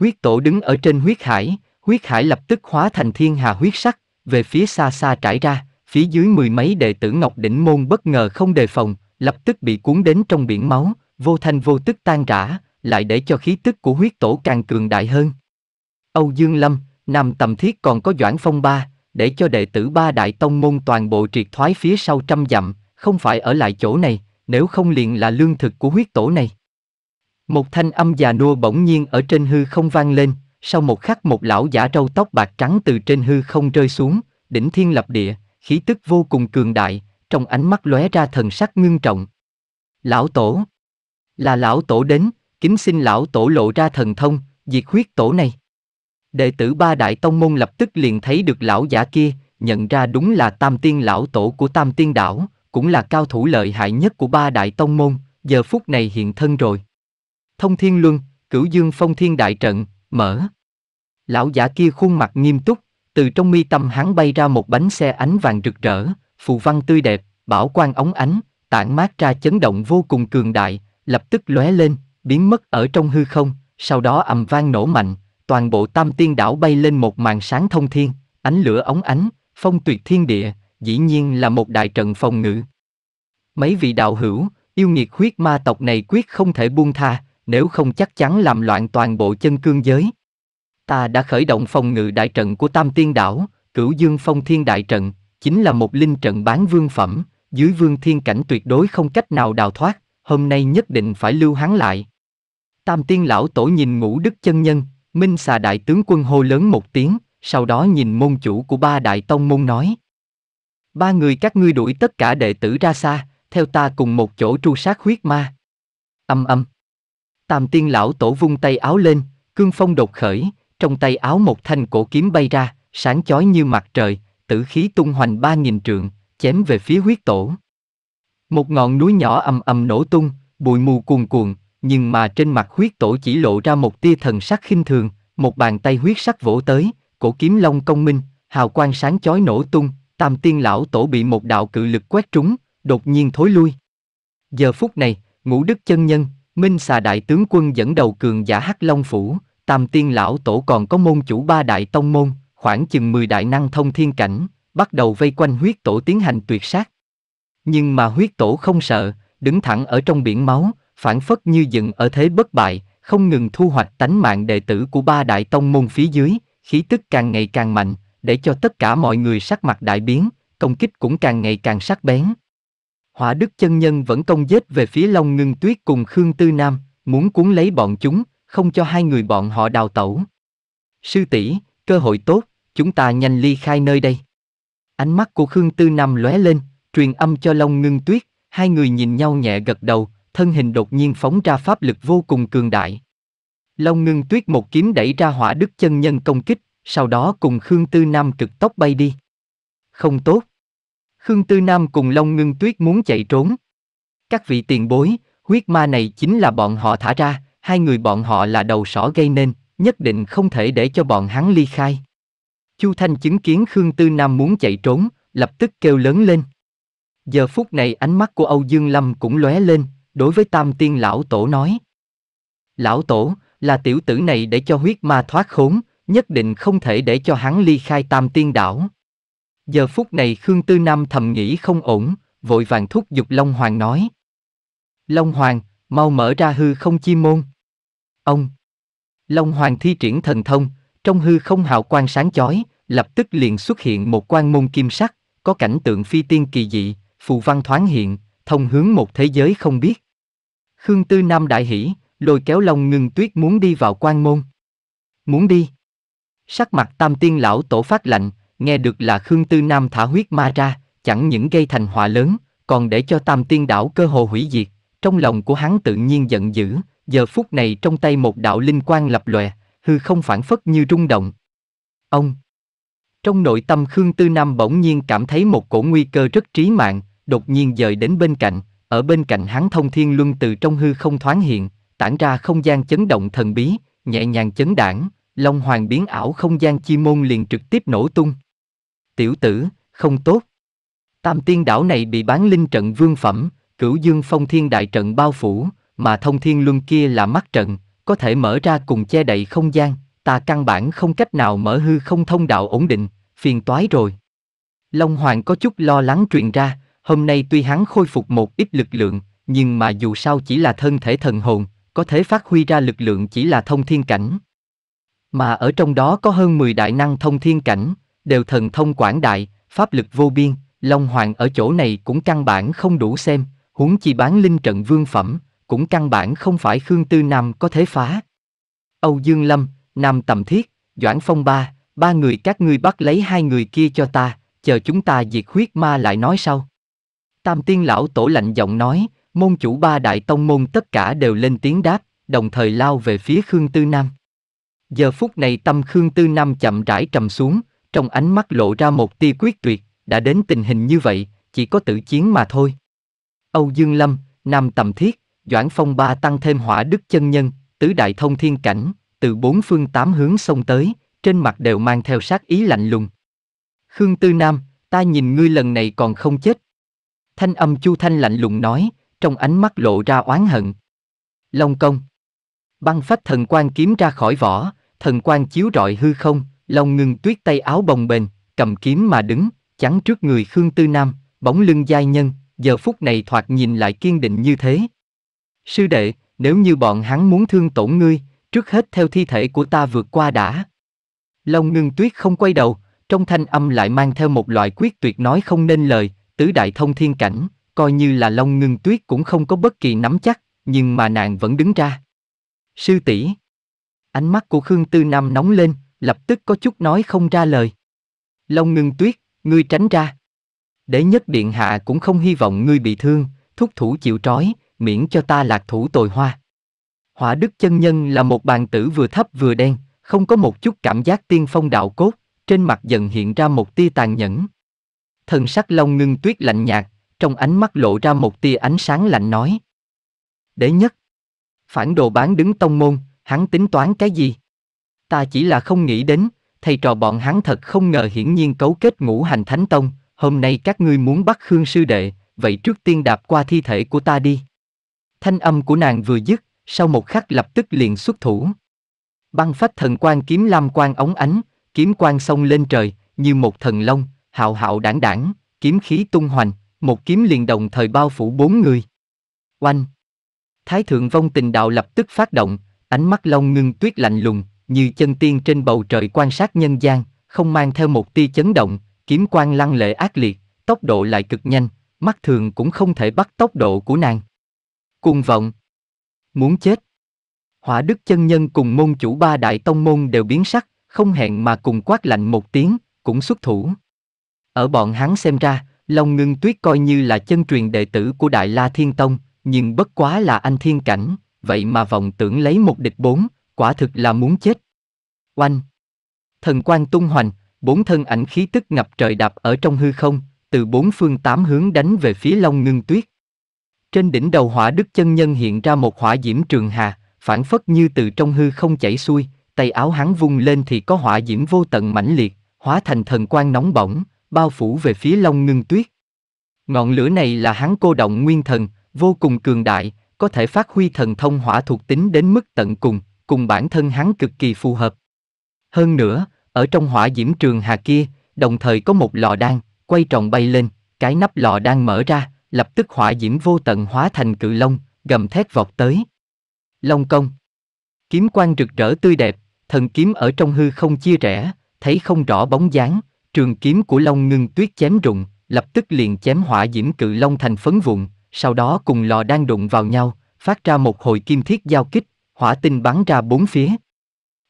Huyết tổ đứng ở trên huyết hải, huyết hải lập tức hóa thành thiên hà huyết sắc, về phía xa xa trải ra, phía dưới mười mấy đệ tử Ngọc Đỉnh Môn bất ngờ không đề phòng, lập tức bị cuốn đến trong biển máu, vô thanh vô tức tan rã, lại để cho khí tức của huyết tổ càng cường đại hơn. Âu Dương Lâm, Nam Tầm Thiết còn có Doãn Phong Ba, để cho đệ tử ba đại tông môn toàn bộ triệt thoái phía sau trăm dặm, không phải ở lại chỗ này, nếu không liền là lương thực của huyết tổ này. Một thanh âm già nua bỗng nhiên ở trên hư không vang lên, sau một khắc một lão giả râu tóc bạc trắng từ trên hư không rơi xuống, đỉnh thiên lập địa, khí tức vô cùng cường đại, trong ánh mắt lóe ra thần sắc ngưng trọng. Lão tổ Là lão tổ đến, kính xin lão tổ lộ ra thần thông, diệt huyết tổ này. Đệ tử ba đại tông môn lập tức liền thấy được lão giả kia, nhận ra đúng là tam tiên lão tổ của tam tiên đảo, cũng là cao thủ lợi hại nhất của ba đại tông môn, giờ phút này hiện thân rồi. Thông thiên luân, cửu dương phong thiên đại trận, mở. Lão giả kia khuôn mặt nghiêm túc, từ trong mi tâm hắn bay ra một bánh xe ánh vàng rực rỡ, phù văn tươi đẹp, bảo quang ống ánh, tản mát ra chấn động vô cùng cường đại, lập tức lóe lên, biến mất ở trong hư không, sau đó ầm vang nổ mạnh, toàn bộ tam tiên đảo bay lên một màn sáng thông thiên, ánh lửa ống ánh, phong tuyệt thiên địa, dĩ nhiên là một đại trận phòng ngự. Mấy vị đạo hữu, yêu nghiệt huyết ma tộc này quyết không thể buông tha, nếu không chắc chắn làm loạn toàn bộ chân cương giới. Ta đã khởi động phòng ngự đại trận của Tam Tiên Đảo, cửu dương phong thiên đại trận, chính là một linh trận bán vương phẩm, dưới vương thiên cảnh tuyệt đối không cách nào đào thoát, hôm nay nhất định phải lưu hắn lại. Tam tiên lão tổ nhìn ngũ đức chân nhân, Minh xà đại tướng quân hô lớn một tiếng, sau đó nhìn môn chủ của ba đại tông môn nói. Ba người các ngươi đuổi tất cả đệ tử ra xa, theo ta cùng một chỗ tru sát huyết ma. Âm âm. Tam tiên lão tổ vung tay áo lên, cương phong đột khởi, trong tay áo một thanh cổ kiếm bay ra, sáng chói như mặt trời, tử khí tung hoành ba nghìn trượng, chém về phía huyết tổ. Một ngọn núi nhỏ âm âm nổ tung, bụi mù cuồn cuộn, nhưng mà trên mặt huyết tổ chỉ lộ ra một tia thần sắc khinh thường, một bàn tay huyết sắc vỗ tới, cổ kiếm long công minh, hào quang sáng chói nổ tung, tam tiên lão tổ bị một đạo cự lực quét trúng, đột nhiên thối lui. Giờ phút này, ngũ đức chân nhân, minh xà đại tướng quân dẫn đầu cường giả hắc long phủ, tam tiên lão tổ còn có môn chủ ba đại tông môn, khoảng chừng 10 đại năng thông thiên cảnh, bắt đầu vây quanh huyết tổ tiến hành tuyệt sát. Nhưng mà huyết tổ không sợ, đứng thẳng ở trong biển máu, phản phất như dựng ở thế bất bại, không ngừng thu hoạch tánh mạng đệ tử của ba đại tông môn phía dưới, khí tức càng ngày càng mạnh, để cho tất cả mọi người sắc mặt đại biến, công kích cũng càng ngày càng sắc bén. Hỏa Đức chân nhân vẫn công giết về phía Long Ngưng Tuyết cùng Khương Tư Nam, muốn cuốn lấy bọn chúng, không cho hai người bọn họ đào tẩu. Sư tỷ, cơ hội tốt, chúng ta nhanh ly khai nơi đây. Ánh mắt của Khương Tư Nam lóe lên, truyền âm cho Long Ngưng Tuyết, hai người nhìn nhau nhẹ gật đầu, thân hình đột nhiên phóng ra pháp lực vô cùng cường đại. Long ngưng tuyết một kiếm đẩy ra hỏa đức chân nhân công kích, sau đó cùng Khương Tư Nam cực tốc bay đi. Không tốt. Khương Tư Nam cùng Long ngưng tuyết muốn chạy trốn. Các vị tiền bối, huyết ma này chính là bọn họ thả ra, hai người bọn họ là đầu sỏ gây nên, nhất định không thể để cho bọn hắn ly khai. Chu Thanh chứng kiến Khương Tư Nam muốn chạy trốn, lập tức kêu lớn lên. Giờ phút này ánh mắt của Âu Dương Lâm cũng lóe lên, đối với tam tiên lão tổ nói. Lão tổ, là tiểu tử này để cho huyết ma thoát khốn, nhất định không thể để cho hắn ly khai tam tiên đảo. Giờ phút này Khương Tư Nam thầm nghĩ không ổn, vội vàng thúc giục Long Hoàng nói. Long Hoàng, mau mở ra hư không chi môn. Ông! Long Hoàng thi triển thần thông, trong hư không hào quang sáng chói, lập tức liền xuất hiện một quan môn kim sắc, có cảnh tượng phi tiên kỳ dị, phù văn thoáng hiện, thông hướng một thế giới không biết. Khương Tư Nam đại hỉ, lôi kéo Long ngưng Tuyết muốn đi vào quan môn. Muốn đi. Sắc mặt Tam Tiên lão tổ phát lạnh, nghe được là Khương Tư Nam thả huyết ma ra, chẳng những gây thành họa lớn, còn để cho Tam Tiên đảo cơ hồ hủy diệt, trong lòng của hắn tự nhiên giận dữ, giờ phút này trong tay một đạo linh quang lập lòe, hư không phản phất như rung động. Ông Trong nội tâm Khương Tư Nam bỗng nhiên cảm thấy một cổ nguy cơ rất trí mạng, đột nhiên dời đến bên cạnh, ở bên cạnh hắn thông thiên luân từ trong hư không thoáng hiện, tản ra không gian chấn động thần bí, nhẹ nhàng chấn đảng, long hoàng biến ảo không gian chi môn liền trực tiếp nổ tung. Tiểu tử, không tốt. Tam tiên đảo này bị bán linh trận vương phẩm, cửu dương phong thiên đại trận bao phủ, mà thông thiên luân kia là mắt trận, có thể mở ra cùng che đậy không gian, ta căn bản không cách nào mở hư không thông đạo ổn định, phiền toái rồi. Long Hoàng có chút lo lắng truyền ra, Hôm nay tuy hắn khôi phục một ít lực lượng, nhưng mà dù sao chỉ là thân thể thần hồn, có thể phát huy ra lực lượng chỉ là thông thiên cảnh. Mà ở trong đó có hơn 10 đại năng thông thiên cảnh, đều thần thông quảng đại, pháp lực vô biên, Long Hoàng ở chỗ này cũng căn bản không đủ xem, huống chi bán linh trận vương phẩm, cũng căn bản không phải Khương Tư Nam có thể phá. Âu Dương Lâm, Nam Tầm Thiết, Doãn Phong Ba, ba người các ngươi bắt lấy hai người kia cho ta, chờ chúng ta diệt huyết ma lại nói sau. Tam tiên lão tổ lạnh giọng nói, môn chủ ba đại tông môn tất cả đều lên tiếng đáp, đồng thời lao về phía Khương Tư Nam. Giờ phút này tâm Khương Tư Nam chậm rãi trầm xuống, trong ánh mắt lộ ra một tia quyết tuyệt, đã đến tình hình như vậy, chỉ có tự chiến mà thôi. Âu Dương Lâm, Nam Tầm Thiết, Doãn Phong Ba tăng thêm hỏa đức chân nhân, tứ đại thông thiên cảnh, từ bốn phương tám hướng xông tới, trên mặt đều mang theo sát ý lạnh lùng. Khương Tư Nam, ta nhìn ngươi lần này còn không chết, Thanh âm Chu Thanh lạnh lùng nói, trong ánh mắt lộ ra oán hận. Long công. Băng phách thần quan kiếm ra khỏi vỏ, thần quan chiếu rọi hư không, Long ngưng tuyết tay áo bồng bềnh, cầm kiếm mà đứng, chắn trước người Khương Tư Nam, bóng lưng giai nhân, giờ phút này thoạt nhìn lại kiên định như thế. Sư đệ, nếu như bọn hắn muốn thương tổn ngươi, trước hết theo thi thể của ta vượt qua đã. Long ngưng tuyết không quay đầu, trong thanh âm lại mang theo một loại quyết tuyệt nói không nên lời, tứ đại thông thiên cảnh, coi như là Long Ngưng Tuyết cũng không có bất kỳ nắm chắc, nhưng mà nàng vẫn đứng ra. Sư tỷ. Ánh mắt của Khương Tư Nam nóng lên, lập tức có chút nói không ra lời. Long Ngưng Tuyết, ngươi tránh ra. Đế nhất điện hạ cũng không hy vọng ngươi bị thương, thúc thủ chịu trói, miễn cho ta lạc thủ tồi hoa. Hỏa Đức chân nhân là một bàn tử vừa thấp vừa đen, không có một chút cảm giác tiên phong đạo cốt, trên mặt dần hiện ra một tia tàn nhẫn thần sắc long ngưng tuyết lạnh nhạt, trong ánh mắt lộ ra một tia ánh sáng lạnh nói. Đế nhất, phản đồ bán đứng tông môn, hắn tính toán cái gì? Ta chỉ là không nghĩ đến, thầy trò bọn hắn thật không ngờ hiển nhiên cấu kết ngũ hành thánh tông, hôm nay các ngươi muốn bắt Khương Sư Đệ, vậy trước tiên đạp qua thi thể của ta đi. Thanh âm của nàng vừa dứt, sau một khắc lập tức liền xuất thủ. Băng phách thần quan kiếm lam quan ống ánh, kiếm quan sông lên trời, như một thần long, hạo hạo đảng đảng, kiếm khí tung hoành, một kiếm liền đồng thời bao phủ bốn người. Oanh! Thái thượng vong tình đạo lập tức phát động, ánh mắt long ngưng tuyết lạnh lùng, như chân tiên trên bầu trời quan sát nhân gian, không mang theo một tia chấn động, kiếm quang lăng lệ ác liệt, tốc độ lại cực nhanh, mắt thường cũng không thể bắt tốc độ của nàng. Cuồng vọng! Muốn chết! Hỏa đức chân nhân cùng môn chủ ba đại tông môn đều biến sắc, không hẹn mà cùng quát lạnh một tiếng, cũng xuất thủ. Ở bọn hắn xem ra, Long Ngưng Tuyết coi như là chân truyền đệ tử của Đại La Thiên Tông, nhưng bất quá là anh thiên cảnh, vậy mà vọng tưởng lấy một địch bốn, quả thực là muốn chết. Oanh! Thần quan tung hoành, bốn thân ảnh khí tức ngập trời đạp ở trong hư không, từ bốn phương tám hướng đánh về phía Long Ngưng Tuyết. Trên đỉnh đầu hỏa đức chân nhân hiện ra một hỏa diễm trường hà, phản phất như từ trong hư không chảy xuôi, tay áo hắn vung lên thì có hỏa diễm vô tận mãnh liệt, hóa thành thần quan nóng bỏng, bao phủ về phía Long Ngưng Tuyết. Ngọn lửa này là hắn cô động nguyên thần, vô cùng cường đại, có thể phát huy thần thông hỏa thuộc tính đến mức tận cùng, cùng bản thân hắn cực kỳ phù hợp. Hơn nữa, ở trong hỏa diễm trường hà kia, đồng thời có một lò đan, quay tròn bay lên, cái nắp lò đan mở ra, lập tức hỏa diễm vô tận hóa thành cự long, gầm thét vọt tới. Long công. Kiếm quang rực rỡ tươi đẹp, thần kiếm ở trong hư không chia rẽ, thấy không rõ bóng dáng, Trường kiếm của Long ngưng tuyết chém rụng, lập tức liền chém hỏa diễm cự Long thành phấn vụn, sau đó cùng lò đang đụng vào nhau, phát ra một hồi kim thiết giao kích, hỏa tinh bắn ra bốn phía.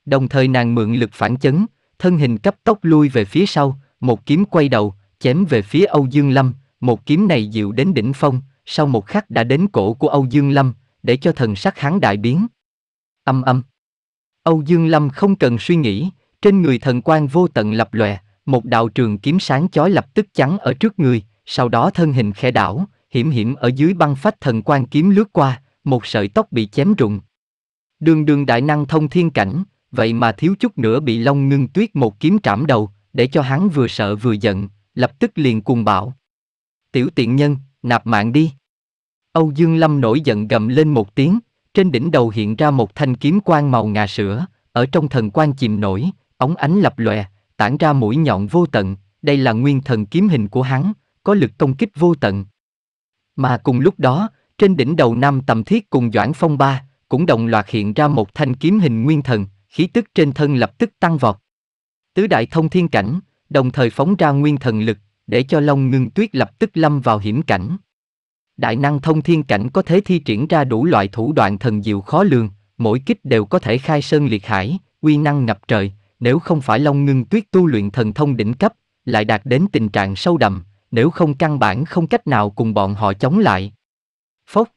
Đồng thời nàng mượn lực phản chấn, thân hình cấp tốc lui về phía sau, một kiếm quay đầu, chém về phía Âu Dương Lâm, một kiếm này dịu đến đỉnh phong, sau một khắc đã đến cổ của Âu Dương Lâm, để cho thần sắc hắn đại biến. Âm âm. Âu Dương Lâm không cần suy nghĩ, trên người thần quan vô tận lập lòe, một đạo trường kiếm sáng chói lập tức chắn ở trước người, sau đó thân hình khẽ đảo, hiểm hiểm ở dưới băng phách thần quan kiếm lướt qua, một sợi tóc bị chém rụng. Đường đường đại năng thông thiên cảnh, vậy mà thiếu chút nữa bị Long ngưng tuyết một kiếm trảm đầu, để cho hắn vừa sợ vừa giận, lập tức liền cùng bảo Tiểu tiện nhân, nạp mạng đi. Âu Dương Lâm nổi giận gầm lên một tiếng, trên đỉnh đầu hiện ra một thanh kiếm quang màu ngà sữa, ở trong thần quan chìm nổi, ống ánh lập lòe, tản ra mũi nhọn vô tận, đây là nguyên thần kiếm hình của hắn, có lực công kích vô tận. Mà cùng lúc đó, trên đỉnh đầu Nam Tầm Thiết cùng Doãn Phong Ba, cũng đồng loạt hiện ra một thanh kiếm hình nguyên thần, khí tức trên thân lập tức tăng vọt. Tứ đại thông thiên cảnh, đồng thời phóng ra nguyên thần lực, để cho Long Ngưng Tuyết lập tức lâm vào hiểm cảnh. Đại năng thông thiên cảnh có thể thi triển ra đủ loại thủ đoạn thần diệu khó lường, mỗi kích đều có thể khai sơn liệt hải, uy năng ngập trời, nếu không phải Long Ngưng Tuyết tu luyện thần thông đỉnh cấp, lại đạt đến tình trạng sâu đậm, nếu không căn bản không cách nào cùng bọn họ chống lại. Phốc.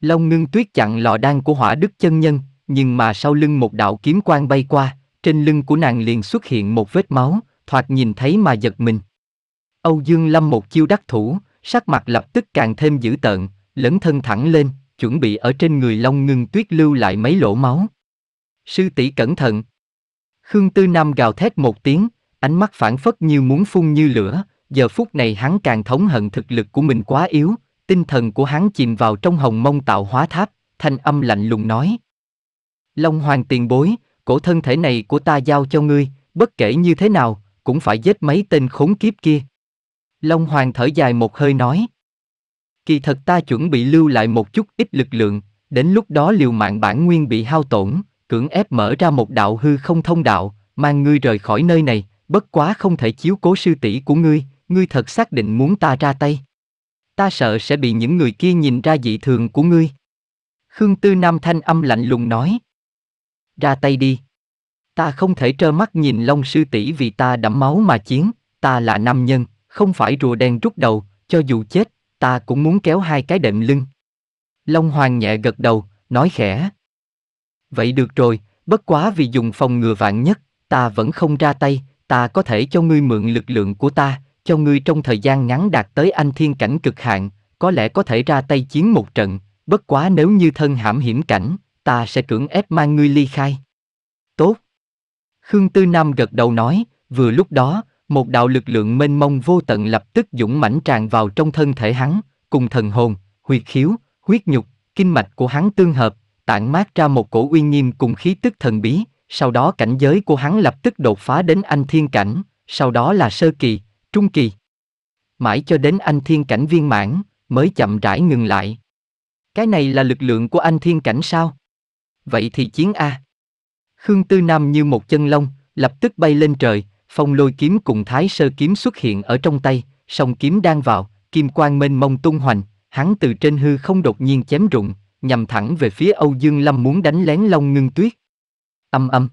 Long Ngưng Tuyết chặn lò đan của Hỏa Đức chân nhân, nhưng mà sau lưng một đạo kiếm quang bay qua, trên lưng của nàng liền xuất hiện một vết máu, thoạt nhìn thấy mà giật mình. Âu Dương Lâm một chiêu đắc thủ, sắc mặt lập tức càng thêm dữ tợn, lấn thân thẳng lên, chuẩn bị ở trên người Long Ngưng Tuyết lưu lại mấy lỗ máu. Sư tỷ cẩn thận. Khương Tư Nam gào thét một tiếng, ánh mắt phản phất như muốn phun như lửa, giờ phút này hắn càng thống hận thực lực của mình quá yếu, tinh thần của hắn chìm vào trong hồng mông tạo hóa tháp, thanh âm lạnh lùng nói. Long hoàng tiền bối, cổ thân thể này của ta giao cho ngươi, bất kể như thế nào, cũng phải giết mấy tên khốn kiếp kia. Long hoàng thở dài một hơi nói. Kỳ thật ta chuẩn bị lưu lại một chút ít lực lượng, đến lúc đó liều mạng bản nguyên bị hao tổn, cưỡng ép mở ra một đạo hư không thông đạo, mang ngươi rời khỏi nơi này, bất quá không thể chiếu cố sư tỷ của ngươi, ngươi thật xác định muốn ta ra tay. Ta sợ sẽ bị những người kia nhìn ra dị thường của ngươi. Khương Tư Nam thanh âm lạnh lùng nói. Ra tay đi. Ta không thể trơ mắt nhìn Long sư tỷ vì ta đẫm máu mà chiến, ta là nam nhân, không phải rùa đen rút đầu, cho dù chết, ta cũng muốn kéo hai cái đệm lưng. Long Hoàng nhẹ gật đầu, nói khẽ. Vậy được rồi, bất quá vì dùng phòng ngừa vạn nhất, ta vẫn không ra tay, ta có thể cho ngươi mượn lực lượng của ta, cho ngươi trong thời gian ngắn đạt tới anh thiên cảnh cực hạn, có lẽ có thể ra tay chiến một trận, bất quá nếu như thân hãm hiểm cảnh, ta sẽ cưỡng ép mang ngươi ly khai. Tốt. Khương Tư Nam gật đầu nói, vừa lúc đó, một đạo lực lượng mênh mông vô tận lập tức dũng mãnh tràn vào trong thân thể hắn, cùng thần hồn, huyệt khiếu, huyết nhục, kinh mạch của hắn tương hợp, tản mát ra một cổ uy nghiêm cùng khí tức thần bí, sau đó cảnh giới của hắn lập tức đột phá đến anh thiên cảnh, sau đó là sơ kỳ, trung kỳ. Mãi cho đến anh thiên cảnh viên mãn, mới chậm rãi ngừng lại. Cái này là lực lượng của anh thiên cảnh sao? Vậy thì chiến A. Khương Tư Nam như một chân lông, lập tức bay lên trời, phong lôi kiếm cùng thái sơ kiếm xuất hiện ở trong tay, song kiếm đang vào, kim quang mênh mông tung hoành, hắn từ trên hư không đột nhiên chém rụng, nhằm thẳng về phía Âu Dương Lâm muốn đánh lén Long Ngưng Tuyết. Âm âm.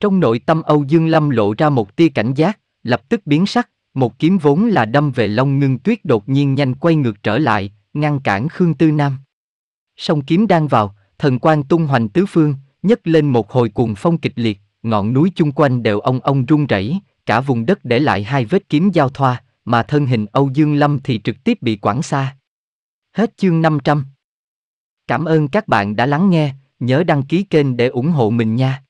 Trong nội tâm Âu Dương Lâm lộ ra một tia cảnh giác, lập tức biến sắc, một kiếm vốn là đâm về Long Ngưng Tuyết đột nhiên nhanh quay ngược trở lại, ngăn cản Khương Tư Nam. Song kiếm đang vào, thần quang tung hoành tứ phương, nhấc lên một hồi cuồng phong kịch liệt, ngọn núi chung quanh đều ông ông rung rẩy, cả vùng đất để lại hai vết kiếm giao thoa, mà thân hình Âu Dương Lâm thì trực tiếp bị quảng xa. Hết chương 500 Cảm ơn các bạn đã lắng nghe, nhớ đăng ký kênh để ủng hộ mình nha.